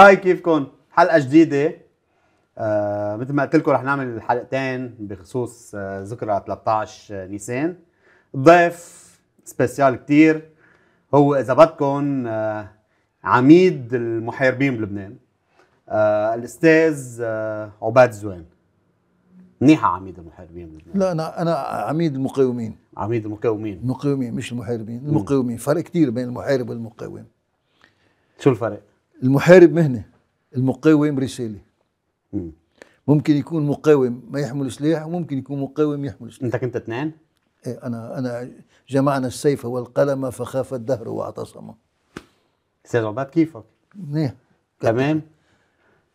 هاي كيفكم حلقه جديده آه مثل ما قلت لكم رح نعمل حلقتين بخصوص آه ذكرى 13 آه، نيسان ضيف سبيسيال كتير هو اذا بدكم آه عميد المحاربين بلبنان آه الاستاذ آه عباد زوين منيحة عميد المحاربين بلبنان لا انا انا عميد المقاومين عميد المقاومين المقاومين مش المحاربين المقاومين فرق كتير بين المحارب والمقاوم شو الفرق؟ المحارب مهنه المقاوم رساله ممكن يكون مقاوم ما يحمل سلاح وممكن يكون مقاوم يحمل سلاح انت كنت اثنين إيه انا انا جمعنا السيف والقلم فخاف الدهر واعتصم استاذ عباد كيفك؟ منيح إيه. تمام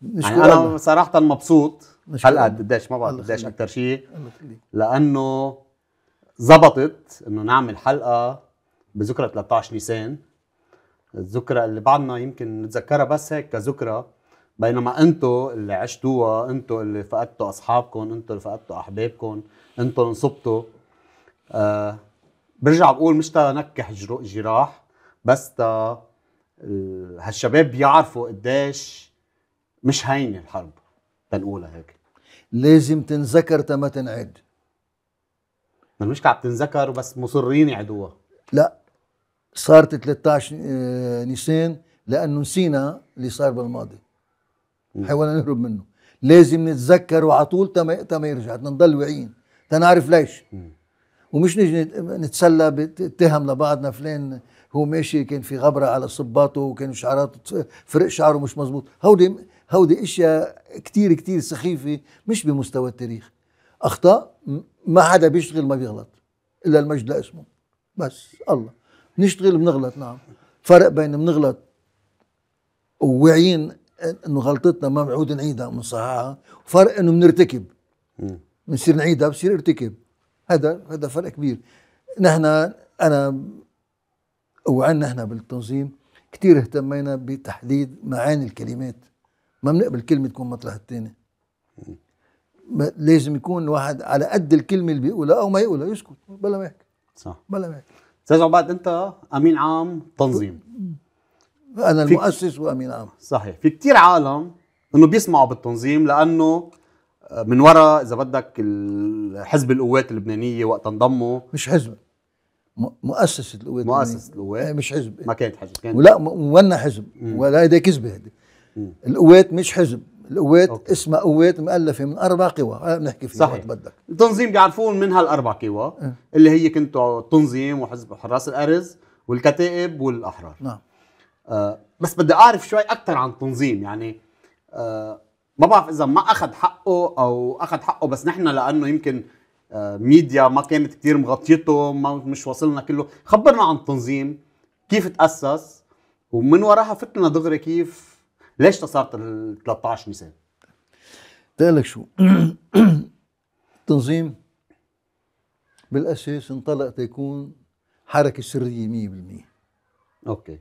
يعني انا صراحه مبسوط هلا بديش ما بعرف بديش اكثر شيء لانه زبطت انه نعمل حلقه بذكرى 13 نيسان الذكرى اللي بعدنا يمكن نتذكرها بس هيك كذكرى بينما انتم اللي عشتوها انتم اللي فقدتوا اصحابكم انتم اللي فقدتوا احبابكم انتم انصبتوا آه برجع بقول مش تنكح جراح بس تا هالشباب بيعرفوا قديش مش هينه الحرب تنقولها هيك لازم تنذكر تا ما تنعد المشكله عم تنذكر بس مصرين يعدوها لا صارت 13 آه، نيسان لانه نسينا اللي صار بالماضي حاولنا نهرب منه لازم نتذكره على طول تما تما يرجع نضل واعيين تنعرف ليش ومش نجي نتسلى بتهم لبعضنا فلان هو ماشي كان في غبره على صباطه وكان شعرات فرق شعره مش مزبوط هودي هودي اشياء كتير كتير سخيفه مش بمستوى التاريخ اخطاء ما حدا بيشتغل ما بيغلط الا المجد لاسمه بس الله بنشتغل بنغلط نعم فرق بين بنغلط وواعيين انه غلطتنا ما بنعود نعيدها بنصححها وفرق انه بنرتكب بنصير نعيدها بصير ارتكب هذا هذا فرق كبير نحن انا وعنا نحن بالتنظيم كثير اهتمينا بتحديد معاني الكلمات ما بنقبل كلمه تكون مطرح الثاني لازم يكون الواحد على قد الكلمه اللي بيقولها او ما يقولها يسكت بلا ما يحكي صح بلا ما يحكي استاذ عباد انت امين عام تنظيم انا المؤسس وامين عام صحيح في كثير عالم انه بيسمعوا بالتنظيم لانه آه، من وراء اذا بدك حزب القوات اللبنانيه وقت انضموا مش حزب مؤسسة القوات مؤسسة القوات إيه، مش حزب ما كانت حزب كانت ولا ولا حزب ولا هيدي كذبة هيدي القوات مش حزب القوات اسمها قوات مؤلفه من اربع قوى بنحكي آه، فيها صحيح بدك التنظيم بيعرفون من هالاربع قوى أه. اللي هي كنتوا التنظيم وحزب حراس الارز والكتائب والاحرار نعم آه بس بدي اعرف شوي اكثر عن التنظيم يعني آه ما بعرف اذا ما اخذ حقه او اخذ حقه بس نحن لانه يمكن آه ميديا ما كانت كثير مغطيته ما مش واصلنا كله خبرنا عن التنظيم كيف تاسس ومن وراها فتنا دغري كيف ليش تصارت ال 13 نيسان؟ بدي لك شو تنظيم بالاساس انطلق تيكون حركه سريه 100% اوكي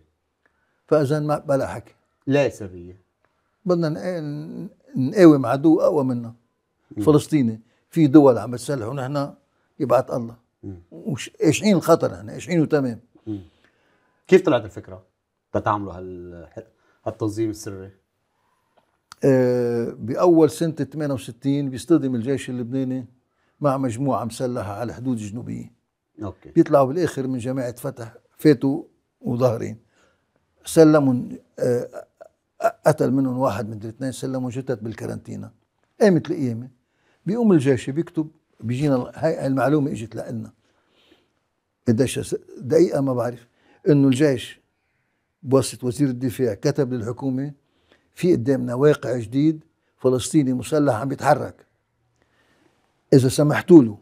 فاذا ما بلا حكي لا سريه بدنا نقاوم عدو اقوى منا فلسطيني في دول عم تسلح ونحن يبعث الله وقاشعين الخطر نحن قاشعينه تمام كيف طلعت الفكره تتعاملوا هال التنظيم السري؟ آه، بأول سنة 68 بيصطدم الجيش اللبناني مع مجموعة مسلحة على الحدود الجنوبية أوكي. بيطلعوا بالآخر من جماعة فتح فاتوا وظهرين سلموا آه، قتل منهم واحد من الاثنين سلموا جثث بالكارانتينا قامت القيامة بيقوم الجيش بيكتب بيجينا هاي المعلومة اجت لنا قديش دقيقة ما بعرف انه الجيش بواسطة وزير الدفاع كتب للحكومة في قدامنا واقع جديد فلسطيني مسلح عم يتحرك إذا سمحتوا له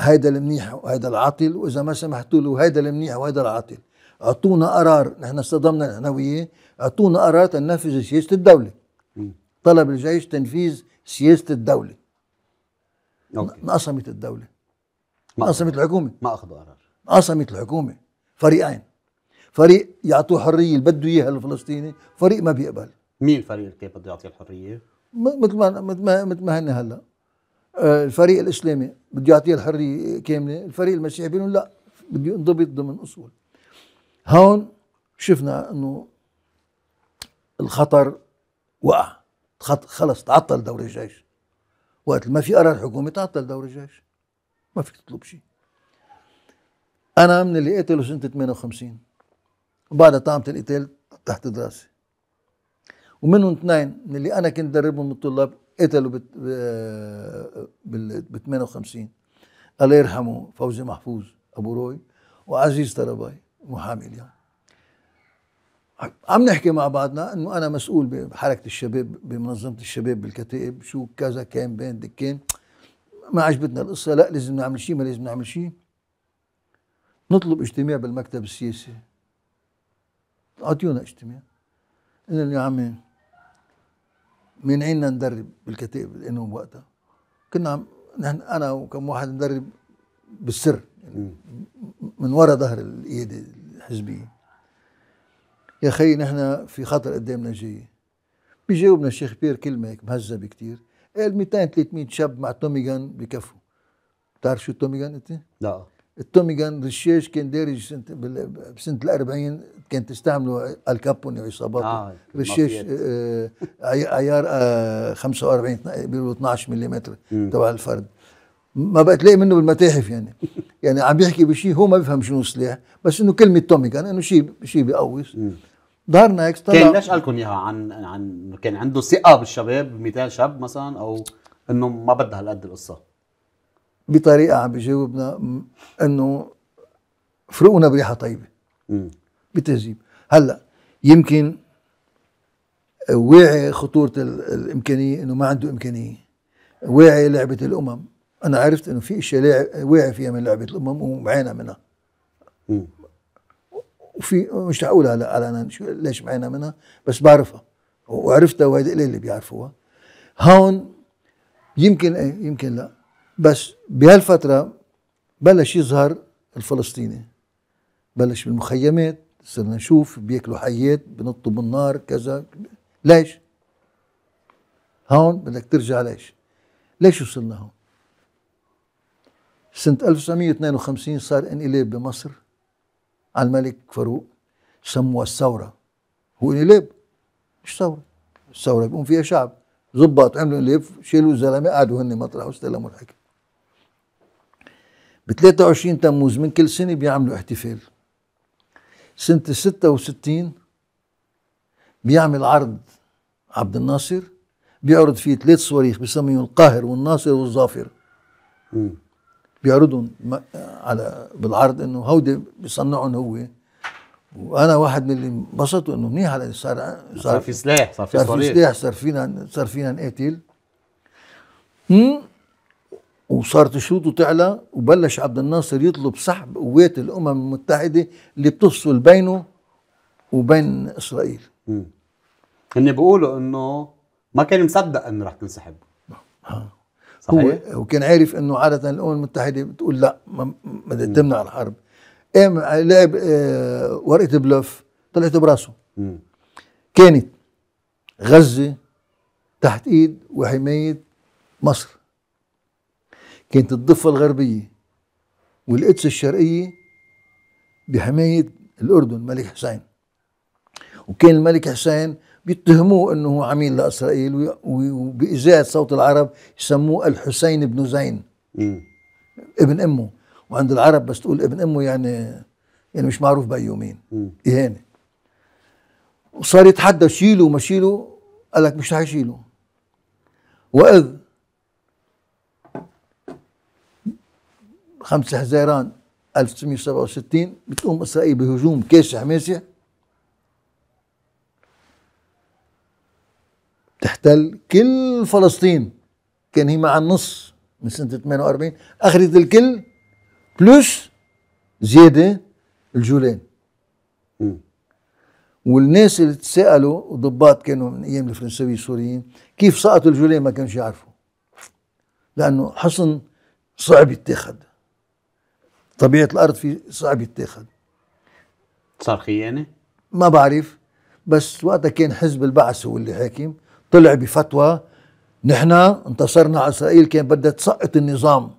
هيدا المنيح وهيدا العاطل وإذا ما سمحتوا له هيدا المنيح وهيدا العاطل أعطونا قرار نحن اصطدمنا نحن وياه أعطونا قرار تنفذ سياسة الدولة طلب الجيش تنفيذ سياسة الدولة انقسمت الدولة انقسمت الحكومة ما أخذوا قرار انقسمت الحكومة فريقين فريق يعطوه حريه اللي بده اياها الفلسطيني فريق ما بيقبل مين الفريق اللي بده يعطيه الحريه مثل ما مثل ما مثل ما هن هلا آه، الفريق الاسلامي بده يعطيه الحريه كامله الفريق المسيحي بيقول لا بده ينضبط ضمن اصول هون شفنا انه الخطر وقع خط خلص تعطل دور الجيش وقت ما في قرار حكومي تعطل دور الجيش ما فيك تطلب شيء انا من اللي قاتلوا سنه 58 وبعدها طعمت القتال تحت دراسة ومنهم اثنين من اللي أنا كنت دربهم من الطلاب قتلوا بال 58 الله يرحمه فوزي محفوظ أبو روي وعزيز طرباي محامي اليوم عم نحكي مع بعضنا انه انا مسؤول بحركه الشباب بمنظمه الشباب بالكتائب شو كذا كان بين دكان ما عجبتنا القصه لا لازم نعمل شيء ما لازم نعمل شيء نطلب اجتماع بالمكتب السياسي اعطيونا اجتماع قلنا له يا عمي من عيننا ندرب بالكتائب لانه وقتها كنا عم نحن انا وكم واحد ندرب بالسر يعني من وراء ظهر الايادي الحزبيه يا خي نحن في خطر قدامنا جاي بيجاوبنا الشيخ بير كلمه هيك مهذبه كثير قال 200 300 شاب مع توميغان بكفوا بتعرف شو توميغان انت؟ لا التومي جان رشاش كان دارج سنه بسنه ال 40 كانت تستعمله الكابوني وعصاباته آه رشاش آه عيار آه 45 بيقولوا 12 ملم تبع الفرد ما بقى تلاقي منه بالمتاحف يعني يعني عم بيحكي بشيء هو ما بيفهم شنو سلاح بس انه كلمه تومي جان انه شيء شيء بيقوص ظهرنا هيك طلع كان ليش قال لكم اياها عن عن كان عنده ثقه بالشباب مثال شاب مثلا او انه ما بدها هالقد القصه بطريقه عم بيجاوبنا انه فروقنا بريحه طيبه بتهذيب هلا يمكن واعي خطوره الامكانيه انه ما عنده امكانيه واعي لعبه الامم انا عرفت انه في اشياء واعي فيها من لعبه الامم ومعينا منها وفي مش رح على هلا علنا ليش معينا منها بس بعرفها وعرفتها وهيدي قليل اللي بيعرفوها هون يمكن ايه يمكن لا بس بهالفترة بلش يظهر الفلسطيني بلش بالمخيمات صرنا نشوف بياكلوا حيات بنطوا بالنار كذا ليش؟ هون بدك ترجع ليش؟ ليش وصلنا هون؟ سنة 1952 صار انقلاب بمصر على الملك فاروق سموها الثورة هو انقلاب مش ثورة الثورة بيقوم فيها شعب ظباط عملوا انقلاب شالوا الزلمة قعدوا هن مطرح واستلموا الحكم ب 23 تموز من كل سنه بيعملوا احتفال سنه 66 بيعمل عرض عبد الناصر بيعرض فيه ثلاث صواريخ بسميهم القاهر والناصر والظافر بيعرضهم على بالعرض انه هودي بيصنعهم هو وانا واحد من اللي انبسطوا انه منيح على صار صار, صار في سلاح صار في صار في سلاح صار فينا صار فينا نقاتل وصارت شروطه تعلى وبلش عبد الناصر يطلب سحب قوات الامم المتحده اللي بتفصل بينه وبين اسرائيل هن بيقولوا انه ما كان مصدق انه رح تنسحب صحيح هو وكان عارف انه عاده الامم المتحده بتقول لا ما تمنع الحرب قام لعب آه، ورقه بلوف طلعت براسه مم. كانت غزه تحت ايد وحمايه مصر كانت الضفة الغربية والقدس الشرقية بحماية الأردن الملك حسين وكان الملك حسين بيتهموه انه هو عميل لاسرائيل وبإزاءة صوت العرب يسموه الحسين بن زين م. ابن امه وعند العرب بس تقول ابن امه يعني يعني مش معروف بأيه مين اهانه وصار يتحدى شيله وما شيله قال لك مش رح يشيله واذ 5 حزيران 1967 بتقوم اسرائيل بهجوم كاسح ماسح تحتل كل فلسطين كان هي مع النص من سنة 48 أخذت الكل بلس زيادة الجولان والناس اللي تسألوا ضباط كانوا من أيام الفرنسوي السوريين كيف سقطوا الجولان ما كانش يعرفوا لأنه حصن صعب يتاخذ طبيعه الارض في صعب يتاخذ صار خيانه؟ ما بعرف بس وقتها كان حزب البعث هو اللي حاكم طلع بفتوى نحن انتصرنا على اسرائيل كان بدها تسقط النظام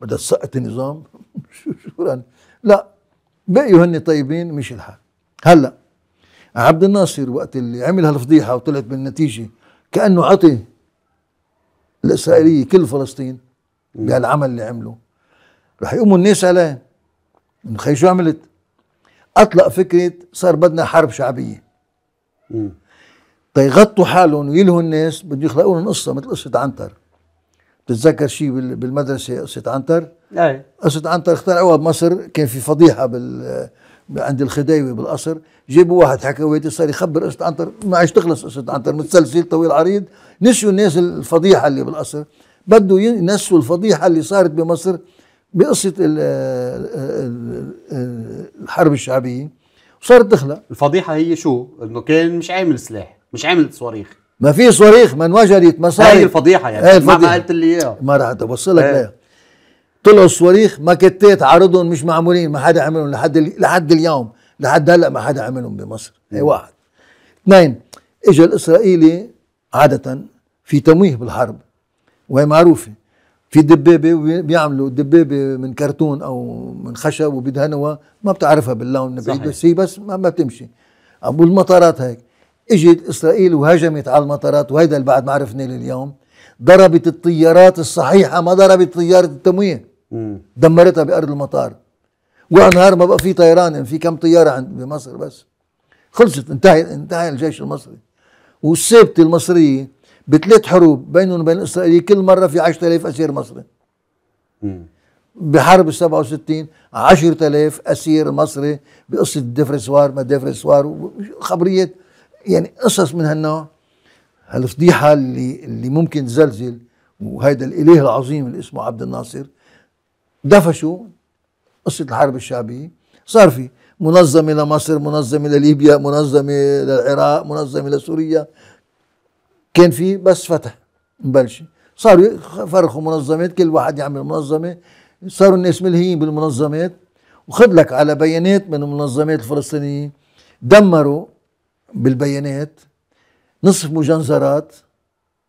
بدها تسقط النظام شو شو يعني؟ لا بقيوا هن طيبين مشي الحال هلا عبد الناصر وقت اللي عمل هالفضيحه وطلعت بالنتيجه كانه عطي الاسرائيليه كل فلسطين بهالعمل اللي عمله رح يقوموا الناس عليه انه خي شو عملت؟ اطلق فكره صار بدنا حرب شعبيه تيغطوا طيب حالهم ويلهوا الناس بده يخلقوا لهم قصه مثل قصه عنتر بتتذكر شيء بالمدرسه قصه عنتر؟ ايه قصه عنتر اخترعوها بمصر كان في فضيحه بال عند الخديوي بالقصر جابوا واحد حكواتي صار يخبر قصه عنتر ما عادش تخلص قصه عنتر متسلسل طويل عريض نسيوا الناس الفضيحه اللي بالقصر بده ينسوا الفضيحه اللي صارت بمصر بقصه الحرب الشعبيه وصارت دخله الفضيحه هي شو؟ انه كان مش عامل سلاح، مش عامل صواريخ ما في صواريخ ما انوجرت مصاري هي الفضيحه يعني هي الفضيحة. ما قلت لي اياها ما راح اوصل لك اياها طلعوا الصواريخ ماكتات عرضهم مش معمولين ما حدا عملهم لحد ال... لحد اليوم لحد هلا ما حدا عملهم بمصر هي واحد اثنين اجى الاسرائيلي عاده في تمويه بالحرب وهي معروفه في دبابه بيعملوا دبابه من كرتون او من خشب وبيدهنوها ما بتعرفها باللون بس هي بس ما, بتمشي ابو المطارات هيك اجت اسرائيل وهجمت على المطارات وهيدا اللي بعد ما عرفنا لليوم ضربت الطيارات الصحيحه ما ضربت طياره التمويه دمرتها بارض المطار ونهار ما بقى في طيران في كم طياره عند بمصر بس خلصت انتهى انتهى الجيش المصري والسابطه المصريه بثلاث حروب بينهم وبين الاسرائيلي كل مره في 10000 اسير مصري بحرب ال 67 10000 اسير مصري بقصه الدفرسوار ما دفرسوار خبريات يعني قصص من هالنوع هالفضيحه اللي اللي ممكن تزلزل وهيدا الاله العظيم اللي اسمه عبد الناصر دفشوا قصه الحرب الشعبيه صار في منظمه لمصر منظمه لليبيا منظمه للعراق منظمه لسوريا كان في بس فتح مبلش صاروا فرخوا منظمات كل واحد يعمل منظمه صاروا الناس ملهيين بالمنظمات لك على بيانات من المنظمات الفلسطينيه دمروا بالبيانات نصف مجنزرات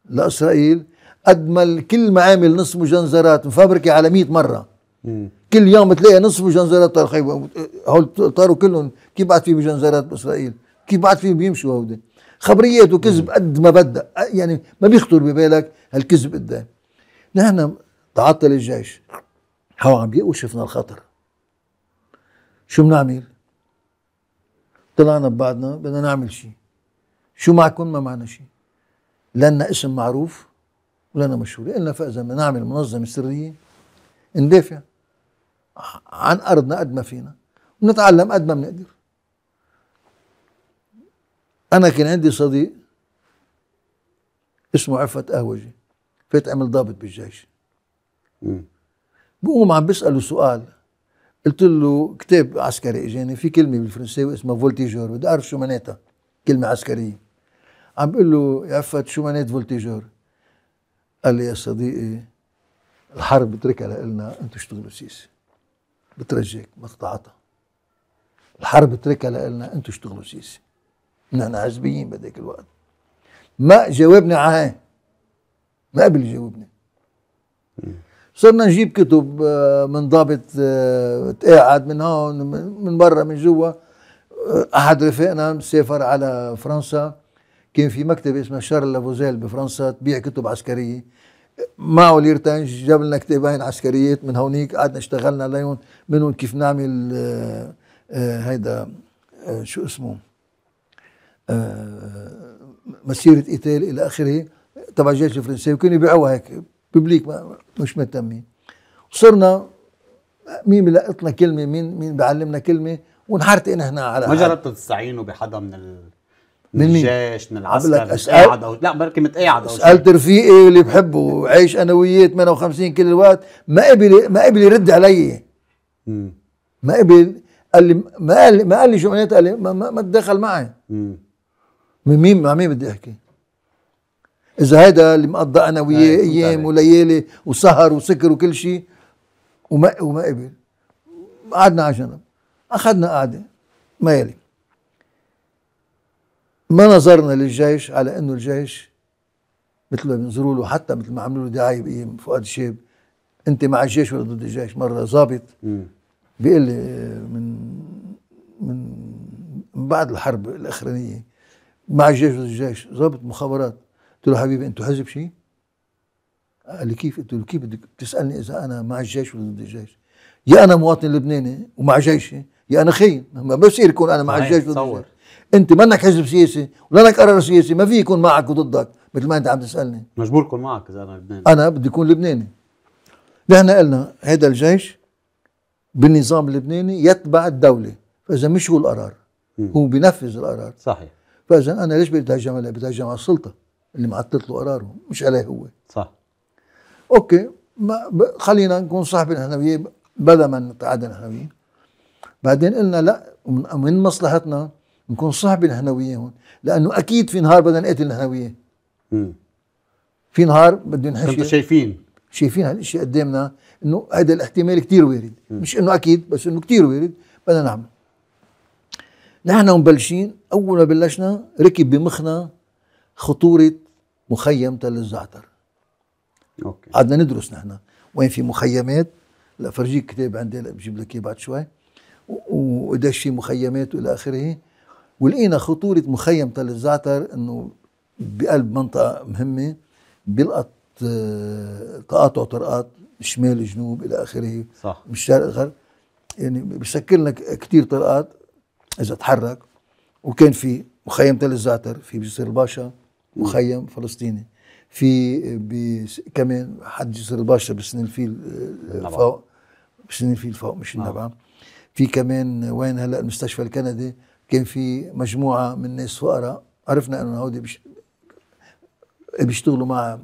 لاسرائيل قد ما كل معامل نصف مجنزرات مفبركه على 100 مره مم. كل يوم تلاقي نصف مجنزرات هول طاروا كلهم كيف بعد في مجنزرات باسرائيل كيف بعد في بيمشوا هودي خبريات وكذب قد ما بدأ يعني ما بيخطر ببالك هالكذب قدام نحن تعطل الجيش هو عم بيقوى شفنا الخطر شو بنعمل؟ طلعنا ببعضنا بدنا نعمل شيء شو معكم ما معنا شيء لنا اسم معروف ولنا مشهور الا فاذا بدنا نعمل منظمه سريه ندافع عن ارضنا قد ما فينا ونتعلم قد ما بنقدر انا كان عندي صديق اسمه عفت قهوجي فات عمل ضابط بالجيش بقوم عم بساله سؤال قلت له كتاب عسكري اجاني في كلمه بالفرنساوي اسمها فولتيجور بدي اعرف شو معناتها كلمه عسكريه عم بقول له يا عفت شو معنات فولتيجور قال لي يا صديقي الحرب بتركها لنا انت اشتغلوا سياسي بترجيك ما الحرب بتركها لنا انت اشتغلوا سياسي نحن حزبيين بهذاك الوقت ما جاوبنا عاه ما قبل يجاوبنا صرنا نجيب كتب آه، من ضابط آه، تقاعد من هون من برا من جوا آه، احد رفاقنا سافر على فرنسا كان في مكتبه اسمها شارل لافوزيل بفرنسا تبيع كتب عسكريه معه ليرتان جاب لنا كتابين عسكريات من هونيك قعدنا اشتغلنا ليون منهم كيف نعمل هيدا شو اسمه آه، مسيره قتال الى اخره تبع الجيش الفرنسي وكانوا يبيعوها هيك ببليك مش مهتمين صرنا مين بلقطنا كلمه مين مين بيعلمنا كلمه ونحرتقنا نحن على ما جربتوا تستعينوا بحدا من ال... من, من الجيش من العسكر أسأل... او لا بركي متقاعد سالت رفيقي اللي بحبه عايش انا وياه 58 كل الوقت ما قبل ما قبل يرد علي ما قبل قال لي ما قال لي ما قال لي شو معناتها قال لي ما, ما, ما تدخل معي مم. من مين مع مين بدي احكي؟ اذا هيدا اللي مقضى انا وياه ايام وليالي وسهر وسكر وكل شيء وما وما قبل قعدنا على جنب اخذنا قعده ما يلي ما نظرنا للجيش على انه الجيش مثل ما بينظروا له حتى مثل ما عملوا له دعايه بايام فؤاد الشيب انت مع الجيش ولا ضد الجيش مره ظابط بيقول لي من من بعد الحرب الاخرانيه مع الجيش ضد الجيش ضابط مخابرات قلت له حبيبي انتو حزب شيء؟ قال لي كيف؟ قلت له كيف بدك تسالني اذا انا مع الجيش ولا ضد الجيش؟ يا انا مواطن لبناني ومع جيشي يا انا خاين ما بصير يكون انا مع الجيش وضد الجيش انت منك حزب سياسي ولا لك قرار سياسي ما في يكون معك وضدك مثل ما انت عم تسالني مجبور يكون معك اذا انا لبناني انا بدي اكون لبناني نحن قلنا هذا الجيش بالنظام اللبناني يتبع الدوله فاذا مش هو القرار هو بينفذ القرار صحيح فاذا انا ليش بدي اتهجم هلا بدي اتهجم على السلطه اللي معطلت له قراره مش عليه هو صح اوكي ما خلينا نكون صاحب وياه بلا ما نتعادل وياه بعدين قلنا لا من مصلحتنا نكون صاحب نحن هون لانه اكيد في نهار بدنا نقتل وياه في نهار بده نحشي انتم شايفين شايفين هالشيء قدامنا انه هذا الاحتمال كثير وارد مش انه اكيد بس انه كثير وارد بدنا نعمل نحن مبلشين اول ما بلشنا ركب بمخنا خطوره مخيم تل الزعتر اوكي قعدنا ندرس نحن وين في مخيمات لا فرجيك كتاب عندي لا بجيب لك اياه بعد شوي وقديش في مخيمات والى اخره ولقينا خطوره مخيم تل الزعتر انه بقلب منطقه مهمه بيلقط آه، تقاطع طرقات شمال جنوب الى اخره صح من الشرق غرب يعني بيسكر لك كثير طرقات اذا تحرك وكان في مخيم تل الزعتر في بجسر الباشا مخيم فلسطيني في كمان حد جسر الباشا بسن الفيل آه، نعم. فوق بسن الفيل فوق مش النبعه نعم. في كمان وين هلا المستشفى الكندي كان في مجموعه من ناس فقراء عرفنا انه هودي بيشتغلوا مع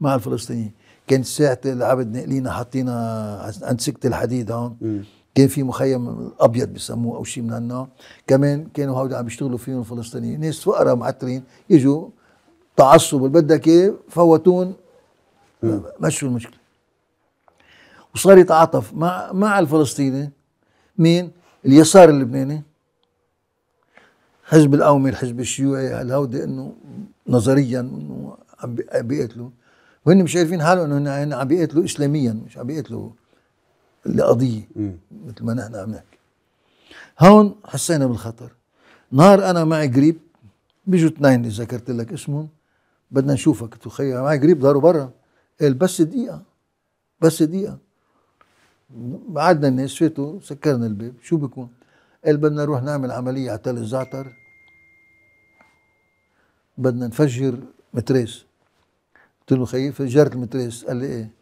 مع الفلسطينيين كانت ساعة العبد ناقلينا حاطينا عند سكة الحديد هون كان في مخيم ابيض بسموه او شيء من هالنوع كمان كانوا هودي عم يشتغلوا فيهم الفلسطينيين ناس فقراء معترين يجوا تعصب اللي بدك اياه فوتون مشوا المشكله وصار يتعاطف مع مع الفلسطيني مين اليسار اللبناني حزب القومي الحزب الشيوعي هالهودي انه نظريا انه عم بيقتلوا وهن مش عارفين حالهم انه هن عم بيقتلوا اسلاميا مش عم بيقتلوا قضية مثل ما نحن عم نحكي هون حسينا بالخطر نهار انا معي قريب بيجوا اثنين اذا ذكرت لك اسمهم بدنا نشوفك قلت خيي معي قريب ضاروا برا قال بس دقيقه بس دقيقه قعدنا الناس فاتوا سكرنا الباب شو بكون؟ قال بدنا نروح نعمل عمليه على تل الزعتر بدنا نفجر متريس قلت له خيي فجرت المتريس قال لي ايه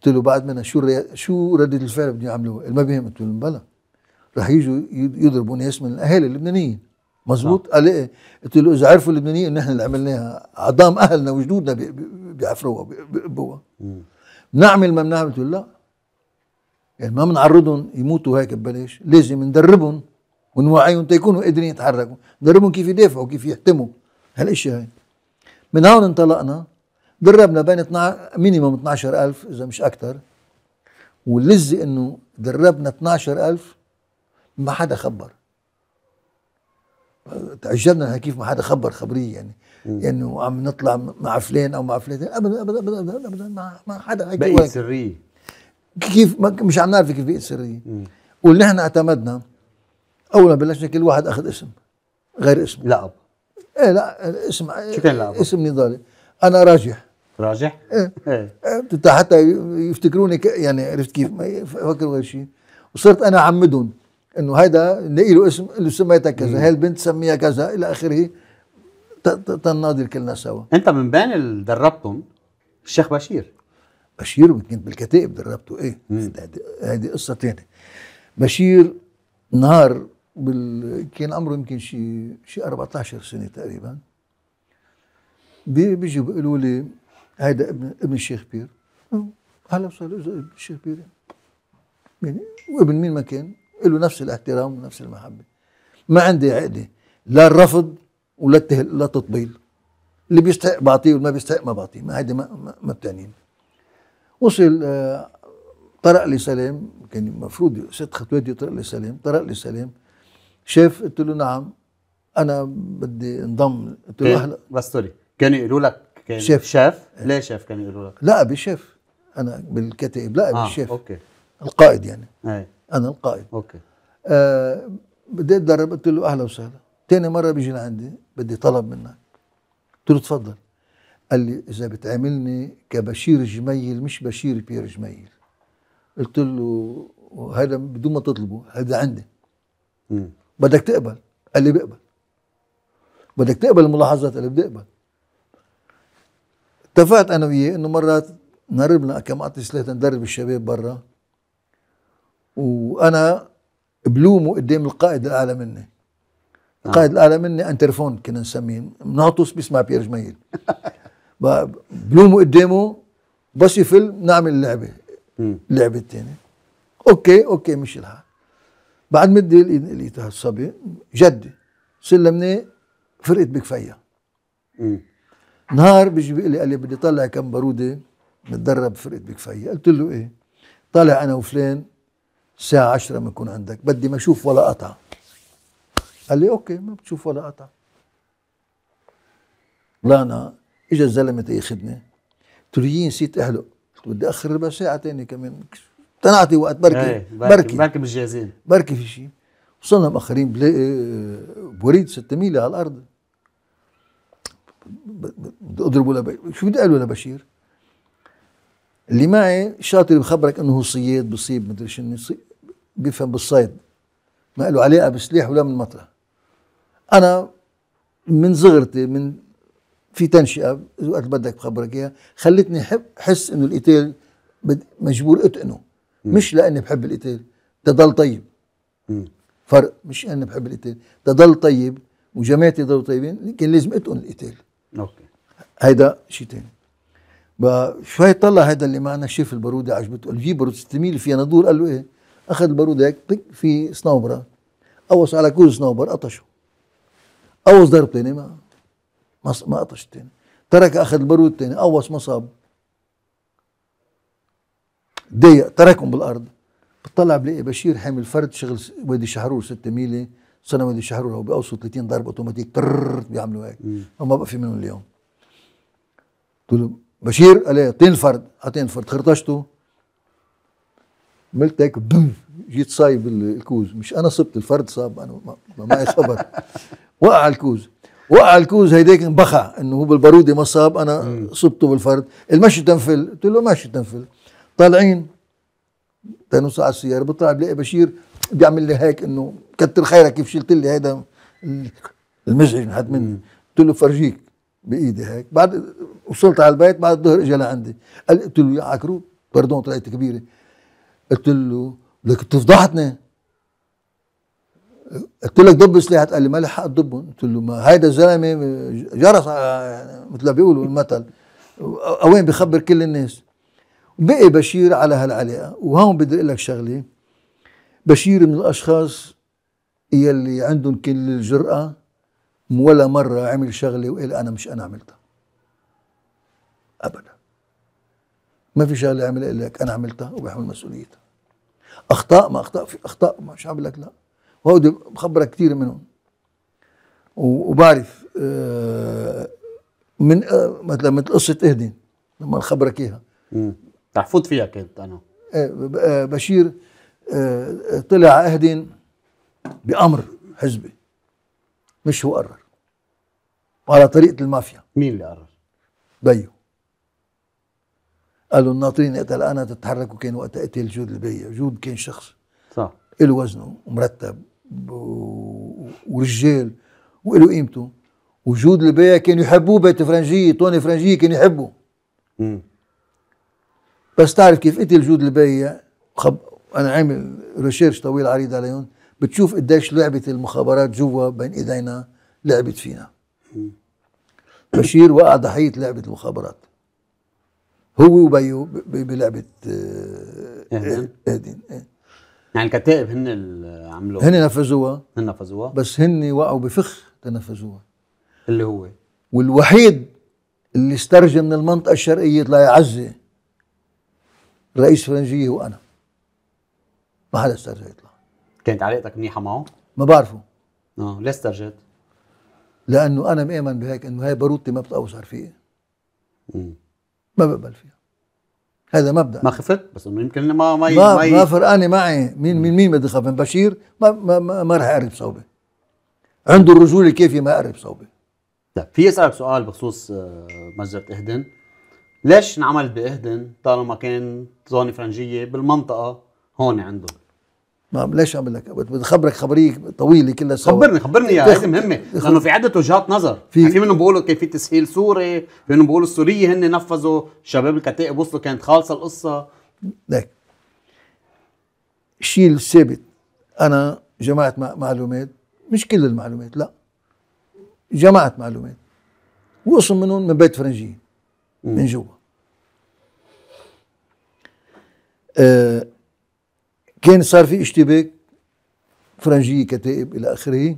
قلت له بعد منها شو شو ردة الفعل بدهم يعملوا؟ قال ما بهم قلت لهم بلا رح يجوا يضربوا ناس من الاهالي اللبنانيين مزبوط قال ايه قلت له اذا عرفوا اللبنانيين ان احنا اللي عملناها عظام اهلنا وجدودنا بيعفروها بيقبوها بنعمل ما بنعمل قلت له لا يعني ما بنعرضهم يموتوا هيك ببلاش لازم ندربهم ونوعيهم تيكونوا قادرين يتحركوا ندربهم كيف يدافعوا كيف يحتموا هالاشياء هاي من هون انطلقنا دربنا بين 12 مينيموم 12000 اذا مش اكثر واللذه انه دربنا 12000 ما حدا خبر تعجبنا كيف ما حدا خبر خبريه يعني انه يعني عم نطلع مع فلان او مع فلان ابدا ابدا ابدا ابدا, أبداً حدا هيك بقيت سريه كيف مش عم نعرف كيف بقيت سريه ونحن اعتمدنا اول ما بلشنا كل واحد اخذ اسم غير اسمه لقب ايه لا اسم شو كان لقب؟ اسم نضالي انا راجح راجح؟ إيه. ايه ايه حتى يفتكروني يعني عرفت كيف ما يفكروا غير شيء وصرت انا اعمدهم انه هيدا له اسم له سميتها كذا هاي البنت سميها كذا الى اخره تناضل كلنا سوا انت من بين اللي دربتهم الشيخ بشير بشير كنت بالكتائب دربته ايه هذه قصه ثانيه بشير نهار بال... كان عمره يمكن شي شي 14 سنه تقريبا بيجوا بيقولوا لي هذا ابن ابن الشيخ بير هلا صار ابن الشيخ بير يعني وابن مين ما كان له نفس الاحترام ونفس المحبه ما عندي عقده لا الرفض ولا التهل لا التطبيل اللي بيستحق بعطيه واللي ما بيستحق ما بعطيه ما هيدي ما, ما, ما وصل آه، طرق لي سلام كان المفروض ست خطوات يطرق لي سلام طرق لي سلام شاف قلت له نعم انا بدي انضم قلت له بس سوري كانوا يقولوا لك كان شيف شيف ليه شيف كانوا يقولوا لك؟ لا بشيف انا بالكتائب لا آه بالشيف اوكي القائد يعني أي. انا القائد اوكي آه بدي اتدرب قلت له اهلا وسهلا تاني مره بيجي لعندي بدي طلب منك قلت له تفضل قال لي اذا بتعاملني كبشير جميل مش بشير بير جميل قلت له هذا بدون ما تطلبه هذا عندي بدك تقبل قال لي بقبل بدك تقبل الملاحظات قال لي بدي اقبل اتفقت انا وياه انه مرات نهربنا كم قطعه ثلاثه ندرب الشباب برا وانا بلومه قدام القائد الاعلى مني آه. القائد الاعلى مني انترفون كنا نسميه مناطوس بيسمع بيير جميل بلومه قدامه بس يفل نعمل لعبة اللعبه الثانيه اوكي اوكي مش الحال بعد مدة لقيت هالصبي جدي سلمني فرقة بكفية نهار بيجي بيقول لي قال لي بدي طلع كم باروده نتدرب فرقه بكفايه قلت له ايه طالع انا وفلان الساعه 10 بنكون عندك بدي ما اشوف ولا قطعه قال لي اوكي ما بتشوف ولا قطعه طلعنا اجى الزلمه تاخذني قلت له يي نسيت اهلق بدي اخر ربع ساعه ثانيه كمان تنعطي وقت إيه، بركي بركي بركي مش جاهزين بركي في شيء وصلنا مؤخرين بلاقي بوريد 6 ميلي على الارض بدي اضربه لبشير شو بدي اقول لبشير؟ اللي معي شاطر بخبرك انه هو صياد بصيب مدري شنو بيفهم بالصيد ما له علاقه بسلاح ولا من مطرح انا من صغرتي من في تنشئه وقت بدك بخبرك اياها خلتني حس انه القتال مجبور اتقنه مش لاني بحب القتال تضل طيب فرق مش اني بحب القتال تضل طيب وجماعتي ضلوا طيبين كان لازم اتقن القتال اوكي هيدا شيء ثاني شوي طلع هيدا اللي معنا شاف الباروده عجبته قال جيب باروده 600 فيها نضور قال له ايه اخذ الباروده هيك طق في صنوبره قوص على كل صنوبر قطشه قوص ضرب ثاني ما ما قطش الثاني ترك اخذ البارود الثاني قوص مصاب ضيق تركهم بالارض بتطلع بلاقي بشير حامل فرد شغل وادي شحرور 6 ميله من الشهر لو بيقصوا 30 ضرب اوتوماتيك بيعملوا هيك وما بقى في منهم اليوم قلت له بشير قال لي إيه؟ اعطيني الفرد اعطيني الفرد خرطشته عملت هيك بم جيت صايب الكوز مش انا صبت الفرد صاب انا ما معي صبر وقع الكوز وقع الكوز هيديك انبخع انه هو بالباروده ما صاب انا صبته بالفرد المشي تنفل قلت له ماشي تنفل طالعين تنوصل على السياره بطلع بلاقي بشير بيعمل لي هيك انه كتر خيرك كيف شلت لي هيدا المزعج من حد مني قلت له فرجيك بايدي هيك بعد وصلت على البيت بعد الظهر اجى لعندي قلت له يا عكروت بردون طلعت كبيره قلت له لك تفضحتني قلت لك ضب سلاحك قال لي ما لي حق تضبهم قلت له ما هيدا الزلمه جرس يعني مثل ما بيقولوا المثل اوين بخبر كل الناس بقي بشير على هالعلاقه وهون بدي اقول لك شغله بشير من الاشخاص يلي عندهم كل الجرأة ولا مرة عمل شغلة وقال أنا مش أنا عملتها أبدا ما في شغلة عملها إلا أنا عملتها وبحمل مسؤوليتها أخطاء ما أخطاء في أخطاء مش عم لك لا وهودي بخبرك كثير منهم وبعرف آه، من آه، مثلا مثل قصة إهدن لما خبرك إياها تحفظ فيها كنت أنا إيه، آه، بشير طلع أهدن بأمر حزبي مش هو قرر وعلى طريقة المافيا مين اللي قرر؟ بيو قالوا الناطرين قتل أنا تتحركوا كان وقتها قتل جود البيع جود كان شخص صح له وزنه ومرتب ورجال وله قيمته وجود البيع كان يحبوه بيت فرنجية طوني فرنجية كان يحبه بس تعرف كيف قتل جود البيع وانا عامل ريسيرش طويل عريض عليهم بتشوف قديش لعبه المخابرات جوا بين ايدينا لعبت فينا بشير وقع ضحيه لعبه المخابرات هو وبيو بلعبه آه، اهدين إيه. يعني الكتائب هن اللي عملوها هن نفذوها هن نفذوها بس هن وقعوا بفخ تنفذوها اللي هو والوحيد اللي استرجى من المنطقه الشرقيه يعزي رئيس فرنجيه وانا ما حدا استرجى يطلع كانت علاقتك منيحه معه؟ ما بعرفه اه ليه استرجيت؟ لانه انا مآمن بهيك انه هاي بارودتي ما بتأوسر رفيقي ما بقبل فيها هذا مبدا ما خفت بس انه يمكن ما ما ما, ما, فرقانه معي مين مين مين بدي اخاف من بشير ما ما ما, ما رح اقرب صوبه عنده الرجوله الكافيه ما اقرب صوبه طيب في اسالك سؤال بخصوص مجزرة آه، اهدن ليش انعمل باهدن طالما كان ظونه فرنجيه بالمنطقه هون عنده ما ليش اعمل لك بدي خبرك خبريك طويله كلها سوا خبرني خبرني يا هذه مهمه لانه في عده وجهات نظر في يعني في منهم بيقولوا كان في تسهيل سوري في منهم بيقولوا السوريه هن نفذوا شباب الكتائب وصلوا كانت خالصه القصه ليك الشيء الثابت انا جمعت معلومات مش كل المعلومات لا جمعت معلومات وقسم منهم من بيت فرنجيين من جوا آه كان صار في اشتباك فرنجيه كتائب الى اخره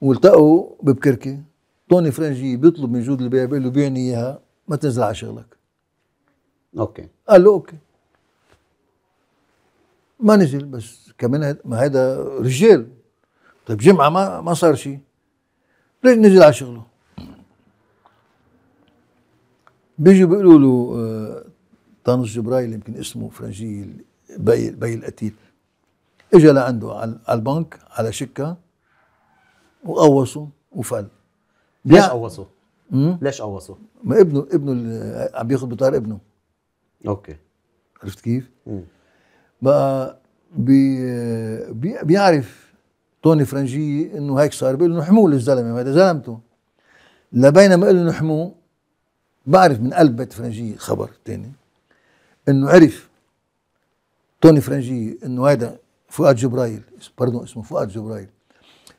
والتقوا ببكركي طوني فرنجيه بيطلب من جود البيع بيقول له بيعني اياها ما تنزل على شغلك اوكي قال له اوكي ما نزل بس كمان هد... ما هذا رجال طيب جمعه ما ما صار شيء ليش نزل على شغله بيجوا بيقولوا له آه، طانوس جبرايل يمكن اسمه فرنجي بي بي القتيل اجى لعنده على البنك على شكه وقوصه وفل ليش قوصه؟ ليش قوصه؟ ما ابنه ابنه اللي عم بياخذ بطار ابنه اوكي عرفت كيف؟ مم. بقى بي بي بيعرف توني فرنجي انه هيك صار بيقول له حموه للزلمه هذا زلمته لبينما قال له حموه بعرف من قلب بيت فرنجي خبر تاني انه عرف توني فرنجيه انه هذا فؤاد جبرايل باردون اسمه فؤاد جبرايل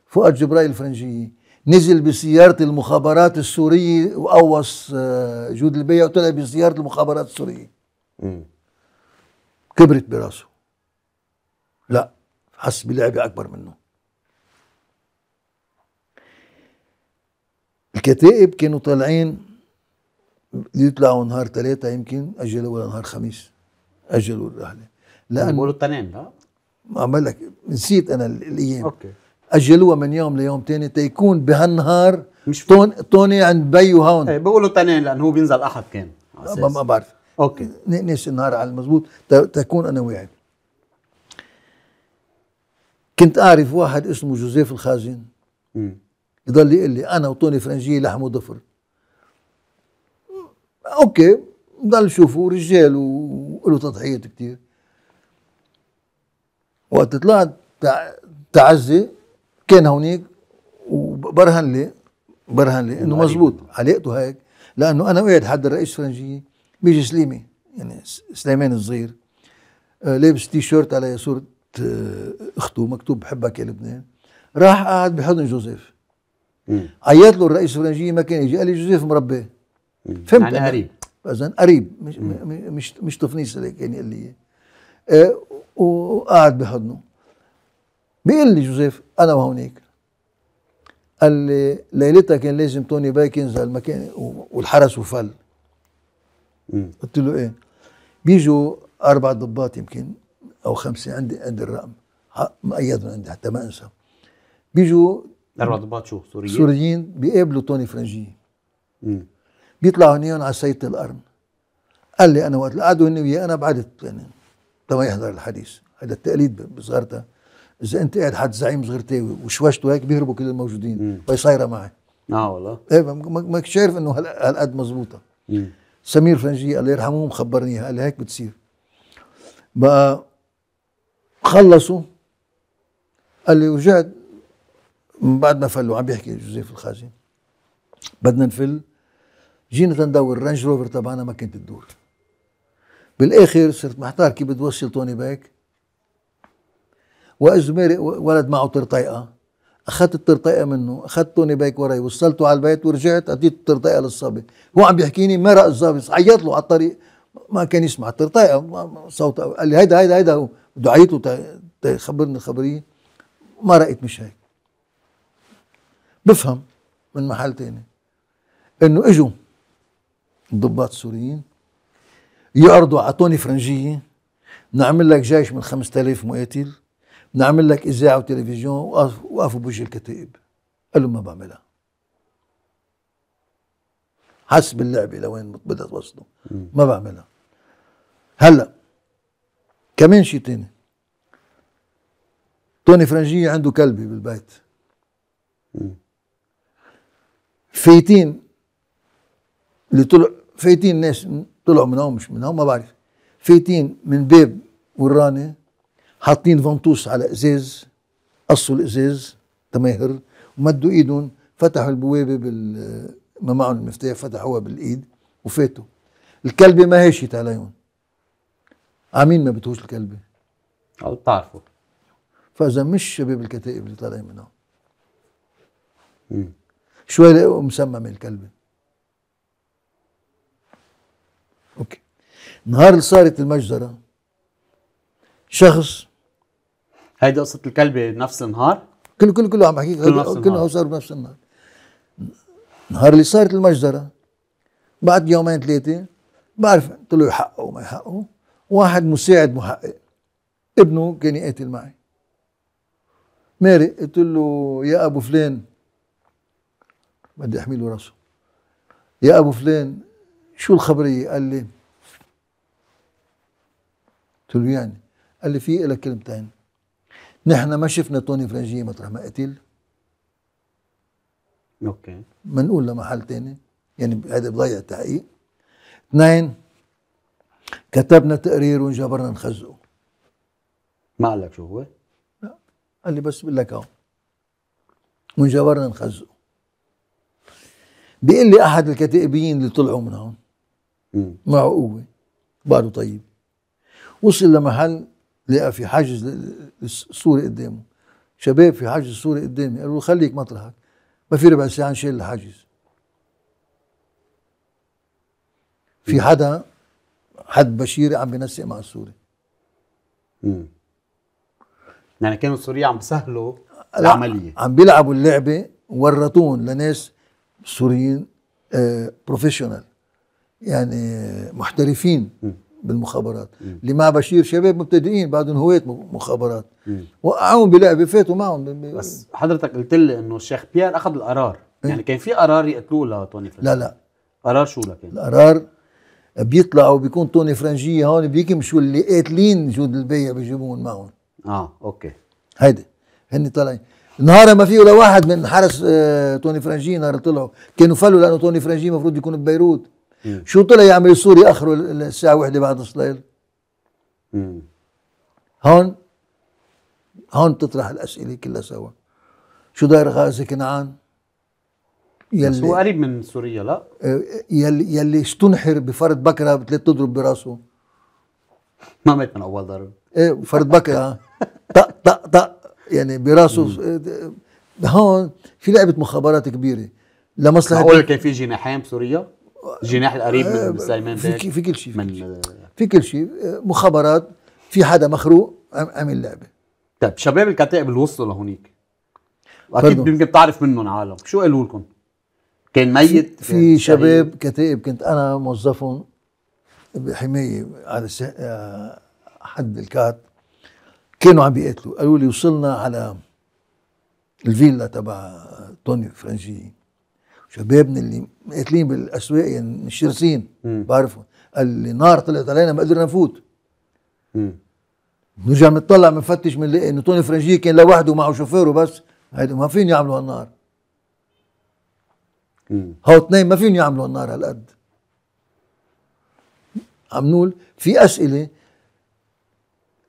فؤاد جبرايل الفرنجي نزل بسيارة المخابرات السورية وقوص آه، جود البيع وطلع بسيارة المخابرات السورية م. كبرت براسه لا حس بلعبة أكبر منه الكتائب كانوا طالعين يطلعوا نهار ثلاثة يمكن أجلوا نهار خميس أجلوا الرحلة لان بيقولوا التنين لا ما بالك نسيت انا الايام اوكي اجلوها من يوم ليوم تاني تيكون بهالنهار مش طون طوني عند بي وهون ايه بيقولوا تنين لانه هو بينزل احد كان ما, ما بعرف اوكي نقناش النهار على المزبوط تكون انا واعي كنت اعرف واحد اسمه جوزيف الخازن امم يضل يقول لي انا وطوني فرنجيه لحم وضفر اوكي ضل شوفوا رجال وله تضحيات كثير وقت طلعت تعزي كان هونيك وبرهن لي برهن لي انه مزبوط علاقته هيك لانه انا وقعد حد الرئيس الفرنجيه بيجي سليمي يعني سليمان الصغير آه، لابس تي شيرت على صوره آه، اخته مكتوب بحبك يا لبنان راح قعد بحضن جوزيف عيط له الرئيس الفرنجيه ما كان يجي قال لي جوزيف مرباه فهمت يعني قريب اذا قريب مش مم. مش مش تفنيس اللي يعني كان قال لي آه، وقاعد بحضنه بيقول لي جوزيف انا وهونيك قال لي ليلتها كان لازم توني بايك ينزل المكان والحرس وفل قلت له ايه بيجوا اربع ضباط يمكن او خمسه عندي عندي الرقم مأيدهم عندي حتى ما انسى بيجوا اربع ضباط شو سوريين سوريين بيقابلوا توني فرنجي بيطلعوا هنيون على سيط القرن قال لي انا وقت قعدوا هن وياه انا بعدت يعني ده ما يحضر الحديث هذا التقليد بصغير اذا انت قاعد حد زعيم صغيرتاوي وشوشته هيك بيهربوا كل الموجودين وهي صايره معي اه والله ايه ما كنتش عارف انه هالقد مضبوطه سمير فنجي الله يرحمه مخبرني قال لي هيك بتصير بقى خلصوا قال لي وجاد من بعد ما فلوا عم بيحكي جوزيف الخازن بدنا نفل جينا تندور الرينج روفر تبعنا ما كانت تدور بالاخر صرت محتار كيف بدي وصل طوني بيك وازمري ولد معه طرطيقه اخذت الطرطيقه منه اخذت طوني بيك وراي وصلته على البيت ورجعت اديت الطرطيقه للصبي هو عم بيحكيني مرق الظابط عيط له على الطريق ما كان يسمع الطرطيقه صوت قال لي هيدا هيدا هيدا هو بده عيط له تخبرني الخبريه رأيت مش هيك بفهم من محل تاني انه اجوا الضباط السوريين يقرضوا اعطوني فرنجيه نعمل لك جيش من 5000 مقاتل نعمل لك اذاعه وتلفزيون وقفوا بوجه الكتائب قال له ما بعملها حس باللعبة لوين بدها توصلوا ما بعملها هلا كمان شيء تاني توني فرنجية عنده كلبي بالبيت فايتين اللي طلع فايتين ناس طلعوا من هون مش من هون ما بعرف فايتين من باب وراني حاطين فانتوس على ازاز قصوا الازاز تماهر ومدوا ايدهم فتحوا البوابه بال ما معهم المفتاح فتحوها بالايد وفاتوا الكلبه ما هاشت عليهم عمين ما بتهوش الكلبه او بتعرفوا فاذا مش شباب الكتائب اللي طالعين منهم شوي لقوا مسمم الكلبه اوكي نهار اللي صارت المجزره شخص هيدي قصه الكلبه نفس النهار كله كله كله عم بحكيك كله, كله صار بنفس النهار نهار اللي صارت المجزره بعد يومين ثلاثه بعرف قلت له يحققوا ما يحققوا واحد مساعد محقق ابنه كان يقاتل معي مارق قلت له يا ابو فلان بدي احمي له راسه يا ابو فلان شو الخبريه؟ قال لي قلت له يعني قال لي في لك كلمتين نحن ما شفنا توني فرنجيه مطرح ما قتل اوكي ما نقول لمحل تاني يعني هذا بضيع التحقيق اثنين كتبنا تقرير وانجبرنا نخزقه ما قال لك شو هو؟ لا قال لي بس بقول لك اهو وانجبرنا نخزقه بيقول لي احد الكتائبيين اللي طلعوا من هون معه قوه بعده طيب وصل لمحل لقى في حاجز الصوري قدامه شباب في حاجز سوري قدامي قالوا له خليك مطرحك ما في ربع ساعه نشيل الحاجز في حدا حد بشيري عم بينسق مع السوري امم يعني كانوا السوريين عم بيسهلوا العمليه عم بيلعبوا اللعبه ورطون لناس سوريين آه بروفيشنال يعني محترفين بالمخابرات اللي مع بشير شباب مبتدئين بعدهم هواة مخابرات وقعوهم بلعبه فاتوا معهم بس حضرتك قلت لي انه الشيخ بيير اخذ القرار إيه؟ يعني كان في قرار يقتلوه لتوني فرنجي لا لا قرار شو لكن القرار بيطلعوا بيكون توني فرنجي هون بيكمشوا اللي قاتلين جود البيع بيجيبوهم معهم اه اوكي هيدي هن طالعين نهار ما فيه ولا واحد من حرس آه توني فرنجي نهار طلعوا كانوا فلوا لانه توني فرنجي المفروض يكون ببيروت شو طلع يعمل سوري اخره الساعه واحدة بعد نص الليل هون هون تطرح الاسئله كلها سوا شو داير غازي كنعان يلي بس هو قريب من سوريا لا إيه، يلي يلي استنحر بفرد بكره بثلاث تضرب براسه ما مات من اول ضرب ايه فرد بكره طق طق طق يعني براسه إيه، هون في لعبه مخابرات كبيره لمصلحه معقول كان في جناحين بسوريا؟ الجناح القريب من آه، سليمان في, في كل شيء من في كل شيء مخابرات في حدا مخروق عمل لعبه طيب شباب الكتائب اللي وصلوا لهونيك اكيد يمكن بتعرف منهم عالم شو قالوا لكم؟ كان ميت في شباب كتائب كنت انا موظفهم بحمايه على آه، حد الكات كانوا عم بيقتلوا قالوا لي وصلنا على الفيلا تبع توني فرنجي شبابنا اللي مقاتلين بالاسواق يعني الشرسين بعرفهم قال لي نار طلعت علينا ما قدرنا نفوت نرجع نطلع بنفتش بنلاقي انه توني فرنجي كان لوحده معه شوفيره بس هيدا ما فين يعملوا هالنار هو اثنين ما فين يعملوا هالنار هالقد عم نقول في اسئله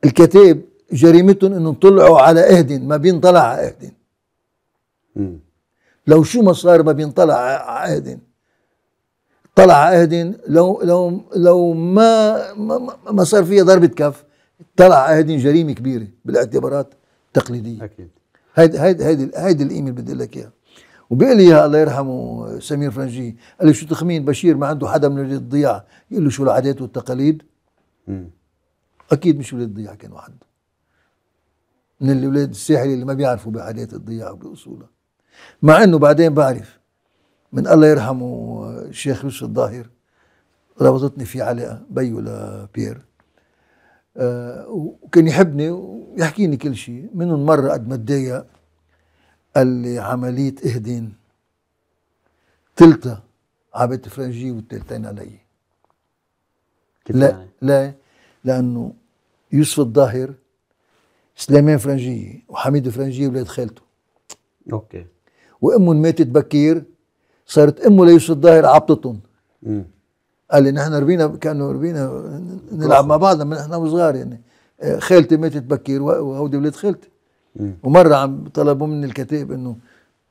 الكتاب جريمتهم انهم طلعوا على اهدن ما بين طلع على اهد لو شو ما صار ما بينطلع عهد طلع عهد لو لو لو ما ما, ما صار فيها ضربه كف طلع عهد جريمه كبيره بالاعتبارات التقليديه اكيد هيدي هيدي هيدي هيد القيمه اللي بدي اقول لك اياها وبيقول لي يا الله يرحمه سمير فرنجي قال لي شو تخمين بشير ما عنده حدا من اللي الضياع يقول له شو العادات والتقاليد م. اكيد مش ولاد الضياع كان واحد من الاولاد الساحلي اللي ما بيعرفوا بعادات الضياع وباصولها مع انه بعدين بعرف من الله يرحمه الشيخ يوسف الظاهر ربطتني فيه علاقه بيو لبيير آه، وكان يحبني ويحكيني كل شيء منهم مره قد ما اتضايق قال لي عمليه اهدين ثلثها عبيت فرنجي والثلثين علي لا يعني؟ لا لانه يوسف الظاهر سليمان فرنجيه وحميد فرنجيه ولاد خالته اوكي وامهم ماتت بكير صارت امه ليوسف الظاهر عبطتهم قال لي نحن ربينا كانه ربينا نلعب مع بعضنا من احنا وصغار يعني آه، خالتي ماتت بكير وهودي ولد خالتي ومره عم طلبوا مني الكتاب انه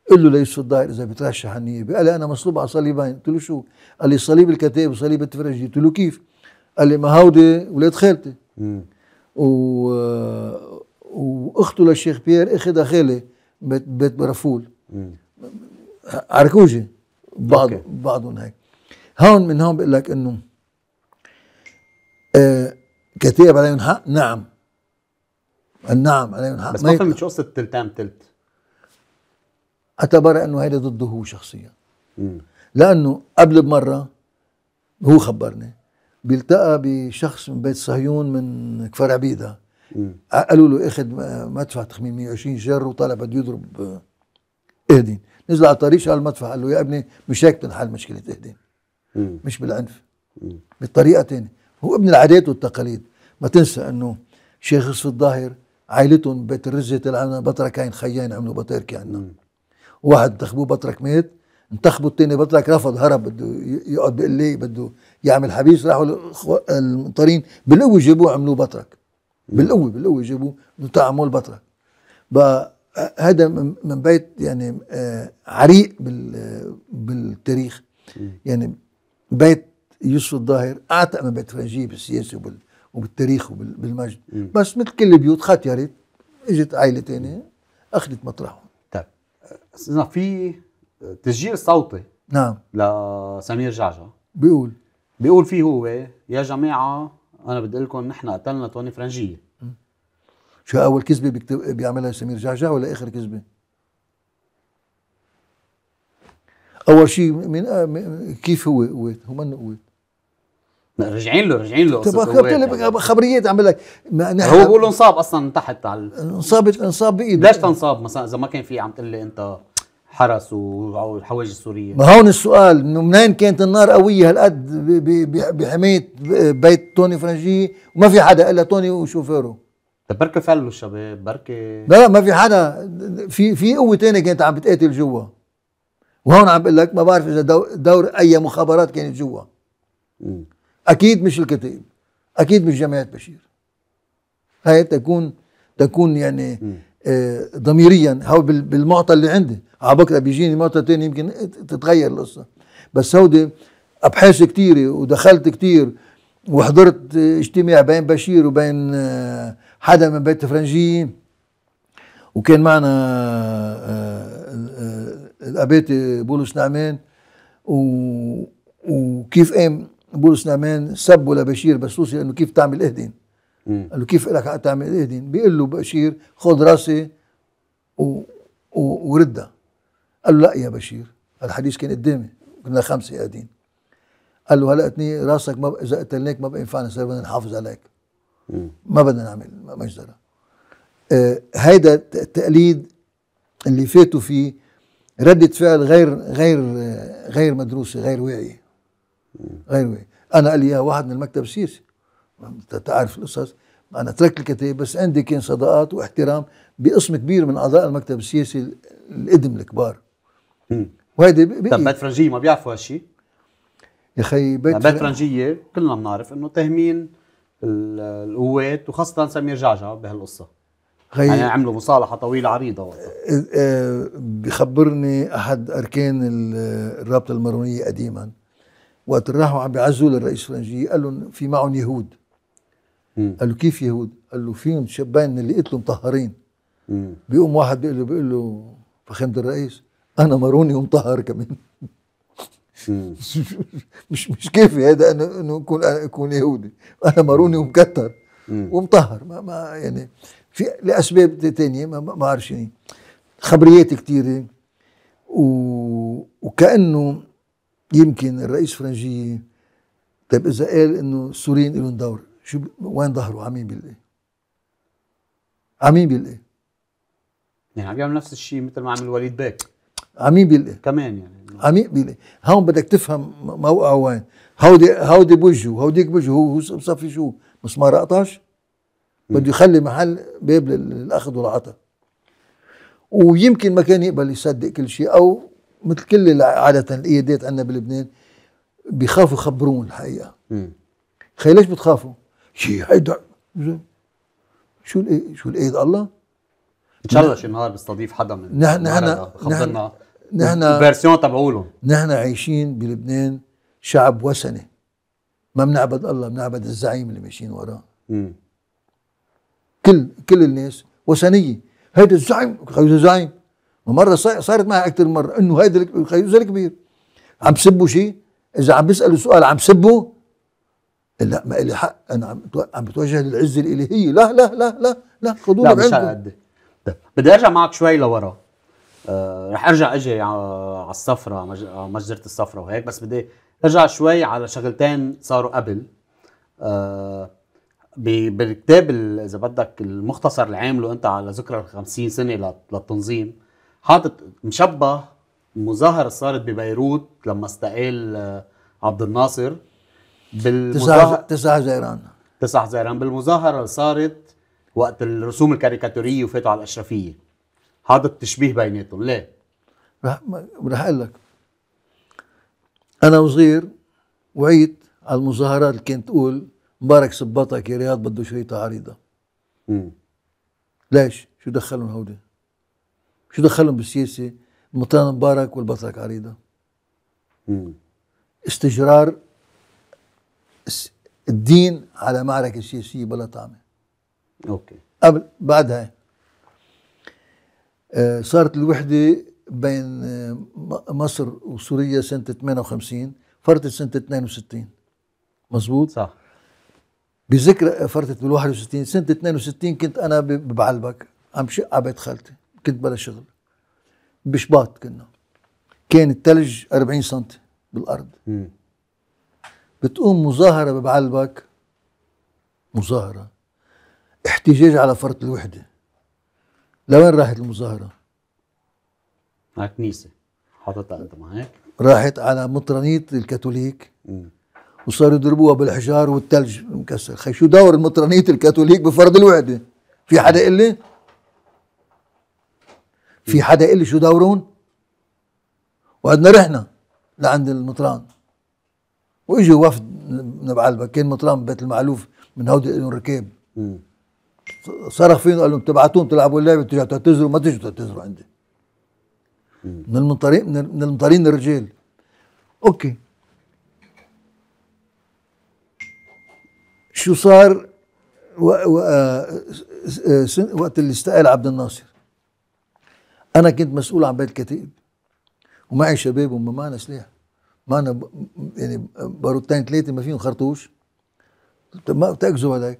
قل له ليوسف الظاهر اذا بترشح النيابه قال لي انا مصلوب على صليبين قلت له شو؟ قال لي صليب الكتاب وصليب التفرجي قلت له كيف؟ قال لي ما هودي ولاد خالتي و... واخته للشيخ بيير اخذها خالي بيت برفول عركوجه بعض أوكي. بعضهم هيك هون من هون بقول لك انه آه عليهم حق نعم النعم عليهم حق بس ما فهمت شو قصه تلتام تلت اعتبر انه هيدا ضده هو شخصيا مم. لانه قبل بمره هو خبرني بيلتقى بشخص من بيت صهيون من كفر عبيده قالوا له اخذ مدفع تخمين 120 جر وطلع بده يضرب اهدين نزل على الطريق شال المدفع قال له يا ابني مش هيك بتنحل مشكله اهدين مش بالعنف بطريقه تانية هو ابن العادات والتقاليد ما تنسى انه شيخ في الظاهر عائلتهم بيت الرزة تلعنا بطرك خيان عملوا يعني. بطرك عنا واحد انتخبوه بطرك مات انتخبوا الثاني بطرك رفض هرب بده يقعد بقلي بده يعمل حبيس راحوا المطرين بالقوه جابوه عملوه بطرك بالقوه بالقوه جابوه بده تعمل بطرك بقى هذا من بيت يعني آه، عريق بالتاريخ يعني بيت يوسف الظاهر اعتق من بيت فرنجي بالسياسه وبالتاريخ وبالمجد بس مثل كل البيوت ختيرت اجت عائله ثانيه اخذت مطرحهم طيب استاذنا في تسجيل صوتي نعم لسمير جعجع بيقول بيقول فيه هو يا جماعه انا بدي اقول لكم نحن قتلنا توني فرنجيه شو اول كذبه بيكتب بيعملها سمير جعجع ولا اخر كذبه اول شيء من كيف هو قويت هو منه قويت راجعين له راجعين له طيب, طيب، خبريات عم لك هو بقول انصاب اصلا تحت على انصاب انصاب بايده ليش تنصاب مثلا اذا ما كان في عم تقول لي انت حرس والحواجز السوريه ما هون السؤال انه منين كانت النار قويه هالقد بحمايه بيت توني فرنجيه وما في حدا الا توني وشوفيره طب بركي فلوا الشباب بركي لا لا ما في حدا في في قوه ثانيه كانت عم بتقاتل جوا وهون عم بقول لك ما بعرف اذا دور, اي مخابرات كانت جوا اكيد مش الكتائب اكيد مش جماعه بشير هاي تكون تكون يعني آه ضميريا هو بالمعطى اللي عندي على بكره بيجيني معطى ثاني يمكن تتغير القصه بس هودي ابحاث كثيره ودخلت كثير وحضرت اجتماع بين بشير وبين آه حدا من بيت فرنجية وكان معنا آه، آه، آه، الأباتي بولس نعمان و... وكيف قام بولس نعمان سبه لبشير بسوسي انه كيف تعمل اهدن قال له كيف لك تعمل اهدن بيقول له بشير خذ راسي و... و... وردها قال له لا يا بشير الحديث كان قدامي كنا خمسه قاعدين قال له هلا راسك ما ب... اذا قتلناك ما بقى ينفعنا نحافظ عليك ما بدنا نعمل مجزرة آه، هيدا التقليد اللي فاتوا فيه ردة فعل غير غير غير مدروسة غير واعية غير واعية أنا قال لي إياها واحد من المكتب السياسي تعرف القصص أنا تركت الكتاب بس عندي كان صداقات واحترام بقسم كبير من أعضاء المكتب السياسي القدم الكبار وهيدي طب بيت فرنجية ما بيعرفوا هالشيء يا خي بيت بيت فرنجية كلنا بنعرف إنه تهمين القوات وخاصه سمير جعجع بهالقصه غي... يعني عملوا مصالحه طويله عريضه وقتها إيه، إيه، بخبرني احد اركان الرابطه المارونيه قديما وقت راحوا عم بيعزوا للرئيس الفرنجي قال لهم في معهم يهود قال له كيف يهود؟ قال له فيهم شابين اللي قتلوا مطهرين بيقوم واحد بيقول له بيقول له فخامه الرئيس انا ماروني ومطهر كمان مش مش كيفي هذا انه انه اكون اكون يهودي انا ماروني ومكتر ومطهر ما, ما يعني في لاسباب ثانيه ما ما بعرفش يعني خبريات كثيره وكانه يمكن الرئيس فرنجيه طيب اذا قال انه السوريين لهم دور شو ب... وين ظهروا عمين مين بيلقي؟ عمين بيلقي؟ يعني عم يعمل نفس الشيء مثل ما عمل وليد باك عمين مين بيلقي؟ كمان يعني عميق بيلاقي هون بدك تفهم موقعه وين هودي هودي بوجهه هوديك بوجهه هو بصفي شو مسمار اقطش بده يخلي محل باب للاخذ والعطاء ويمكن ما كان يقبل يصدق كل شيء او مثل كل عاده الايادات عندنا بلبنان بيخافوا يخبرون الحقيقه خي ليش بتخافوا؟ شي هيدا شو الايد شو الايد الله؟ ان شاء الله شي نهار بستضيف حدا من نحن نحن خبرنا نحن فيرسيون تبعولهم نحن عايشين بلبنان شعب وثني ما بنعبد الله بنعبد الزعيم اللي ماشيين وراه كل كل الناس وثنيه هيدا الزعيم خيو زعيم ومره صارت معي اكثر مره انه هيدا خيوزه الكبير عم سبوا شيء اذا عم بيسالوا سؤال عم سبوا لا ما لي حق انا عم عم بتوجه للعزه الالهيه لا لا لا لا لا لا مش بدي ارجع معك شوي لورا آه، رح ارجع اجي على الصفرة مجزره الصفرة وهيك بس بدي ارجع شوي على شغلتين صاروا قبل آه، بالكتاب اذا بدك المختصر اللي عامله انت على ذكرى ال 50 سنه للتنظيم حاطط مشبه المظاهره اللي صارت ببيروت لما استقال آه، عبد الناصر بالمظاهره 9 حزيران 9 حزيران بالمظاهره اللي صارت وقت الرسوم الكاريكاتوريه وفاتوا على الاشرفيه هذا التشبيه بيناتهم ليه؟ رح رح اقول لك انا وصغير وعيت على المظاهرات اللي كانت تقول مبارك صبطك يا رياض بده شريطه عريضه امم ليش؟ شو دخلهم هودي؟ شو دخلهم بالسياسه؟ مطلع مبارك والبطرك عريضه امم استجرار الدين على معركه سياسيه بلا طعمه اوكي قبل بعدها آه، صارت الوحدة بين آه، مصر وسوريا سنة 58 فرطت سنة 62 مزبوط صح بذكرى فرطت بال 61 سنة 62 كنت أنا ببعلبك عم شق على بيت خالتي كنت بلا شغل بشباط كنا كان الثلج 40 سم بالأرض م. بتقوم مظاهرة ببعلبك مظاهرة احتجاج على فرط الوحدة لوين راحت المظاهرة؟ على كنيسة حطتها أنت هيك؟ راحت على مطرنية الكاثوليك وصاروا يضربوها بالحجار والثلج مكسر خي شو دور مطرنية الكاثوليك بفرض الوعدة؟ في حدا قال لي؟ في حدا قال لي شو دورهم؟ وعدنا رحنا لعند المطران واجي وفد من بعلبك كان مطران ببيت المعلوف من هودي الركاب صرخ فيهم قال لهم تبعتوهم تلعبوا اللعبه تجوا تعتذروا ما تجوا تعتذروا عندي من المنطرين من المنطرين الرجال اوكي شو صار آه، آه، وقت اللي استقال عبد الناصر انا كنت مسؤول عن بيت كتيب ومعي شباب وما معنا سلاح معنا يعني باروتين ثلاثه ما فيهم خرطوش ما بتاكذب عليك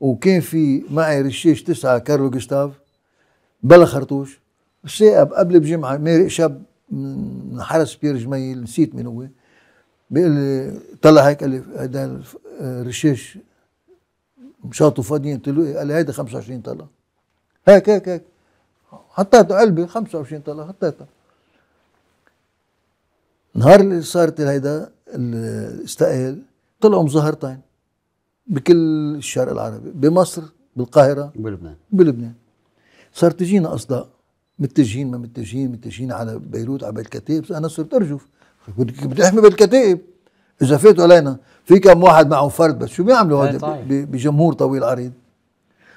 وكان في معي رشاش تسعة كارلو جوستاف بلا خرطوش الساعة قبل بجمعة مارق شاب من حرس بير جميل نسيت مين هو بيقول لي طلع هيك قال لي هذا الرشاش مشاطه فاضيين قلت له إيه؟ قال لي هيدا 25 طلع هيك هيك هيك حطيته قلبي 25 طلع حطيتها نهار اللي صارت هيدا استقال طلعوا مظاهرتين بكل الشرق العربي بمصر بالقاهرة بلبنان بلبنان صار تجينا أصداء متجهين ما متجهين متجهين على بيروت على بيت كتيب أنا صرت أرجف بدي أحمي بيت كتيب إذا فاتوا علينا في كم واحد معه فرد بس شو بيعملوا هذا بجمهور طويل عريض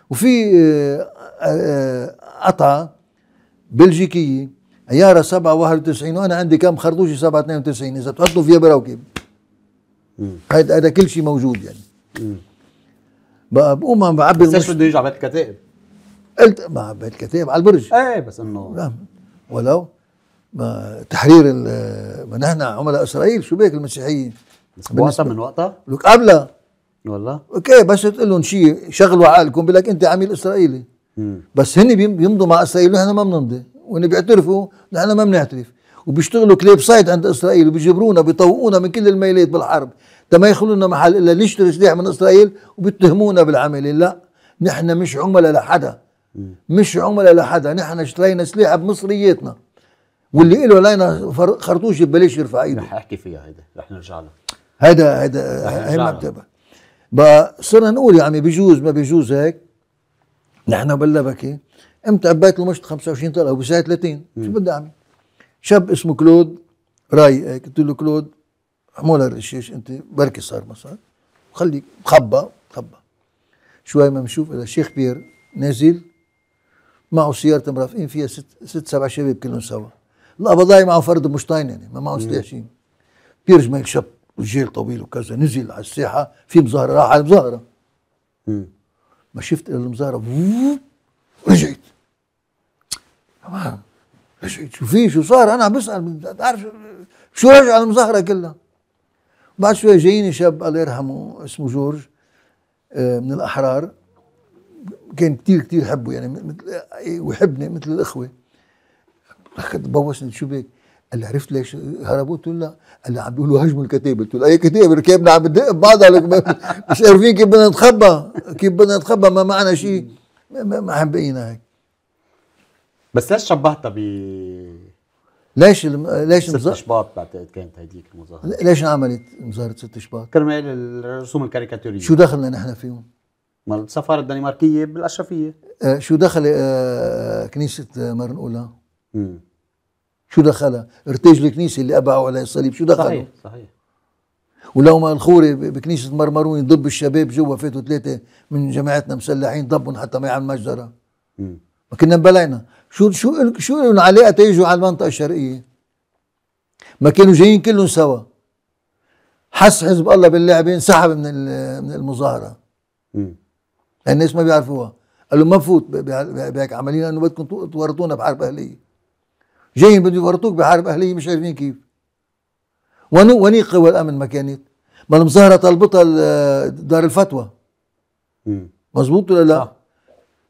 وفي آه، آه، قطعة بلجيكية عيارة 7 91 وأنا عندي كم خرطوشي 792 إذا بتحطوا فيها براوكي هذا كل شيء موجود يعني بقى بقوم عم بعبي بس بده يجي على بيت الكتائب قلت مع بيت الكتائب على البرج ايه بس انه ولو ما تحرير ما نحن عملاء اسرائيل شو بيك المسيحيين بس وقتها من وقتها؟ لك قبلها والله اوكي بس تقول لهم شيء شغلوا عقلكم بقول لك انت عميل اسرائيلي مم. بس هن بيمضوا مع اسرائيل ونحن ما بنمضي وهن بيعترفوا نحن ما بنعترف وبيشتغلوا كليب سايد عند اسرائيل وبيجبرونا بيطوقونا من كل الميلات بالحرب ده ما يخلونا محل الا نشتري سلاح من اسرائيل وبيتهمونا بالعمل لا نحن مش عملاء لحدا مش عملاء لحدا نحن اشترينا سلاح بمصرياتنا واللي له لنا خرطوش ببلاش يرفع ايده رح احكي فيها هيدا رح نرجع لها هيدا هيدا هي ما بتبقى بقى صرنا نقول يا عمي بجوز ما بجوز هيك نحن بالله بكي قمت عبيت له 25 طلقه وبساعه 30 شو بدي اعمل؟ شاب اسمه كلود رايق هيك قلت له كلود حمولها الرشيش انت بركي صار ما صار خليك مخبى مخبى شوي ما بنشوف اذا شيخ بير نازل معه سيارة مرافقين فيها ست ست سبع شباب كلهم سوا القبضاي معه فرد مشطاين يعني ما معه سلاح شيء بير جمال شاب رجال طويل وكذا نزل على الساحه في مظاهره راح على المظاهره ما شفت الا المظاهره رجعت رجعت شو في شو صار انا عم بسال اعرف شو رجع المظاهره كلها بعد شوي جايني شاب الله يرحمه اسمه جورج آه، من الاحرار كان كثير كثير حبه يعني مثل آه، ويحبني مثل الاخوه بوسني شو بك قال لي عرفت ليش هربوا؟ قلت له لا قال لي عم بيقولوا هجموا الكتيبه قلت له اي كتيبه ركابنا عم بتدق ببعضها مش عارفين كيف بدنا نتخبى كيف بدنا نتخبى ما معنا شيء ما, ما, ما حبينا هيك بس ليش شبهتها ب ليش ليش 6 شباط بعتقد كانت هديك المظاهره ليش انعملت مظاهره 6 شباط؟ كرمال الرسوم الكاريكاتوريه شو دخلنا نحن فيهم؟ ما السفاره الدنماركيه بالاشرفيه آه شو دخل آه كنيسه مرن اولى؟ امم شو دخلها؟ ارتاج الكنيسه اللي ابعوا عليها الصليب شو دخلها؟ صحيح صحيح ولو ما الخوري بكنيسه مرمرون ضب الشباب جوا فاتوا ثلاثه من جماعتنا مسلحين ضبهم حتى ما يعمل مجزره ما كنا مبلعنا شو شو شو لهم علاقه تيجوا على المنطقه الشرقيه؟ ما كانوا جايين كلهم سوا حس حزب الله باللاعبين سحب من من المظاهره امم الناس ما بيعرفوها قال لهم ما فوت بهيك عمليه لانه بدكم تورطونا بحرب اهليه جايين بده يورطوك بحرب اهليه مش عارفين كيف وني وني قوى الامن ما كانت ما المظاهره طلبتها دار الفتوى امم مضبوط ولا لا؟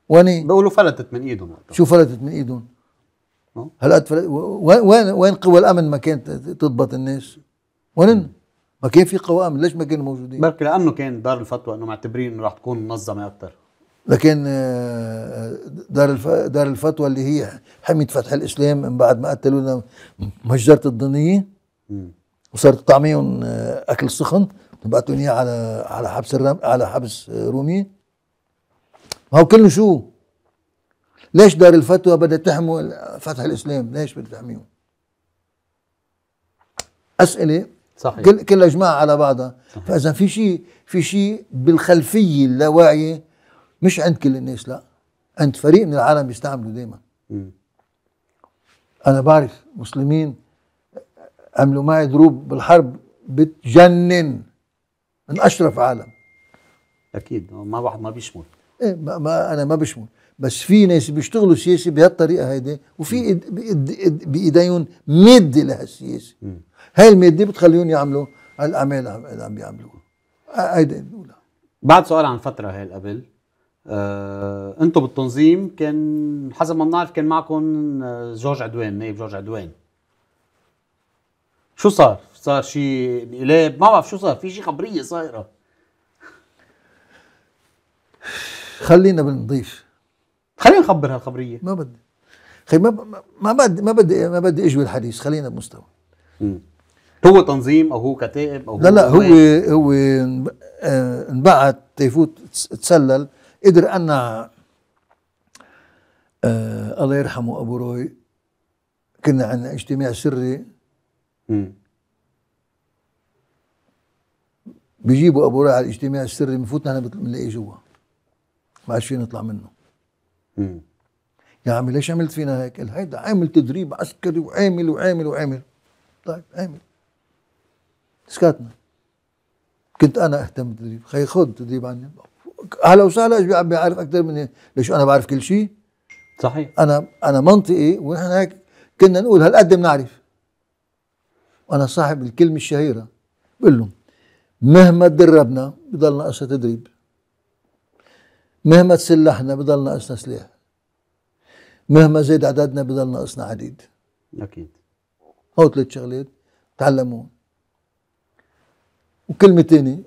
واني بيقولوا فلتت من ايدهم شو فلتت من ايدهم؟ اه؟ هلا فلت... وين وين قوى الامن ما كانت تضبط الناس؟ وين ما كان في قوى امن ليش ما كانوا موجودين؟ بركي لانه كان دار الفتوى انه معتبرين انه رح تكون منظمه اكثر لكن آه، دار الف... دار الفتوى اللي هي حمية فتح الاسلام من بعد ما قتلونا مجزره الضنيه وصارت طعميهم آه، اكل سخن وبعتوني اياه على على حبس الرم... على حبس رومي ما هو كله شو ليش دار الفتوى بدها تحمي فتح الاسلام ليش بدها تحميهم اسئله صحيح كل كلها اجماع على بعضها فاذا في شيء في شيء بالخلفيه اللاواعيه مش عند كل الناس لا عند فريق من العالم بيستعملوا دائما انا بعرف مسلمين عملوا معي دروب بالحرب بتجنن من اشرف عالم اكيد ما واحد ما بيشمل إيه ما, ما انا ما بشمل بس في ناس بيشتغلوا سياسي بهالطريقه هيدي وفي بايديهم ماده لهالسياسه هاي الماده بتخليهم يعملوا هالاعمال اللي عم بيعملوها هيدي الاولى بعد سؤال عن فتره هاي قبل آه، انتم بالتنظيم كان حسب ما بنعرف كان معكم آه، جورج عدوان نائب جورج عدوان شو صار؟ صار شيء انقلاب ما بعرف شو صار في شيء خبريه صايره خلينا بنضيف خلينا نخبر هالخبريه ما بدي خي ما ب... ما بدي ما بدي ما بدي اجوي الحديث خلينا بمستوى م. هو تنظيم او هو كتائب او لا لا هو هو آه، انبعت تيفوت تسلل قدر امنع آه الله يرحمه ابو روي كنا عندنا اجتماع سري مم. بيجيبوا ابو روي على الاجتماع السري بنفوت نحن بنلاقيه جوا ما عادش نطلع منه يا عمي ليش عملت فينا هيك؟ قال هيدا عامل تدريب عسكري وعامل وعامل وعامل طيب عامل سكتنا كنت انا اهتم بالتدريب خي خذ تدريب عني اهلا وسهلا بيعرف اكثر مني ليش انا بعرف كل شيء صحيح انا انا منطقي ونحن هيك كنا نقول هالقد بنعرف وانا صاحب الكلمه الشهيره بقول لهم مهما تدربنا بضلنا قصه تدريب مهما تسلحنا بضل ناقصنا سلاح مهما زاد عددنا بضل ناقصنا عديد اكيد هو ثلاث شغلات تعلمون وكلمة تانية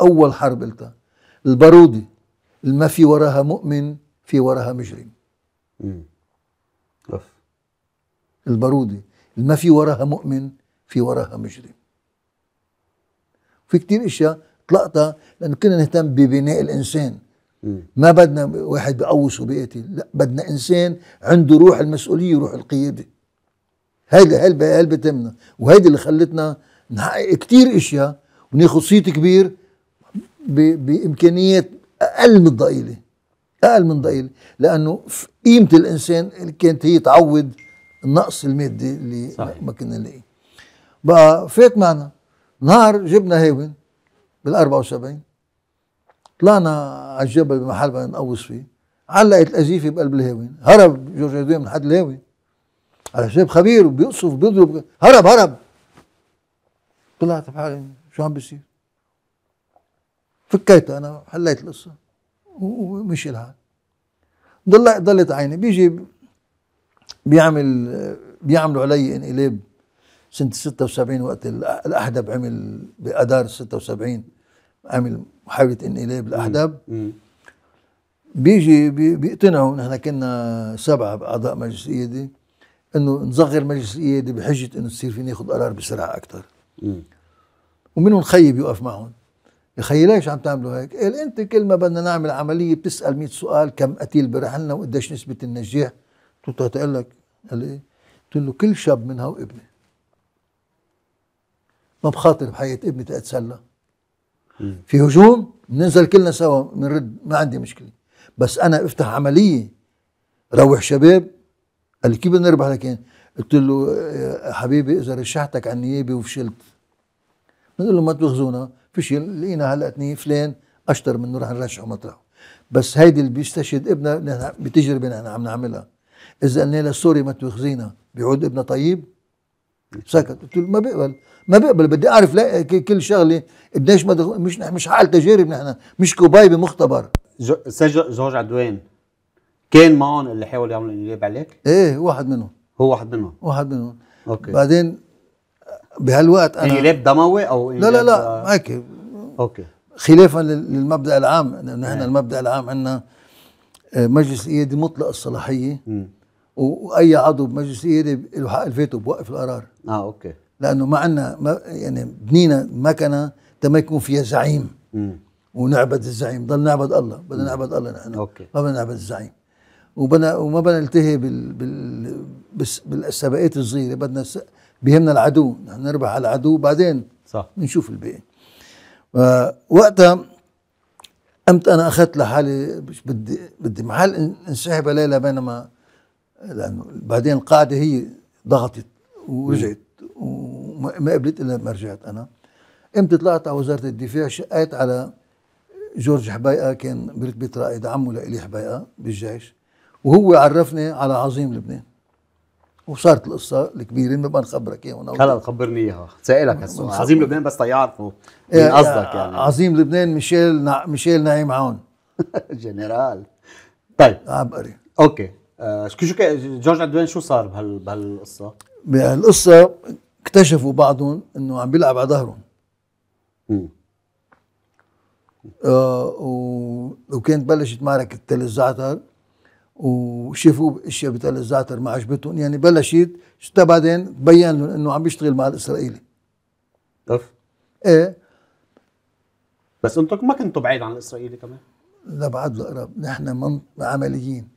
أول حرب قلتها البارودة ما في وراها مؤمن في وراها مجرم أف. البارودة ما في وراها مؤمن في وراها مجرم في كتير اشياء طلقتها لانه كنا نهتم ببناء الانسان ما بدنا واحد بقوس وبيقتل لا بدنا انسان عنده روح المسؤوليه وروح القياده هيدا هل هل بتمنا وهيدي اللي خلتنا نحقق كثير اشياء وناخذ صيت كبير بامكانيات اقل من ضئيله اقل من ضئيله لانه قيمه الانسان اللي كانت هي تعوض النقص المادي اللي صحيح. ما كنا نلاقيه بقى فات معنا نهار جبنا هاون بال 74 طلعنا على الجبل بمحل بدنا نقوص فيه علقت الازيفه بقلب الهاوين هرب جورج هدوين من حد الهاوي على حساب خبير وبيقصف وبيضرب هرب هرب طلعت بحالي شو عم بيصير فكيتها أنا حليت القصة ومشي الحال ضلت ضلت عيني بيجي بيعمل بيعملوا علي انقلاب سنة 76 وقت الأحدب عمل بأدار 76 عمل وحاجه انقلاب الاحزاب بيجي بيقتنعوا نحن كنا سبعه اعضاء مجلس قياده انه نصغر مجلس القياده بحجه انه تصير في ناخذ قرار بسرعه اكثر ومنهم خيي بيوقف معهم يا خيي ليش عم تعملوا هيك؟ قال انت كل ما بدنا نعمل عمليه بتسال 100 سؤال كم قتيل برحلنا وقديش نسبه النجاح؟ قلت له طيب، لك قال ايه؟ قلت له كل شاب منها وابني ما بخاطر بحياه ابني تأتسلى في هجوم ننزل كلنا سوا بنرد ما عندي مشكله بس انا افتح عمليه روح شباب قال لي كيف بدنا نربح لكن قلت له آه، آه، حبيبي اذا رشحتك على النيابه وفشلت بنقول له ما تبغزونا فشل لقينا هلقتني فلان اشطر منه رح نرشحه مطرحه بس هيدي اللي بيستشهد ابنه بتجربه نحن عم نعملها اذا قلنا له سوري ما تبغزينا بيعود ابنه طيب سكت قلت له ما بقبل ما بقبل بدي اعرف لا كل شغله قديش ما مش مش مش حال تجارب نحن مش كوباي بمختبر سجل جورج عدوان كان معهم اللي حاولوا يعملوا انقلاب عليك؟ ايه واحد منهم هو واحد منهم واحد منهم اوكي بعدين بهالوقت انا انقلاب دموي او لا لا لا هيك اوكي خلافا للمبدا العام نحن آه. المبدا العام عندنا آه، مجلس القياده مطلق الصلاحيه م. واي عضو بمجلس القياده له حق الفيتو بوقف القرار اه اوكي لانه ما عندنا ما يعني بنينا مكنه ما يكون فيها زعيم مم. ونعبد الزعيم ضل نعبد الله بدنا نعبد الله نحن أوكي. ما بدنا نعبد الزعيم وبنا وما بدنا نلتهي بال بال بالسباقات الصغيره بدنا س... بهمنا العدو نحن نربح على العدو بعدين صح بنشوف الباقي وقتها قمت انا اخذت لحالي بدي بدي محل انسحب ليلى بينما لانه بعدين القاعده هي ضغطت ورجعت وما قبلت الا ما رجعت انا امتى طلعت على وزاره الدفاع شقيت على جورج حبيقه كان برتبه رائد عمه لإلي حبيقه بالجيش وهو عرفني على عظيم لبنان وصارت القصه الكبيره ما نخبرك اياها هلا خبرني اياها سائلك هالسؤال عظيم لبنان بس تيعرفوا آه، مين قصدك يعني عظيم لبنان ميشيل نع... ميشيل نعيم عون جنرال طيب عبقري اوكي آه شو جورج عدوان شو صار بهال بهالقصه؟ بالقصة اكتشفوا بعضهم انه عم بيلعب على ظهرهم آه و... وكانت بلشت معركة تل الزعتر وشافوا اشياء بتل الزعتر ما عجبتهم يعني بلشت شتا بعدين بين لهم انه عم بيشتغل مع الاسرائيلي طف ايه بس انتم ما كنتوا بعيد عن الاسرائيلي كمان لا بعد لا قرب نحن من عمليين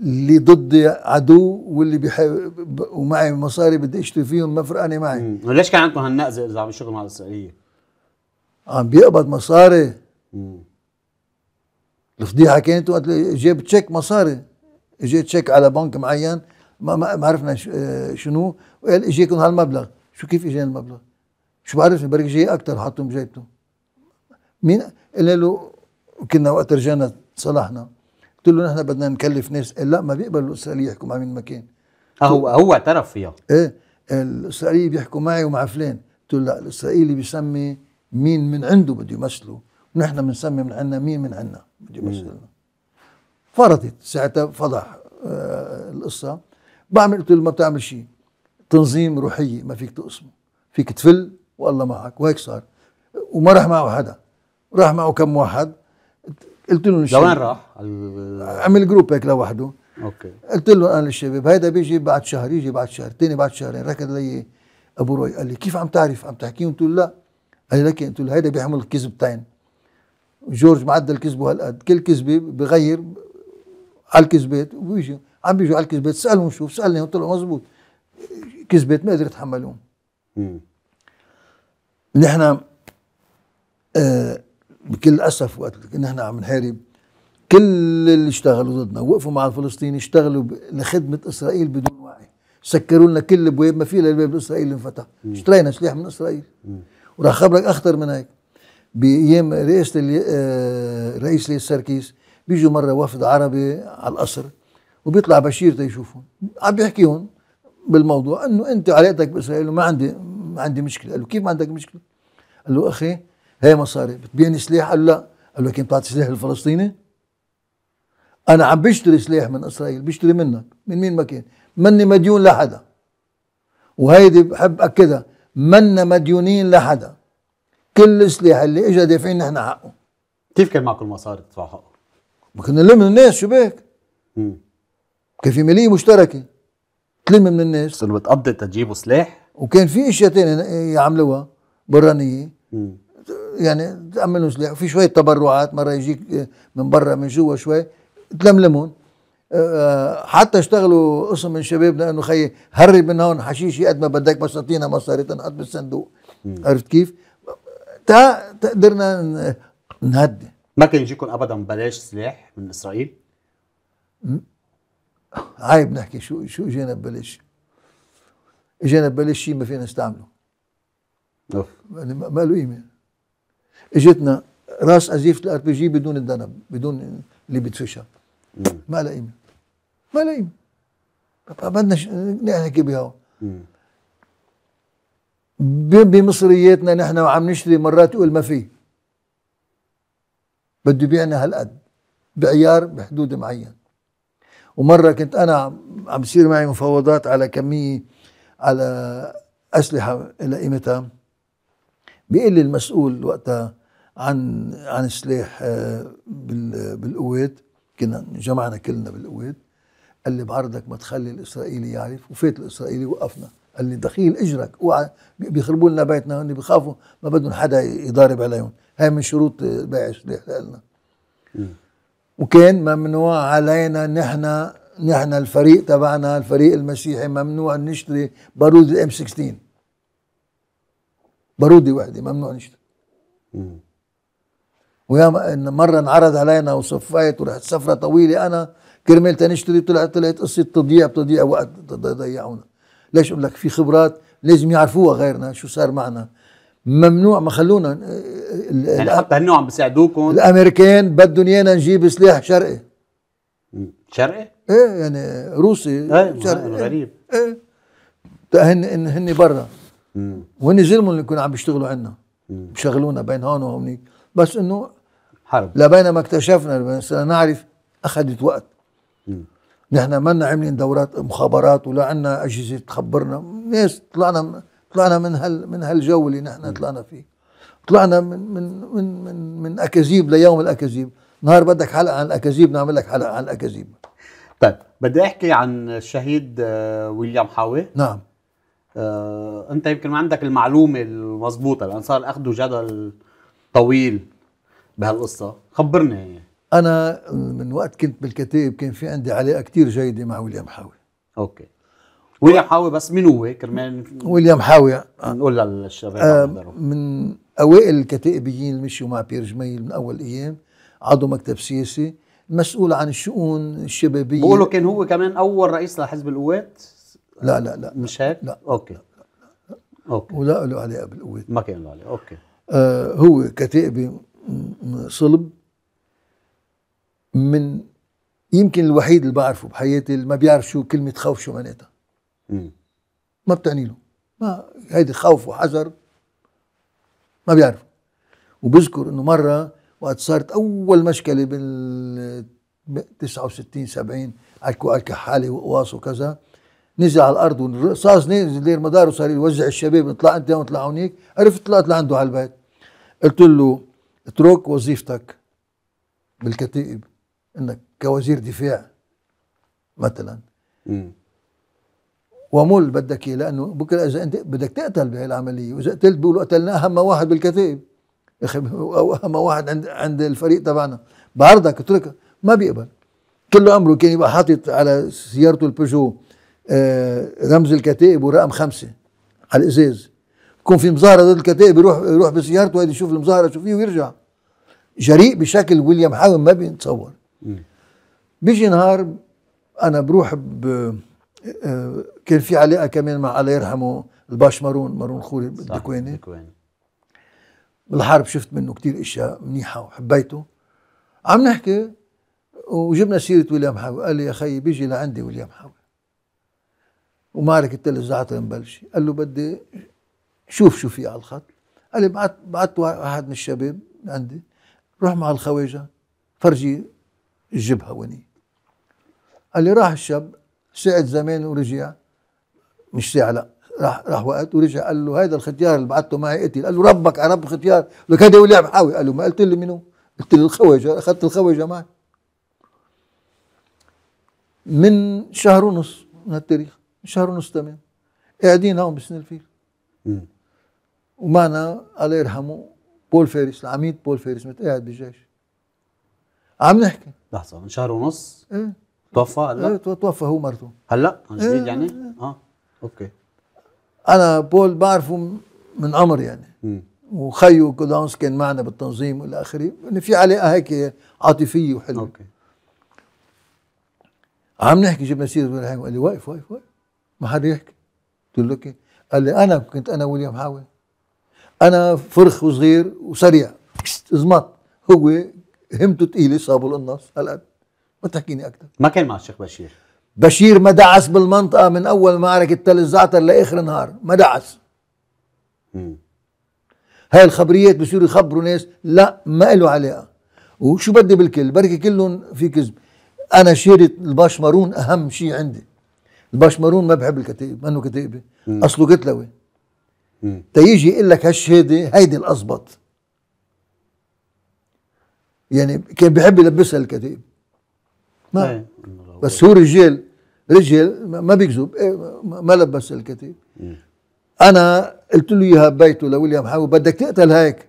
اللي ضدي عدو واللي بيحب ومعي مصاري بدي اشتري فيهم ما فرقانه معي طيب ليش كان عندكم هالنقزه اذا عم يشتغل مع الاسرائيليه؟ عم بيقبض مصاري امم الفضيحه كانت وقت جاب تشيك مصاري اجى تشيك على بنك معين ما ما عرفنا آه، شنو وقال اجيكم هالمبلغ شو كيف اجاني المبلغ؟ شو بعرفني بركي جاي اكثر حطهم بجيبته مين قلنا له كنا وقت رجعنا صلحنا قلت له نحن بدنا نكلف ناس قال لا ما بيقبل الاسرائيلي يحكوا مع مين ما كان آه، هو هو اعترف فيها ايه الاسرائيلي بيحكوا معي ومع فلان قلت له لا الاسرائيلي بيسمي مين من عنده بده يمثله ونحن بنسمي من عنا مين من عنا بده يمثلنا فرضت ساعتها فضح آه القصه بعمل قلت له ما بتعمل شيء تنظيم روحيه ما فيك تقسمه فيك تفل والله معك وهيك صار وما راح معه حدا راح معه كم واحد قلت لهم الشباب لوين راح؟ عمل جروب هيك لوحده اوكي قلت له انا للشباب هيدا بيجي بعد شهر يجي بعد شهر ثاني بعد شهرين ركض لي ابو روي قال لي كيف عم تعرف عم تحكيهم قلت له لا قال لي لكن قلت له هيدا بيعمل كذبتين جورج معدل كذبه هالقد كل كذبه بغير على الكذبات وبيجي عم بيجوا على الكذبات سالهم شوف سالني طلعوا مزبوط كذبات ما قدرت اتحملهم نحن آه بكل اسف وقت كنا نحن عم نحارب كل اللي اشتغلوا ضدنا وقفوا مع الفلسطيني اشتغلوا لخدمه اسرائيل بدون وعي سكروا لنا كل البواب ما في الا الباب الاسرائيلي اللي انفتح اشترينا سلاح من اسرائيل وراح خبرك اخطر من هيك بايام رئاسه آه، رئيس ليس سركيس بيجوا مره وفد عربي على القصر وبيطلع بشير تيشوفهم عم بيحكيهم بالموضوع انه انت علاقتك باسرائيل وما عندي ما عندي مشكله قال له كيف ما عندك مشكله؟ قال له اخي هي مصاري بتبيعني سلاح قال لا قال له كنت بتعطي سلاح للفلسطيني انا عم بشتري سلاح من اسرائيل بشتري منك من مين ما كان مني مديون لحدا وهيدي بحب اكدها منا مديونين لحدا كل السلاح اللي اجى دافعين نحن حقه كيف كان معكم المصاري تدفعوا حقه؟ ما كنا نلم من الناس شو بك؟ كان في ماليه مشتركه تلم من الناس انه بتقضي تجيبوا سلاح وكان في اشياء ثانيه يعملوها برانيه يعني تامنوا سلاح في شويه تبرعات مره يجيك من برا من جوا شوي تلملمون آه، آه، حتى اشتغلوا قسم من شبابنا انه خيي هرب من هون حشيشي قد ما بدك بس اعطينا مصاري تنحط بالصندوق عرفت كيف؟ تا قدرنا نهدي ما كان يجيكم ابدا ببلاش سلاح من اسرائيل؟ عيب نحكي شو شو اجينا ببلاش اجينا ببلاش شيء ما فينا نستعمله اوف يعني ما له قيمه اجتنا راس ازيفه الار بي جي بدون الدنب بدون اللي بتفشها ما لها قيمه ما لها قيمه بدنا نحكي بها بمصرياتنا نحن وعم نشتري مرات يقول ما في بده يبيعنا هالقد بعيار بحدود معين ومره كنت انا عم بصير معي مفاوضات على كميه على اسلحه الى قيمتها بيقول لي المسؤول وقتها عن عن سلاح آه، بالقوات كنا جمعنا كلنا بالقوات قال لي بعرضك ما تخلي الاسرائيلي يعرف وفات الاسرائيلي وقفنا قال لي دخيل اجرك اوعى بيخربوا لنا بيتنا هن بيخافوا ما بدهم حدا يضارب عليهم هاي من شروط آه، بيع السلاح لنا وكان ممنوع علينا نحن نحن الفريق تبعنا الفريق المسيحي ممنوع نشتري بارود الام 16 باروده وحده ممنوع نشتري مم. ويا مره انعرض علينا وصفيت ورحت سفره طويله انا كرمال تنشتري طلعت طلعت قصه تضييع بتضييع وقت ضيعونا ليش اقول لك في خبرات لازم يعرفوها غيرنا شو صار معنا ممنوع ما خلونا آه، يعني حتى هن عم بيساعدوكم الامريكان بدهم ايانا نجيب سلاح شرقي شرقي؟ ايه يعني روسي ايه, إيه، غريب ايه هن هن, برا وهن ظلموا اللي كنا عم بيشتغلوا عنا بشغلونا بين هون وهونيك بس انه حرب لبينما اكتشفنا بس نعرف اخذت وقت نحن ما عاملين دورات مخابرات ولا عندنا اجهزه تخبرنا ناس طلعنا طلعنا من هال من هالجو اللي نحن طلعنا فيه طلعنا من من من من, من اكاذيب ليوم الاكاذيب نهار بدك حلقه عن الاكاذيب نعمل لك حلقه عن الاكاذيب طيب بدي احكي عن الشهيد آه، ويليام حاوي نعم آه، انت يمكن ما عندك المعلومه المضبوطه لان صار اخذوا جدل طويل بهالقصة خبرنا أنا من وقت كنت بالكتائب كان في عندي علاقة كتير جيدة مع ويليام حاوي أوكي ويليام حاوي بس مين هو كرمال ويليام حاوي نقول للشباب آه من اوائل الكتائبيين اللي مشوا مع بير جميل من اول ايام عضو مكتب سياسي مسؤول عن الشؤون الشبابيه بقولوا كان هو كمان اول رئيس لحزب القوات لا لا لا مش هيك؟ لا اوكي لا, لا, لا. اوكي ولا له علاقه بالقوات ما كان له علاقه اوكي آه، هو كتائبي صلب من يمكن الوحيد اللي بعرفه بحياتي اللي ما بيعرف شو كلمة خوف شو معناتها ما بتعني له ما هيدي خوف وحذر ما بيعرف وبذكر انه مرة وقت صارت أول مشكلة بال 69 70 على الكحالة وقواص وكذا نزل على الارض والرصاص نزل دير مدار وصار يوزع الشباب اطلع انت واطلع هونيك عرفت طلعت لعنده على البيت قلت له اترك وظيفتك بالكتائب انك كوزير دفاع مثلا م. ومل بدك اياه لانه بكره اذا انت بدك تقتل بهي العمليه واذا قتلت بيقولوا قتلنا اهم واحد بالكتائب يا اخي او اهم واحد عند عند الفريق تبعنا بعرضك اتركها ما بيقبل كل امره كان يبقى حاطط على سيارته البيجو آه، رمز الكتائب ورقم خمسه على الازاز يكون في مظاهره ضد الكتائب يروح يروح بسيارته هيدي يشوف المظاهره شو فيه ويرجع جريء بشكل ويليام حاول ما بيتصور بيجي نهار انا بروح ب... آه، كان في علاقه كمان مع الله يرحمه الباش مارون مارون خوري الدكويني بالحرب شفت منه كتير اشياء منيحه وحبيته عم نحكي وجبنا سيره ويليام حاوي قال لي يا خي بيجي لعندي ويليام حاوي له الزعتر نبلش قال له بدي شوف شو في على الخط قال لي بعت بعت واحد من الشباب عندي روح مع الخواجه فرجي الجبهه وني قال لي راح الشاب ساعة زمان ورجع مش ساعة لا راح راح وقت ورجع قال له هذا الختيار اللي بعته معي قتل قال له ربك على رب ختيار لك هذا ولع بحاوي قال له ما قلت لي منو قلت لي الخواجه اخذت الخواجه معي من شهر ونص من التاريخ شهر ونص تمام قاعدين هون بسن الفيل ومعنا الله يرحمه بول فارس العميد بول فارس قاعد بالجيش عم نحكي لحظة من شهر ونص ايه توفى هلا؟ ايه توفى هو مرته هلا عن جديد إيه يعني؟ إيه. اه اوكي انا بول بعرفه من عمر يعني وخيو وخيه كودانس كان معنا بالتنظيم والى اخره يعني في علاقه هيك عاطفيه وحلوه اوكي عم نحكي جبنا سيره ولا قال لي واقف واقف واقف ما حدا يحكي قلت له كيف قال لي انا كنت انا ويليام حاول انا فرخ وصغير وسريع ازمط هو همته ثقيله صابه للنص هالقد ما تحكيني اكثر ما كان مع الشيخ بشير بشير ما دعس بالمنطقه من اول معركه تل الزعتر لاخر نهار ما دعس هاي الخبريات بصيروا يخبروا ناس لا ما له علاقه وشو بدي بالكل بركي كلهم في كذب انا شيرة الباشمرون اهم شيء عندي البشمرون ما بحب الكتائب منه كتائبه اصله قتلوي تيجي يقول لك هالشهاده هيدي الاضبط يعني كان بيحب يلبسها الكتائب ما إيه. بس هو رجال رجال ما بيكذب إيه، ما لبس الكتائب انا قلت له اياها ببيته لويليام حاوي بدك تقتل هيك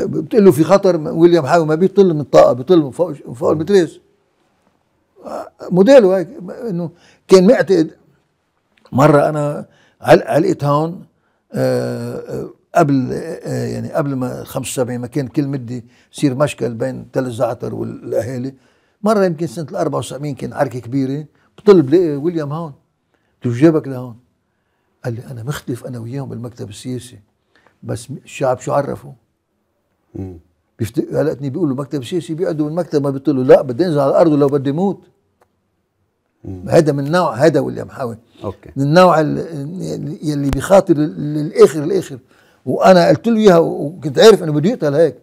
بتقول له في خطر ويليام حاوي ما بيطل من الطاقه بيطل من فوق من فوق المتريس آه، موديله هيك انه كان معتقد مره انا علقت هون آه، آه، قبل آه، يعني قبل ما 75 ما كان كل مده يصير مشكل بين تل الزعتر والاهالي مره يمكن سنه ال 74 كان عركه كبيره بطلب لقي ويليام هون شو جابك لهون؟ قال لي انا مختلف انا وياهم بالمكتب السياسي بس الشعب شو عرفه؟ بيفتق قالتني بيقولوا مكتب سياسي بيقعدوا بالمكتب ما بيطلوا لا بدي انزل على الارض ولو بدي موت هذا من نوع هذا واللي حاوي اوكي من النوع اللي بيخاطر للاخر الاخر وانا قلت له اياها وكنت عارف انه بده يقتل هيك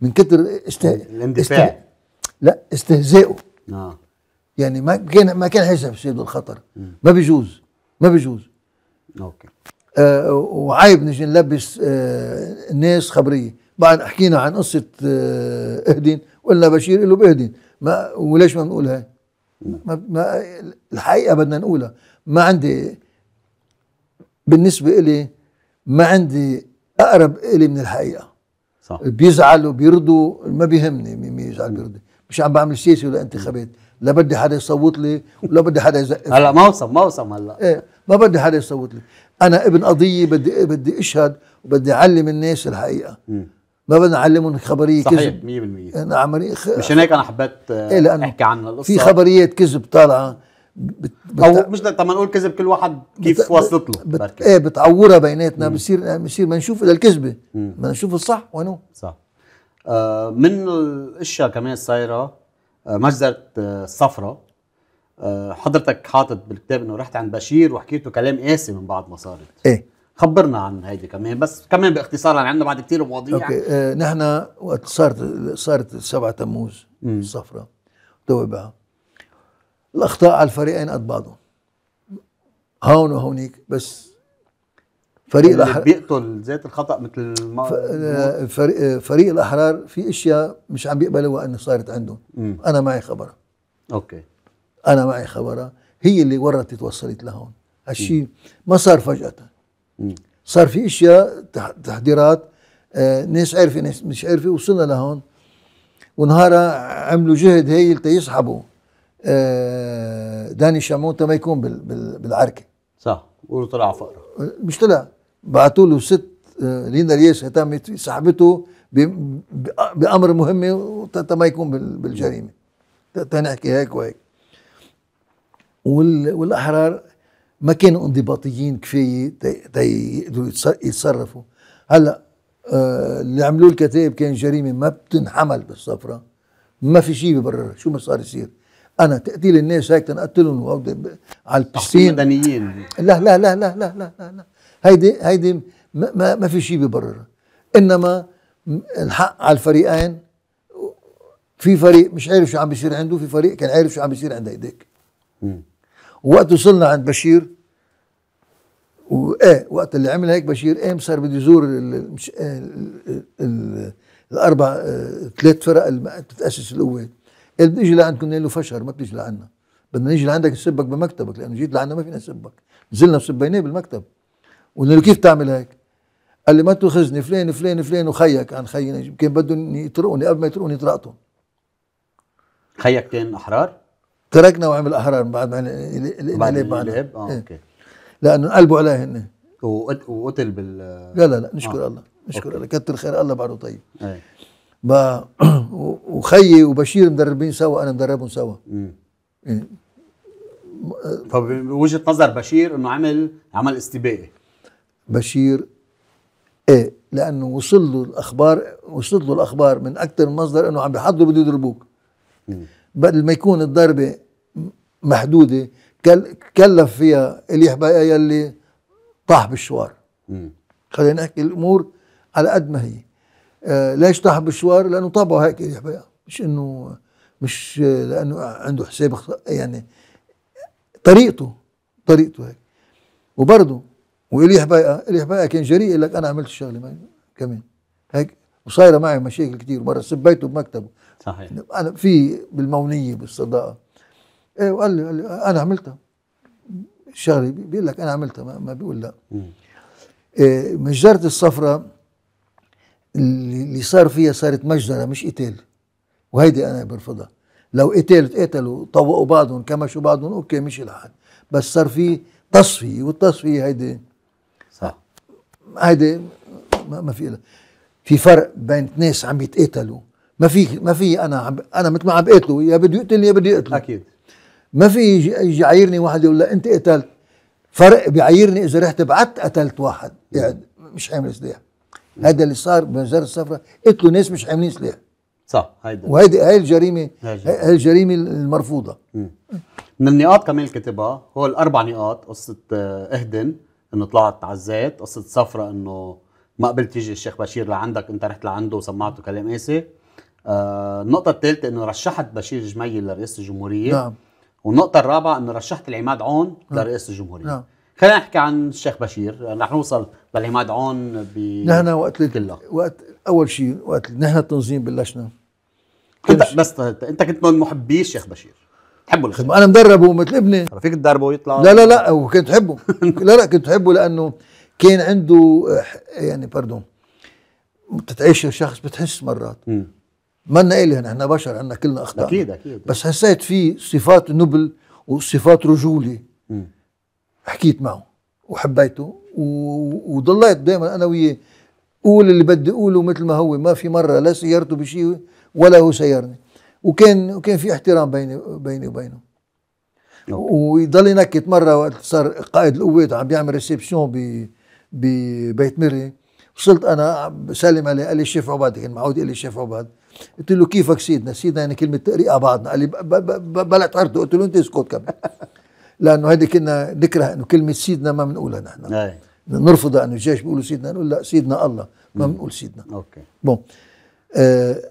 من كتر استه... الاندفاع استه... لا استهزائه آه. يعني ما كان ما كان حاسس بشيء بالخطر ما بيجوز ما بيجوز اوكي آه وعيب نجي نلبس آه ناس خبريه بعد حكينا عن قصه آه اهدن قلنا بشير له بهدين ما وليش ما بنقول هاي ما ما الحقيقه بدنا نقولها ما عندي بالنسبه إلي ما عندي اقرب إلي من الحقيقه صح بيزعلوا وبيرضوا ما بيهمني مين يزعل بيرضي مش عم بعمل سياسه ولا انتخابات لا بدي حدا يصوت لي ولا بدي حدا يزقف هلا موسم موسم هلا ايه ما بدي حدا يصوت لي انا ابن قضيه بدي بدي اشهد وبدي اعلم الناس الحقيقه م. ما بدنا نعلمهم خبريه صحيح كذب 100% إيه، نعم خ... مش هيك انا حبيت آه، إيه لأنه احكي عن القصه في خبريات كذب طالعه بت... بت... او مش طب ما نقول كذب كل واحد كيف بت... وصلت له بت... بركي. ايه بتعورها بيناتنا بصير بصير ما نشوف الا الكذبه ما نشوف الصح وينو صح آه من الاشياء كمان صايره آه، مجزره آه، الصفرة حضرتك حاطط بالكتاب انه رحت عند بشير وحكيته كلام قاسي من بعد ما صارت ايه خبرنا عن هيدي كمان بس كمان باختصار لان عندنا بعد كثير مواضيع اوكي آه نحن وقت صارت صارت 7 تموز الصفراء توابعها الاخطاء على الفريقين قد بعضهم هون وهونيك بس فريق الاحرار بيقتل ذات الخطا مثل ما ف... آه، فريق, آه، فريق الاحرار في اشياء مش عم بيقبلوها انه صارت عندهم مم. انا معي خبرها اوكي انا معي خبرها هي اللي ورطت وصلت لهون هالشيء ما صار فجاه صار في اشياء تحضيرات آه، ناس عارفه ناس مش عارفه وصلنا لهون ونهارها عملوا جهد هاي لتا يسحبوا آه، داني شامون ما يكون بالعركه صح وطلع فقره آه، مش طلع بعثوا له ست لينا الياس تمت سحبته بامر مهم ما يكون بالجريمه تنحكي هيك وهيك والاحرار ما كانوا انضباطيين كفايه يقدروا يتصرفوا هلا آه اللي عملوه الكتائب كان جريمه ما بتنحمل بالصفرة ما في شيء ببررها شو ما صار يصير انا تقتيل الناس هيك تنقتلهم على البسين مدنيين لا لا لا لا لا لا لا, لا. هيدي هيدي ما, ما, ما في شيء ببررها انما الحق على الفريقين في فريق مش عارف شو عم بيصير عنده في فريق كان عارف شو عم بيصير عند هيداك وقت وصلنا عند بشير وايه وقت اللي عمل هيك بشير قام إيه صار بده يزور إيه، الاربع آه، ثلاث فرق اللي بتتاسس القوات قال بدي اجي لعندكم قال له فشر ما بتيجي لعنا بدنا نيجي لعندك نسبك بمكتبك لانه جيت لعنا ما فينا نسبك نزلنا وسبيناه بالمكتب قلنا له كيف تعمل هيك؟ قال لي ما تاخذني فلان فلان فلان وخيك عن خينا كان بدهم يطرقوني قبل ما يطرقوني طرقتهم خيك كان احرار؟ تركنا وعمل احرار بعد ما بعد بعد الانقلاب اه إيه. اوكي لانه قلبوا عليه هن وقتل بال لا لا لا نشكر آه. الله نشكر أوكي. الله كتر خير الله بعده طيب أي. ما وخيي وبشير مدربين سوا انا مدربهم سوا إيه. فبوجهه نظر بشير انه عمل عمل استباقي بشير ايه لانه وصل له الاخبار وصلت له الاخبار من اكثر من مصدر انه عم بيحضروا بده يضربوك بدل ما يكون الضربه محدوده كلف فيها اللي يحبها يلي طاح بالشوار خلينا نحكي الامور على قد ما هي آه ليش طاح بالشوار لانه طبعه هيك اللي يحبها مش انه مش لانه عنده حساب يعني طريقته طريقته هيك وبرضه والي حبايقه الي حبايقه كان جريء يقول لك انا عملت الشغله معي كمان هيك وصايره معي مشاكل كثير مره سبيته بمكتبه صحيح انا في بالمونيه بالصداقه ايه وقال لي, قال لي انا عملتها الشغله بيقول لك انا عملتها ما, ما بيقول لا إيه مجزره الصفراء اللي صار فيها صارت مجزره مش قتال وهيدي انا برفضها لو قتال تقتلوا طوقوا بعضهم كمشوا بعضهم اوكي مش الحال بس صار في تصفيه والتصفيه هيدي صح هيدي ما في إلا. في فرق بين ناس عم يتقتلوا ما في ما في انا عم انا مثل ما عم بقتله يا بده يقتلني يا بده يقتله اكيد ما في يجي يعيرني واحد يقول له انت قتلت فرق بيعيرني اذا رحت بعت قتلت واحد يعني مش حامل سلاح هذا اللي صار بمجزرة الصفراء قتلوا ناس مش حاملين سلاح صح هيدا وهيدي هاي الجريمه هاي الجريمه المرفوضه من النقاط كمان الكتبه هو الاربع نقاط قصه آه، اهدن انه طلعت الزيت قصه صفرة انه ما قبلت تيجي الشيخ بشير لعندك انت رحت لعنده وسمعته كلام قاسي آه النقطه الثالثه انه رشحت بشير جميل لرئاسه الجمهوريه نعم والنقطة الرابعة أنه رشحت العماد عون نعم. لرئاسة الجمهورية نعم. خلينا نحكي عن الشيخ بشير رح نوصل للعماد عون ب نحن وقت كله. وقت أول شيء وقت نحن التنظيم بلشنا كنت بس أنت كنت من محبي الشيخ بشير تحبه الخدمة أنا مدربه مثل ابني فيك تدربه ويطلع لا لا لا وكنت احبه لا لا كنت احبه لأنه كان عنده يعني باردون بتتعيش الشخص بتحس مرات ما لنا إلهن احنا بشر عندنا كلنا اخطاء اكيد اكيد بس حسيت في صفات نبل وصفات رجوله حكيت معه وحبيته و... وضليت دائما انا وياه قول اللي بدي اقوله مثل ما هو ما في مره لا سيرته بشيء ولا هو سيرني وكان وكان في احترام بيني بيني وبينه نعم. ويضل ينكت مره وقت صار قائد القوات عم بيعمل ريسبسيون ب ببيت مري وصلت انا سلم عليه قال لي الشيف عباد كان معود لي الشيف عباد قلت له كيفك سيدنا سيدنا يعني كلمه تقريقة بعضنا قال لي بلا عرضه قلت له انت اسكت كمان لانه هيدي كنا نكره انه كلمه سيدنا ما بنقولها نحن نرفض انه الجيش بيقولوا سيدنا نقول لا سيدنا الله ما بنقول سيدنا اوكي بون أه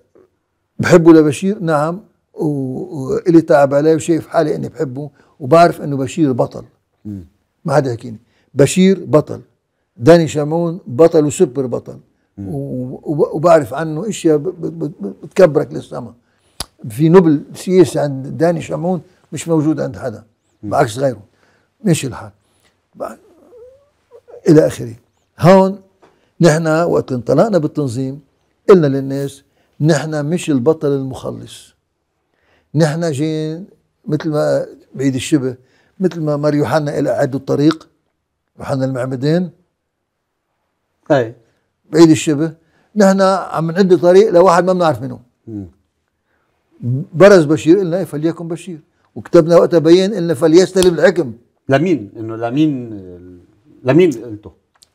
بحبه لبشير نعم والي تعب عليه وشايف حالي اني بحبه وبعرف انه بشير بطل ما حدا يحكيني بشير بطل داني شمعون بطل وسوبر بطل وبعرف عنه اشياء بتكبرك للسما في نبل سياسي عند داني شمعون مش موجود عند حدا بعكس غيره مش الحال الى اخره هون نحن وقت انطلقنا بالتنظيم قلنا للناس نحن مش البطل المخلص نحن جايين مثل ما بعيد الشبه مثل ما مر يوحنا الى عدو الطريق يوحنا المعمدين اي بعيد الشبه نحن عم نعد طريق لواحد ما بنعرف منه برز بشير قلنا إيه، فليكن بشير وكتبنا وقتها بيان قلنا فليستلم الحكم لمين انه لمين لمين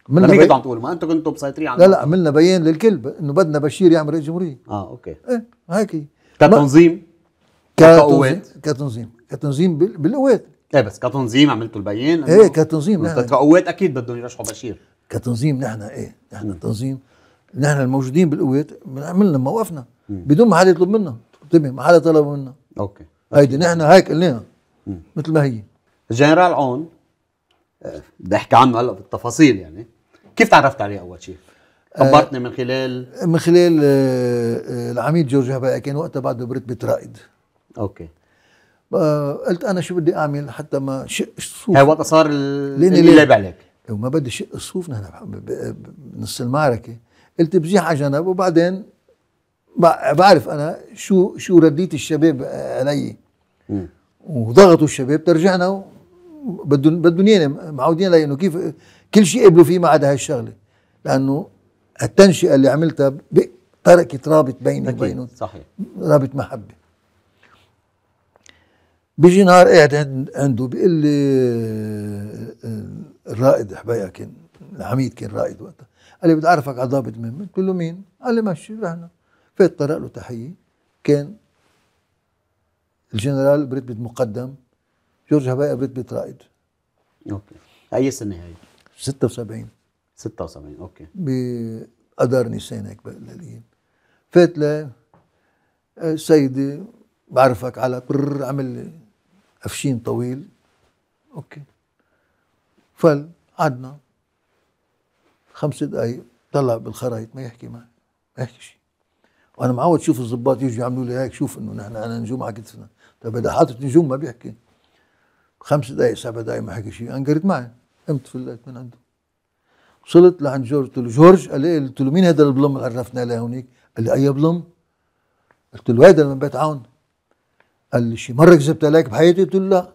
من لمين كنتوا عم تقولوا؟ ما انتوا كنتوا مسيطرين على لا لا عملنا بيان للكل انه بدنا بشير يعمل رئيس جمهوريه اه اوكي ايه هيك كتنظيم كقوات كتنظيم كتنظيم بالقوات ايه بس كتنظيم عملتوا البيان ايه كتنظيم كقوات اكيد بدهم يرشحوا بشير كتنظيم نحن ايه نحن التنظيم نحن الموجودين بالقوات بنعمل لما وقفنا بدون ما حدا يطلب منا انتبه ما حدا طلب منا اوكي هيدي نحن هيك قلناها مثل ما هي الجنرال عون آه، بدي احكي عنه هلا بالتفاصيل يعني كيف تعرفت عليه اول شيء؟ خبرتني آه، من خلال من خلال آه، العميد جورج هبايا كان وقتها بعده برتبة رائد اوكي قلت انا شو بدي اعمل حتى ما شو هاي وقتها صار اللي لعب عليك وما بدي شق الصوف نحن بنص المعركه قلت بزيح على جنب وبعدين بعرف انا شو شو رديت الشباب آه، علي وضغطوا الشباب ترجعنا بدهم بدهم ياني معودين علي انه كيف كل شيء قبلوا فيه ما عدا هالشغله لانه التنشئه اللي عملتها تركت رابط بيني وبينهم صحيح رابط محبه بيجي نهار قاعد عنده بيقول لي آه، آه، الرائد حبايا كان العميد كان رائد وقتها قال لي بدي اعرفك على ضابط مهم قلت له مين؟ قال لي ماشي رحنا فات طرق له تحيه كان الجنرال برتبة مقدم جورج هبايا برتبة رائد اوكي اي سنه هي؟ 76 76 اوكي بأدار نيسان هيك قليلين فات لي سيدي بعرفك على عمل لي قفشين طويل اوكي فقعدنا خمس دقايق طلع بالخرايط ما يحكي معي ما يحكي شيء وانا معود شوف الضباط يجوا يعملوا لي هيك شوف انه نحن انا نجوم على كتفنا طيب اذا حاطط نجوم ما بيحكي خمس دقائق سبع دقائق ما حكي شيء انقرت معي قمت فليت من عنده وصلت لعند جورج قلت له جورج قال لي إيه؟ قلت له مين هذا البلم اللي عرفنا عليه هونيك؟ قال لي اي بلم؟ قلت له هذا من بيت عون قال لي شي مره كذبت عليك بحياتي؟ قلت له لا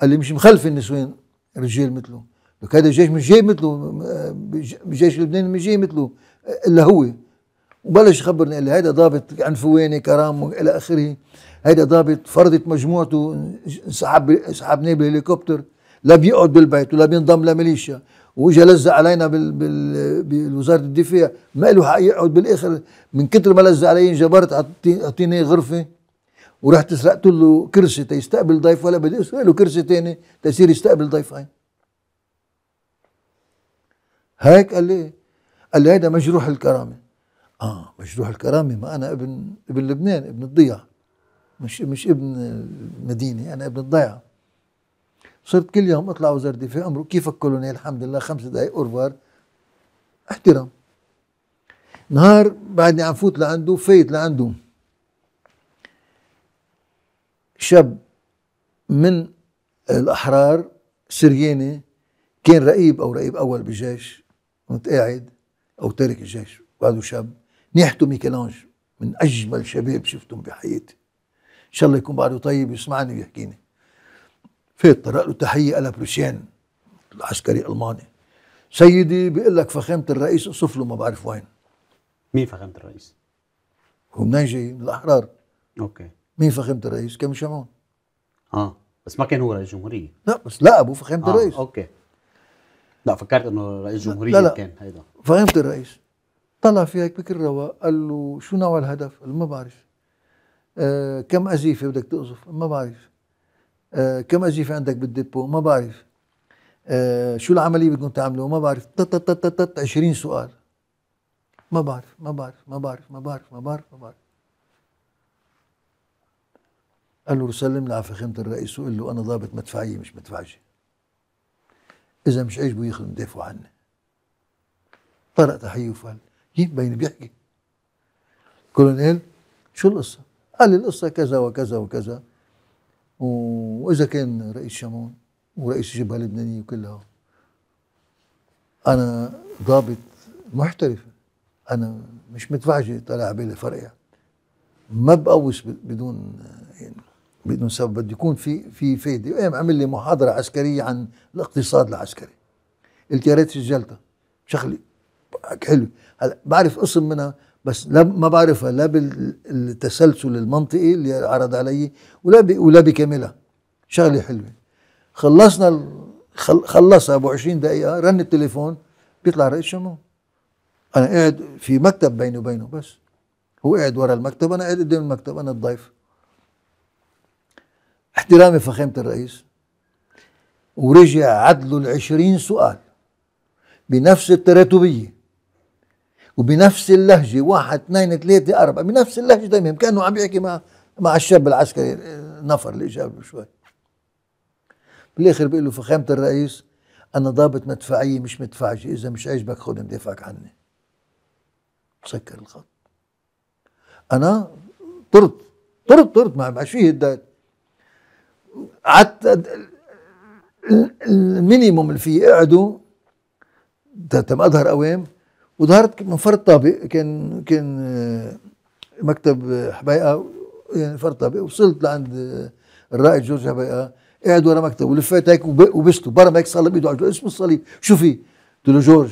قال لي مش مخلف النسوان رجال مثله لك هذا الجيش مش جاي مثله الجيش اللبناني مش جاي مثله الا هو وبلش يخبرني قال لي هذا ضابط عنفواني كرام الى اخره هذا ضابط فرضت مجموعته انسحب انسحبناه بالهليكوبتر لا بيقعد بالبيت ولا بينضم لميليشيا واجى لزق علينا بال بال بوزاره الدفاع ما له حق يقعد بالاخر من كثر ما لزق علي انجبرت اعطيني غرفه ورحت سرقت له كرسي تيستقبل ضيف ولا بدي اسرق له كرسي ثاني تيصير يستقبل ضيفين هيك قال لي قال لي هيدا مجروح الكرامه اه مجروح الكرامه ما انا ابن ابن لبنان ابن الضيعه مش مش ابن المدينه انا ابن الضيعه صرت كل يوم اطلع وزير دفاع امره كيف الكولونيل الحمد لله خمس دقائق اورفار احترام نهار بعدني عم فوت لعنده فايت لعنده شاب من الاحرار سرياني كان رئيب او رئيب اول بجيش كنت قاعد او تارك الجيش وهذا شاب نيحته ميكلانج من اجمل شباب شفتهم بحياتي ان شاء الله يكون بعده طيب يسمعني ويحكيني فات طرق له تحيه قال بروسيان العسكري الالماني سيدي بيقول لك فخامه الرئيس اصف له ما بعرف وين مين فخامه الرئيس؟ هو منين جاي؟ من الاحرار اوكي مين فخامه الرئيس؟ كم شمعون اه بس ما كان هو رئيس جمهوريه لا بس لا ابو فخامه آه. الرئيس اوكي لا فكرت انه رئيس جمهوريه لا لا. كان هيدا فهمت الرئيس طلع في هيك بكل رواق قال له شو نوع الهدف؟ قال ما بعرف آه كم أزيفة بدك تقذف؟ ما بعرف آه كم أزيفة عندك بالديبو؟ ما بعرف آه شو العملية بدكم تعملوا؟ ما بعرف تت تت تت تت 20 سؤال ما بعرف ما بعرف ما بعرف ما بعرف ما بعرف ما بعرف قال له سلم لي على الرئيس وقول له أنا ضابط مدفعية مش مدفعجي اذا مش عاجبه يخدم دافعوا عنه طرق تحيي وفعل بين بيحكي كولونيل قال شو القصه؟ قال لي القصه كذا وكذا وكذا واذا كان رئيس شمون ورئيس الجبهه اللبنانيه وكلها انا ضابط محترف انا مش متفاجئ طلع بالي فرقع ما بقوس بدون يعني بدون سبب بده يكون في في فايده قام عمل لي محاضره عسكريه عن الاقتصاد العسكري قلت يا ريت سجلتها شغله حلو هلا بعرف قسم منها بس لا ما بعرفها لا بالتسلسل المنطقي اللي عرض علي ولا بي ولا بكاملها شغله حلوه خلصنا خلصها ابو 20 دقيقه رن التليفون بيطلع رئيس شمو انا قاعد في مكتب بيني وبينه بس هو قاعد ورا المكتب انا قاعد قدام المكتب انا الضيف احترامي فخامة الرئيس ورجع عدله العشرين سؤال بنفس التراتبية وبنفس اللهجة واحد اثنين ثلاثة أربعة بنفس اللهجة دايما كأنه عم يحكي مع مع الشاب العسكري آه، نفر اللي جاب شوي بالآخر بيقول له فخامة الرئيس أنا ضابط مدفعية مش مدفعجي إذا مش عاجبك خذ مدافعك عني سكر الخط أنا طرت طرت طرت ما شو الدائرة عت... المينيموم اللي فيه قعدوا تم اظهر اوام وظهرت من فرد طابق كان كان آه، مكتب حبيقه يعني فرد طابق وصلت لعند الرائد جورج حبيقه قاعد ورا مكتبه ولفيت هيك وبسته برا ما هيك صلب ايده على اسمه الصليب شو في؟ قلت له جورج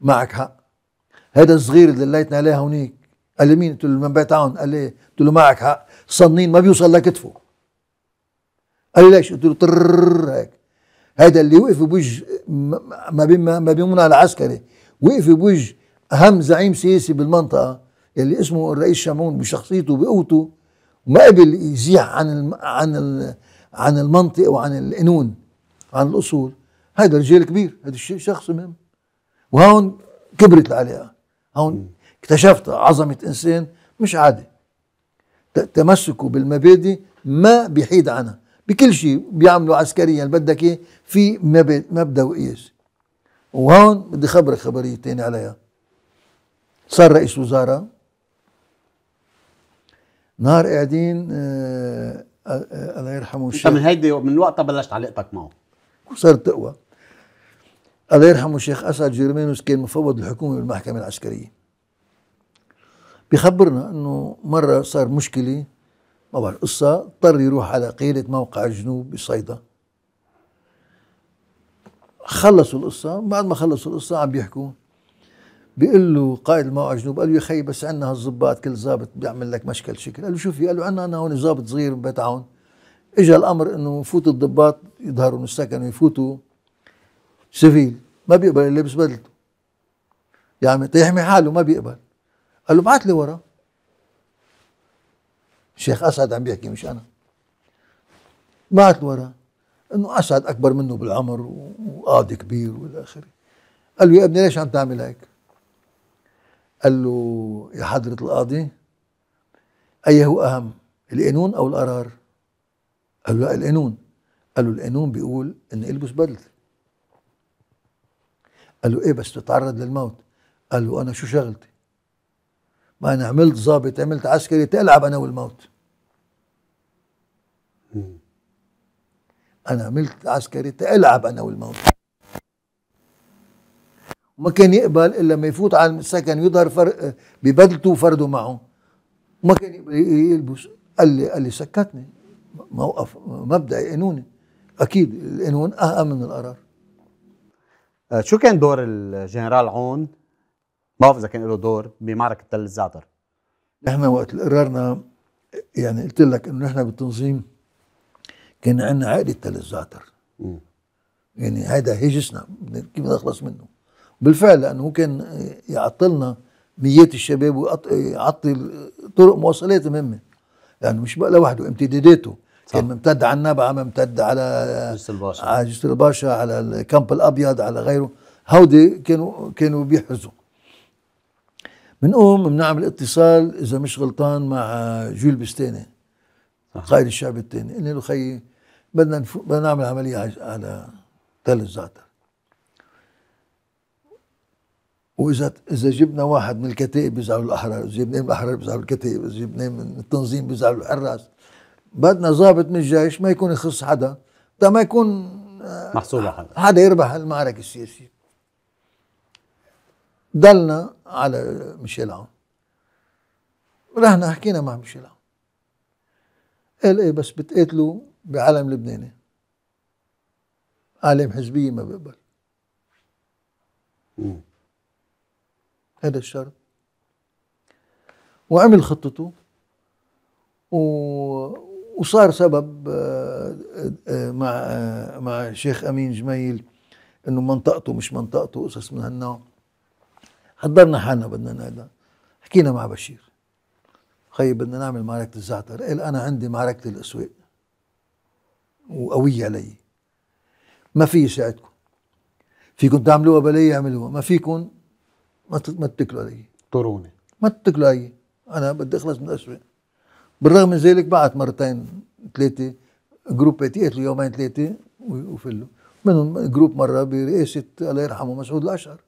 معك حق هذا الصغير اللي لقيتنا عليه هونيك قال لي مين؟ قلت له من بيت عون قال لي قلت له معك حق صنين ما بيوصل لكتفه قال لي ليش؟ قلت له طرررر هيك هذا اللي وقف بوجه ما بين ما بين العسكري وقف بوجه اهم زعيم سياسي بالمنطقه اللي اسمه الرئيس شمعون بشخصيته بقوته وما قبل يزيح عن الم... عن ال... عن المنطق وعن القانون عن الاصول هذا رجال كبير هذا الشيء شخص مهم وهون كبرت العلاقه هون اكتشفت عظمه انسان مش عادي تمسكه بالمبادئ ما بيحيد عنها بكل شيء بيعملوا عسكريا بدك اياه في مبدا وقياس وهون بدي خبرك خبريه ثانيه عليها صار رئيس وزاره نهار قاعدين آه آه آه الله يرحمه الشيخ انت من هيدي من وقتها بلشت علاقتك معه وصارت تقوى الله يرحمه الشيخ اسعد جيرمينوس كان مفوض الحكومه بالمحكمه العسكريه بخبرنا انه مره صار مشكله ما بعرف القصة اضطر يروح على قيلة موقع الجنوب بصيدا خلصوا القصة بعد ما خلصوا القصة عم بيحكوا بيقول له قائد الموقع الجنوب قال له يا خي بس عندنا هالظباط كل ظابط بيعمل لك مشكل شكل قال له في قال له عندنا انا هون ظابط صغير ببيت عون اجى الامر انه يفوت الضباط يظهروا من السكن ويفوتوا سيفيل ما بيقبل يلبس بدلته يعني تيحمي حاله ما بيقبل قال له ابعث لي ورا الشيخ اسعد عم بيحكي مش انا بعت وراه انه اسعد اكبر منه بالعمر وقاضي كبير والى اخره قال له يا ابني ليش عم تعمل هيك؟ قال له يا حضرة القاضي أي هو أهم القانون أو القرار؟ قال له لا القانون قال له القانون بيقول إني ألبس بدله قال له إيه بس تتعرض للموت قال له أنا شو شغلتي؟ ما أنا عملت ظابط عملت عسكري تلعب أنا والموت انا عملت عسكري تلعب انا والموت وما كان يقبل الا ما يفوت على السكن ويظهر فرق ببدلته وفرده معه وما كان يقبل يلبس قال لي قال لي سكتني موقف مبدئي قانوني اكيد القانون اهم من القرار آه، شو كان دور الجنرال عون ما بعرف اذا كان له دور بمعركه تل الزعتر نحن وقت قررنا يعني قلت لك انه نحن بالتنظيم كان عندنا عقدة زعتر يعني هذا هيجسنا كيف نخلص منه بالفعل لانه كان يعطلنا نيات الشباب ويعطل طرق مواصلات مهمه يعني مش بقى لوحده امتداداته صح. كان ممتد على النبعه ممتد على جسر الباشا على الباشا على الكامب الابيض على غيره هودي كانوا كانوا بيحرزوا بنقوم بنعمل اتصال اذا مش غلطان مع جول بستاني قائد الشعب الثاني قلنا له خيي بدنا نفو... بدنا نعمل عمليه على تل الزعتر واذا اذا جبنا واحد من الكتائب بيزعلوا الاحرار اذا جبناه من الاحرار بيزعلوا الكتائب اذا جبناه من التنظيم بيزعلوا الحراس بدنا ضابط من الجيش ما يكون يخص حدا تا ما يكون آه، محسوب حدا حدا يربح المعركه السياسيه ضلنا على ميشيل عون رحنا حكينا مع ميشيل عون قال ايه بس بتقاتلوا بعلم لبناني عالم حزبية ما بقبل هذا الشرط وعمل خطته و... وصار سبب آه، آه، آه، مع مع الشيخ امين جميل انه منطقته مش منطقته قصص من هالنوع حضرنا حالنا بدنا نادى حكينا مع بشير خيي بدنا نعمل معركه الزعتر قال انا عندي معركه الاسواق وقوية علي ما في ساعدكم فيكم تعملوها بلاي اعملوها ما فيكم ما ما تتكلوا علي طروني ما تتكلوا علي انا بدي اخلص من الاسوء بالرغم من ذلك بعت مرتين ثلاثه جروب له يومين ثلاثه وفلوا منهم جروب مره برئاسه الله يرحمه مسعود الاشهر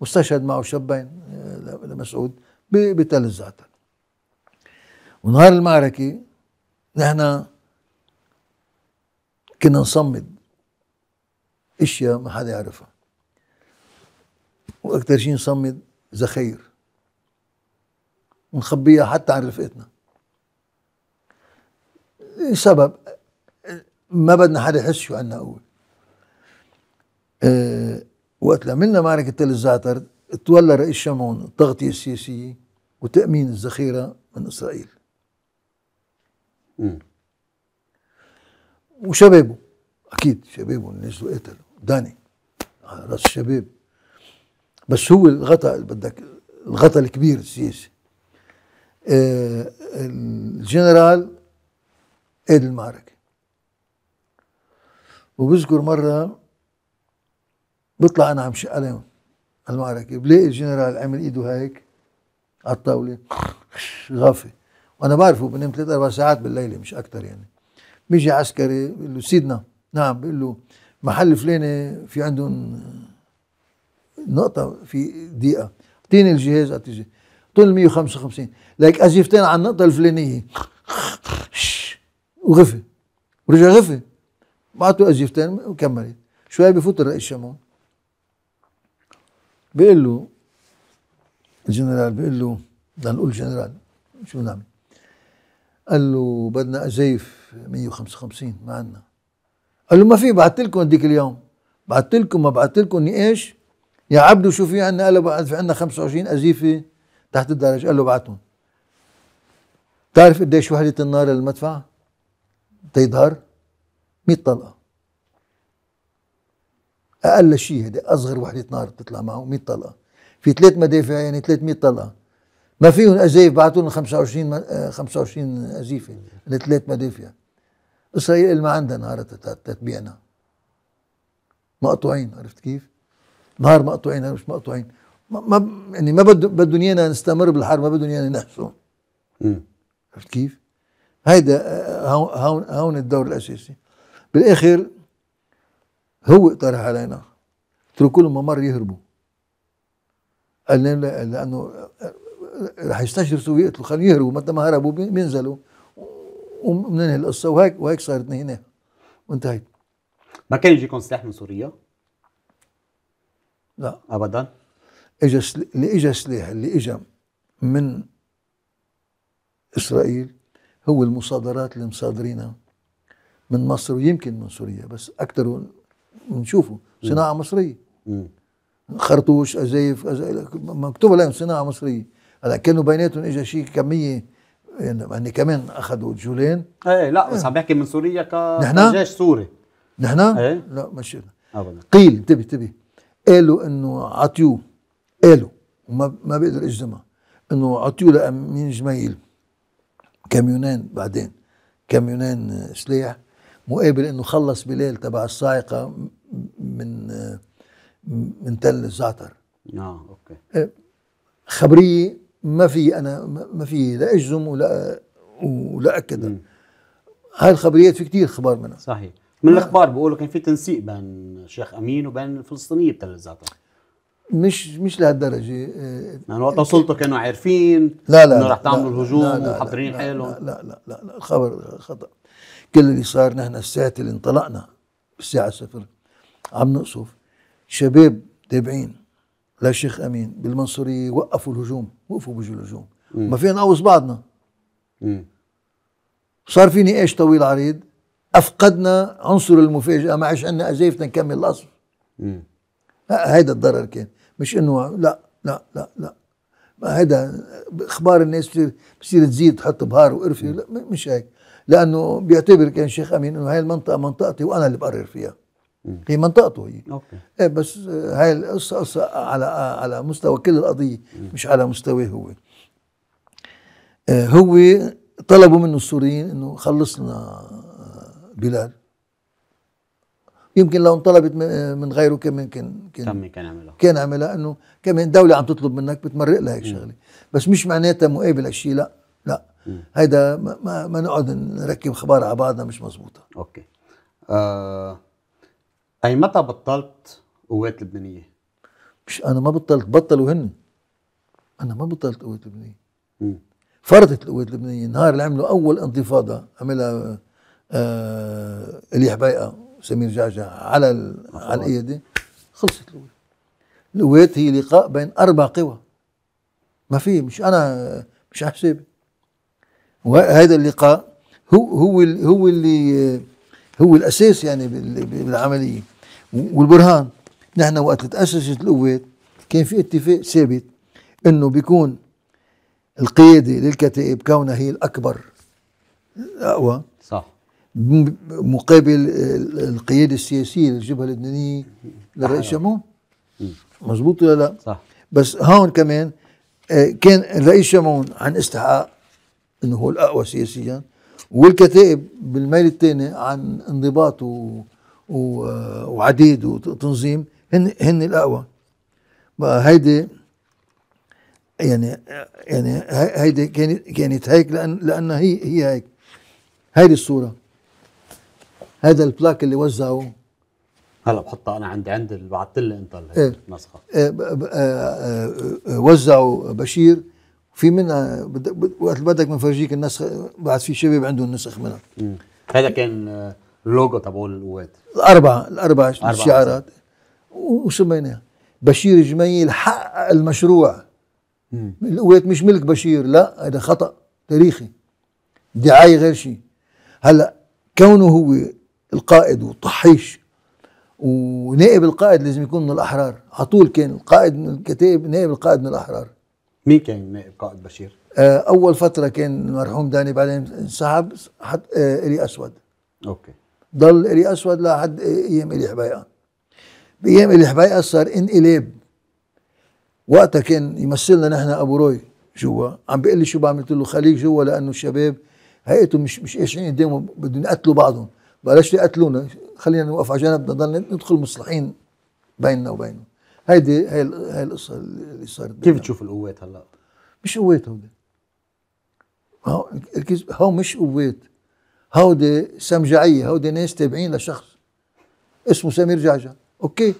واستشهد معه شابين آه، لمسعود بتل الزعتر ونهار المعركه نحن كنا نصمد اشياء ما حدا يعرفها واكثر شيء نصمد زخير نخبيها حتى عن رفقتنا سبب ما بدنا حدا يحس شو عنا اول أه وقت اللي عملنا معركه تل الزعتر تولى رئيس شمعون التغطيه السياسيه وتامين الذخيره من اسرائيل وشبابه اكيد شبابه نزلوا قتلوا داني على راس الشباب بس هو الغطا بدك الغطا الكبير السياسي آه الجنرال قاد المعركة وبذكر مرة بطلع أنا عم شق عليهم المعركة بلاقي الجنرال عمل إيده هيك على الطاولة غافي وأنا بعرفه بنام ثلاث أربع ساعات بالليلة مش أكثر يعني بيجي عسكري بيقول له سيدنا نعم بيقول له محل فلاني في عندهم نقطة في دقيقة اعطيني الجهاز اعطيني الجهاز اعطوني 155 لك اجيفتين على النقطة الفلانية وغفى ورجع غفى بعتوا اجيفتين وكملت شوي بفوت الرئيس شمعون بيقول له الجنرال بيقول له بدنا نقول جنرال شو نعمل قال له بدنا أزيف 155 ما عندنا قال له ما في بعثت لكم هذيك اليوم بعثت لكم ما بعثت لكم يعني ايش يا عبدو شو في عندنا قال له في عندنا 25 أزيفة تحت الدرج قال له بعثهم تعرف قديش وحدة النار للمدفع تيدار 100 طلقة أقل شيء هذا أصغر وحدة نار بتطلع معه 100 طلقة في ثلاث مدافع يعني 300 طلقة ما فيهم أزيف بعثوا لهم 25 25 أزيفة لثلاث مدافع اسرائيل ما عندها نهار تتبيعنا مقطوعين عرفت كيف؟ نهار مقطوعين مش مقطوعين ما يعني ما بدهم بدهم ايانا نستمر بالحرب ما بدهم ايانا نحسن عرفت كيف؟ هيدا هون هون الدور الاساسي بالاخر هو اقترح علينا اتركوا لهم ممر يهربوا قال لانه آه، رح يستشرسوا ويقتلوا خليهم يهربوا متى ما هربوا بينزلوا ومننهي القصه وهيك وهيك صارت نهيناها وانتهيت ما كان يجيكم سلاح من سوريا؟ لا ابدا اجى اللي اجى سلاح اللي اجى من اسرائيل هو المصادرات اللي مصادرينها من مصر ويمكن من سوريا بس اكثر بنشوفه صناعه مصريه خرطوش ازايف مكتوب عليهم صناعه مصريه هلا كانوا بيناتهم اجى شيء كميه انما هن كمان اخذوا جولين ايه لا إيه. بس عم بحكي من سوريا كجيش سوري نحن؟ ايه لا مش ابدا آه، قيل انتبه انتبه قالوا انه عطيوه قالوا وما ما بقدر اجزمها انه عطيوه لامين جميل كاميونين بعدين كاميونين سلاح مقابل انه خلص بلال تبع الصاعقه من آه، من تل الزعتر اه اوكي إيه، خبريه ما في انا ما في لا اجزم ولا ولا اكد هاي الخبريات في كثير اخبار منها صحيح من الاخبار بيقولوا كان في تنسيق بين الشيخ امين وبين الفلسطينيه بتلزاتها مش مش لهالدرجه يعني وقت وصلتوا كانوا عارفين لا لا انه رح تعملوا الهجوم ومحضرين حالهم لا لا لا لا, لا الخبر خطا كل اللي صار نحن الساعه اللي انطلقنا الساعه صفر عم نقصف شباب تابعين للشيخ امين بالمنصوريه وقفوا الهجوم وقفوا بوجه الهجوم ما فينا نقوص بعضنا مم. صار في نقاش طويل عريض افقدنا عنصر المفاجاه ما عادش عندنا ازيف نكمل القصف هيدا الضرر كان مش انه لا لا لا لا ما هيدا اخبار الناس بتصير بتصير تزيد تحط بهار وقرفه لا مش هيك لانه بيعتبر كان الشيخ امين انه هاي المنطقه منطقتي وانا اللي بقرر فيها هي منطقته هي أوكي. إيه، بس آه، هاي القصه قصه على على مستوى كل القضيه مش على مستواه هو آه، هو طلبوا منه السوريين انه خلصنا آه، بلاد يمكن لو انطلبت من غيره كمان كان كان كان عملها كان عملها انه كمان دوله عم تطلب منك بتمرق لها هيك شغله بس مش معناتها مقابل هالشيء لا لا هيدا ما, ما, ما نقعد نركب اخبار على بعضنا مش مزبوطه اوكي آه اي متى بطلت قوات لبنانيه؟ مش انا ما بطلت بطلوا هن انا ما بطلت قوات لبنانيه فرضت القوات اللبنانيه نهار اللي عملوا اول انتفاضه عملها آه الي حبيقه سمير جعجع على على القياده خلصت القوات القوات هي لقاء بين اربع قوى ما في مش انا مش على حسابي وهذا اللقاء هو هو هو اللي آه، هو الاساس يعني بالعمليه والبرهان نحن وقت تأسست القوات كان في اتفاق ثابت انه بيكون القيادة للكتائب كونها هي الأكبر الأقوى صح مقابل القيادة السياسية للجبهة اللبنانية للرئيس أيوة. شمون مزبوط ولا لا صح بس هون كمان آه، كان الرئيس شمعون عن استحقاق انه هو الاقوى سياسيا والكتائب بالميل الثاني عن انضباط و وعديد وتنظيم هن هن الاقوى بقى هيدي يعني يعني هيدي كانت كانت هيك لان لان هي هي هيك هيدي الصوره هذا البلاك اللي وزعه هلا بحطها انا عندي عند بعثت لي انت إيه. النسخه ايه, إيه آه، آه، آه، وزعوا بشير في منها وقت بدك بنفرجيك النسخ بعد في شباب عندهم نسخ منها هذا كان لوجو تبع القوات الاربعه الأربعة الشعارات وسميناها بشير جميل حقق المشروع مم. القوات مش ملك بشير لا هذا خطا تاريخي دعايه غير شيء هلا كونه هو القائد والطحيش ونائب القائد لازم يكون من الاحرار على طول كان القائد من الكتائب نائب القائد من الاحرار مين كان نائب قائد بشير؟ آه، اول فتره كان المرحوم داني بعدين انسحب حط آه الي اسود اوكي ضل الي اسود لحد ايام الي حبيقه بايام الي حبيقه صار انقلاب وقتها كان يمثلنا نحن ابو روي جوا عم بيقول لي شو بعمل قلت له خليك جوا لانه الشباب هيئته مش مش قاشعين يعني قدامه بدهم يقتلوا بعضهم بلاش يقتلونا خلينا نوقف على جنب نضل ندخل مصلحين بيننا وبينهم هيدي هي هي القصه اللي صارت كيف تشوف القوات هلا؟ مش قوات هودي هو مش قوات هودي سمجعيه هودي ناس تابعين لشخص اسمه سمير جعجع اوكي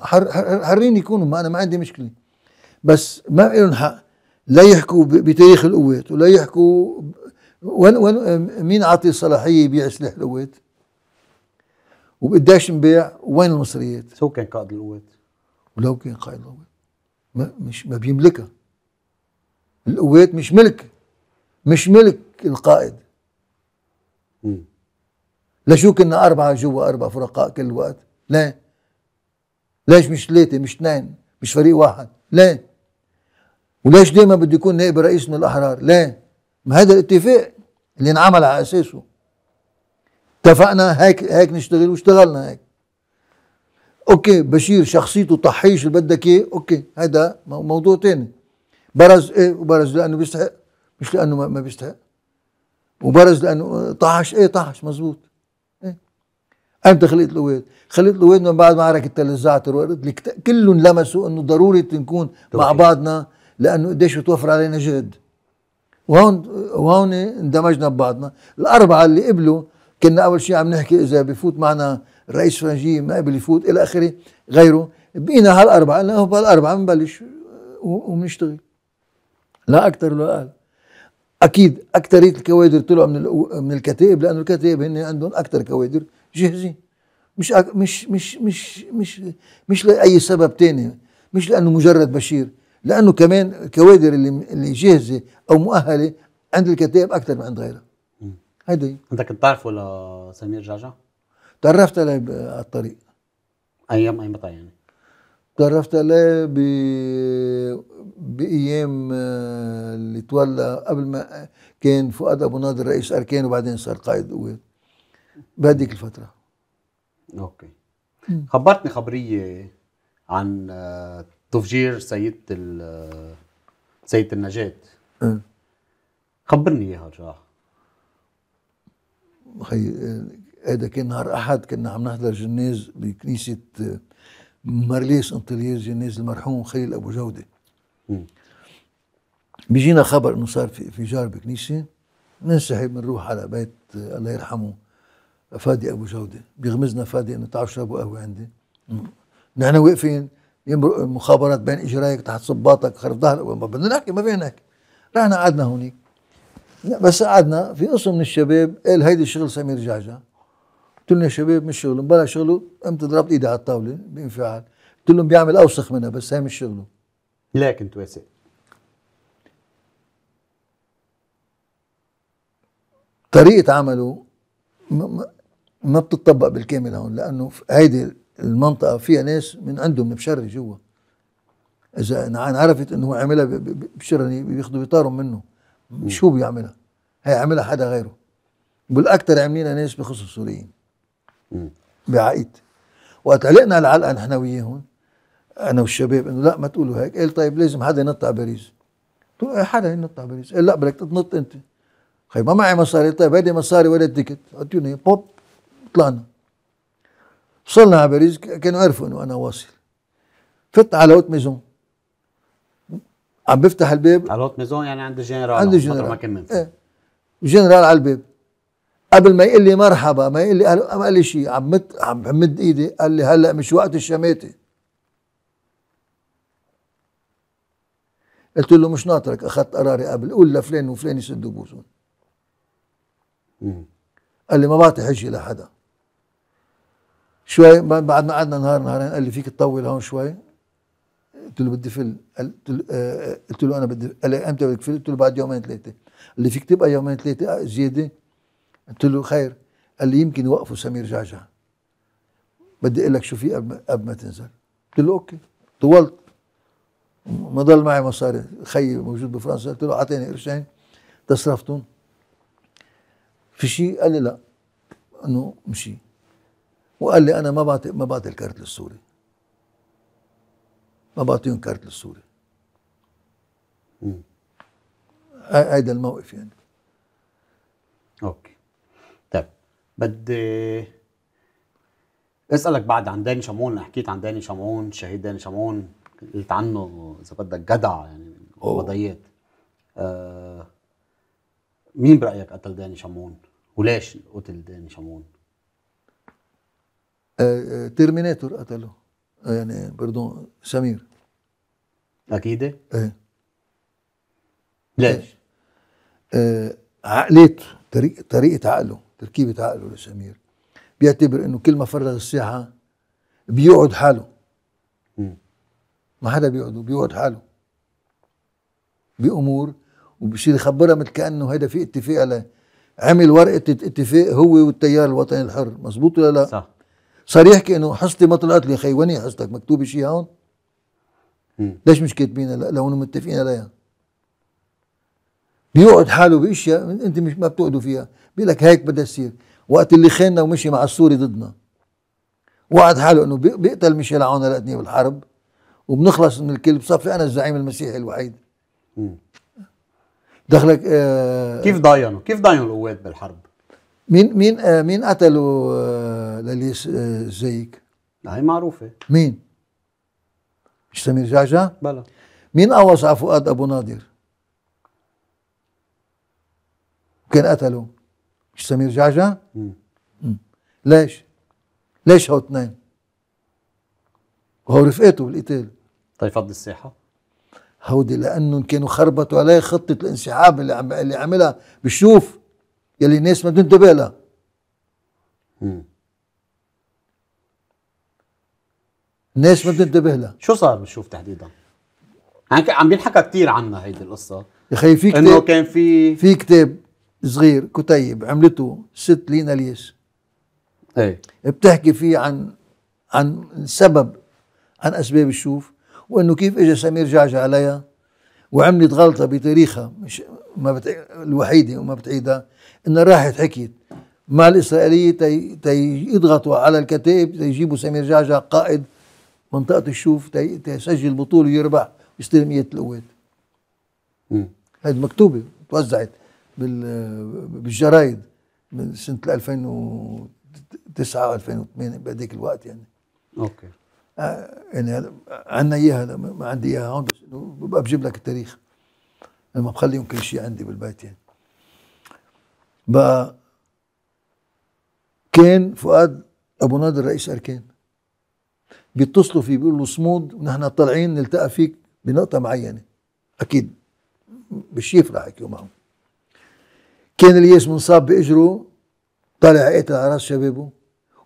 حر حرين يكونوا ما انا ما عندي مشكله بس ما لهم حق لا يحكوا بتاريخ القوات ولا يحكوا وين وين مين عاطي صلاحيه يبيع سلاح القوات وبقداش نبيع وين المصريات؟ سو كان قائد القوات ولو كان قائد القوات ما مش ما بيملكها القوات مش ملك مش ملك القائد لشو كنا أربعة جوا أربعة فرقاء كل الوقت ليه ليش مش ثلاثة مش اثنين مش فريق واحد ليه وليش دائما بده يكون نائب رئيس من الأحرار ليه ما هذا الاتفاق اللي انعمل على أساسه اتفقنا هيك هيك نشتغل واشتغلنا هيك اوكي بشير شخصيته طحيش اللي بدك اياه اوكي هذا موضوع تاني برز ايه وبرز لانه بيستحق مش لانه ما بيستحق وبرز لانه طحش ايه طحش مزبوط ايه امتى خليت القويد؟ خليت القويد من بعد معركه تل الزعتر وقت كلهم لمسوا انه ضروري نكون مع بعضنا لانه قديش بتوفر علينا جهد وهون وهون اندمجنا ببعضنا الاربعه اللي قبلوا كنا اول شيء عم نحكي اذا بفوت معنا رئيس فرنجي ما قبل يفوت الى اخره غيره بقينا هالاربعه قلنا هالاربعه بنبلش آه، وبنشتغل لا اكثر ولا اقل اكيد اكثريه الكوادر طلعوا من من الكتائب لانه الكتائب هن عندهم اكثر كوادر جاهزين مش أك... مش مش مش مش مش لاي سبب ثاني مش لانه مجرد بشير لانه كمان الكوادر اللي اللي جاهزه او مؤهله عند الكتائب اكثر من عند غيرها هيدي انت كنت تعرفه لسمير جعجع؟ تعرفت عليه على الطريق ايام ايمتى يعني؟ تعرفت عليه ب بايام آه، اللي تولى قبل ما كان فؤاد ابو نادر رئيس اركان وبعدين صار قائد قوات بهديك الفتره اوكي خبرتني خبريه عن آه، تفجير سيدة ال آه، سيدة النجاة إيه. خبرني اياها رجاء خي هذا كان نهار احد كنا عم نحضر جناز بكنيسه مارليس انطليز جناز المرحوم خليل ابو جوده بيجينا خبر انه صار في انفجار بكنيسه بننسحب بنروح على بيت الله يرحمه فادي ابو جوده بيغمزنا فادي انه تعالوا اشربوا قهوه عندي نحن واقفين يمرق المخابرات بين اجرائك تحت صباطك خرف ظهر ما بدنا نحكي ما في هناك رحنا قعدنا هونيك بس قعدنا في قسم من الشباب قال هيدي شغل سمير جعجع قلت لهم يا شباب مش شغله بلا شغله قمت ضربت ايدي على الطاوله بانفعال قلت لهم بيعمل اوسخ منها بس هي مش شغله لكن تواسي طريقة عمله ما بتطبق بالكامل هون لأنه هيدي المنطقة فيها ناس من عندهم مبشري جوا إذا انعرفت إنه هو عملها بشرني يعني بياخذوا بيطارهم منه م. شو بيعملها؟ هي عملها حدا غيره بالأكثر عاملينها ناس بخصوص السوريين بعقيد وقت علقنا العلقة نحن وياهم انا والشباب انه لا ما تقولوا هيك قال طيب لازم حدا ينط على باريس قلت له إيه حدا ينط على باريس قال لا بدك تنط انت خي ما معي مصاري طيب هيدي مصاري ولا تيكت اعطوني بوب طلعنا وصلنا على باريس كانوا عرفوا انه انا واصل فت على اوت ميزون عم بفتح الباب على اوت ميزون يعني عند الجنرال عند الجنرال ما كملت ايه الجنرال على الباب قبل ما يقول لي مرحبا ما يقول لي ما قال لي شيء عم مد عم بمد ايدي قال لي هلا مش وقت الشماته قلت له مش ناطرك اخذت قراري قبل قول لفلان وفلان يسدوا بوسون قال لي ما بعطي حجه لحدا شوي بعد ما قعدنا نهار نهارين قال لي فيك تطول هون شوي قلت له بدي فل قلت له, آه، قلت له انا بدي قال لي امتى بدك فل قلت له بعد يومين ثلاثه قال لي فيك تبقى يومين ثلاثه زياده قلت له خير قال لي يمكن يوقفوا سمير جعجع بدي اقول لك شو في قبل ما تنزل قلت له اوكي طولت ما ضل معي مصاري خيي موجود بفرنسا قلت له اعطيني قرشين تصرفتهم في شيء قال لي لا انه مشي وقال لي انا ما بعطي ما بعطي الكارت للسوري ما بعطيهم كارت للسوري هيدا الموقف يعني اوكي طيب بدي اسالك بعد عن داني شمعون حكيت عن داني شمعون شهيد داني شمعون قلت عنه اذا بدك جدع يعني قضيات آه مين برايك قتل داني شامون وليش قتل داني شامون آه, آه، تيرميناتور قتله آه، يعني بردون سمير اكيد ايه ليش آه عقليته طريقه طريقه عقله تركيبه عقله لسمير بيعتبر انه كل ما فرغ الساحه بيقعد حاله ما حدا بيقعدوا بيقعد حاله بامور وبصير يخبرها مثل كانه هيدا في اتفاق على عمل ورقه اتفاق هو والتيار الوطني الحر مزبوط ولا لا؟ صح صار يحكي انه حصتي ما طلعت لي خي وين حصتك مكتوبه شيء هون؟ ليش مش كاتبينها لو متفقين عليها بيقعد حاله باشياء انت مش ما بتقعدوا فيها بيقول لك هيك بدها تصير وقت اللي خاننا ومشي مع السوري ضدنا وقعد حاله انه بيقتل ميشيل عون لقتني بالحرب وبنخلص من الكل بصفي انا الزعيم المسيحي الوحيد دخلك آه كيف ضاينوا كيف ضاينوا القوات بالحرب مين مين آه مين قتلوا آه لليس آه زيك هاي معروفه مين مش سمير جعجع بلا مين قوص على فؤاد ابو نادر كان قتله مش سمير جعجع ليش ليش هو اثنين هو رفقته بالقتال طيب فض الساحه هودي لانهم كانوا خربطوا عليه خطه الانسحاب اللي عم اللي عملها بالشوف يلي الناس ما بتنتبه لها الناس ما بتنتبه لها شو صار بالشوف تحديدا؟ يعني عم بينحكى كثير عنها هيدي القصه يا خي في كتاب انه كان في في كتاب صغير كتيب عملته ست لينا الياس ايه بتحكي فيه عن عن سبب عن اسباب الشوف وانه كيف اجى سمير جعجع عليها وعملت غلطه بتاريخها مش ما بت... الوحيده وما بتعيدها انها راحت حكيت مع الاسرائيليه تي... تي يضغطوا على الكتائب تيجيبوا سمير جعجع قائد منطقه الشوف تي... يسجل بطوله ويربح ويستلم 100 القوات هذه مكتوبه توزعت بال... بالجرايد من سنه 2009 و2008 بهذيك الوقت يعني اوكي آه، يعني عندنا اياها ما عندي اياها هون بس انه ببقى بجيب لك التاريخ انا يعني ما بخليهم كل شيء عندي بالبيت يعني بقى كان فؤاد ابو نادر رئيس اركان بيتصلوا فيه بيقولوا صمود ونحن طالعين نلتقى فيك بنقطه معينه اكيد بالشيف راح يحكيوا معه كان الياس منصاب باجره طالع يقتل على راس شبابه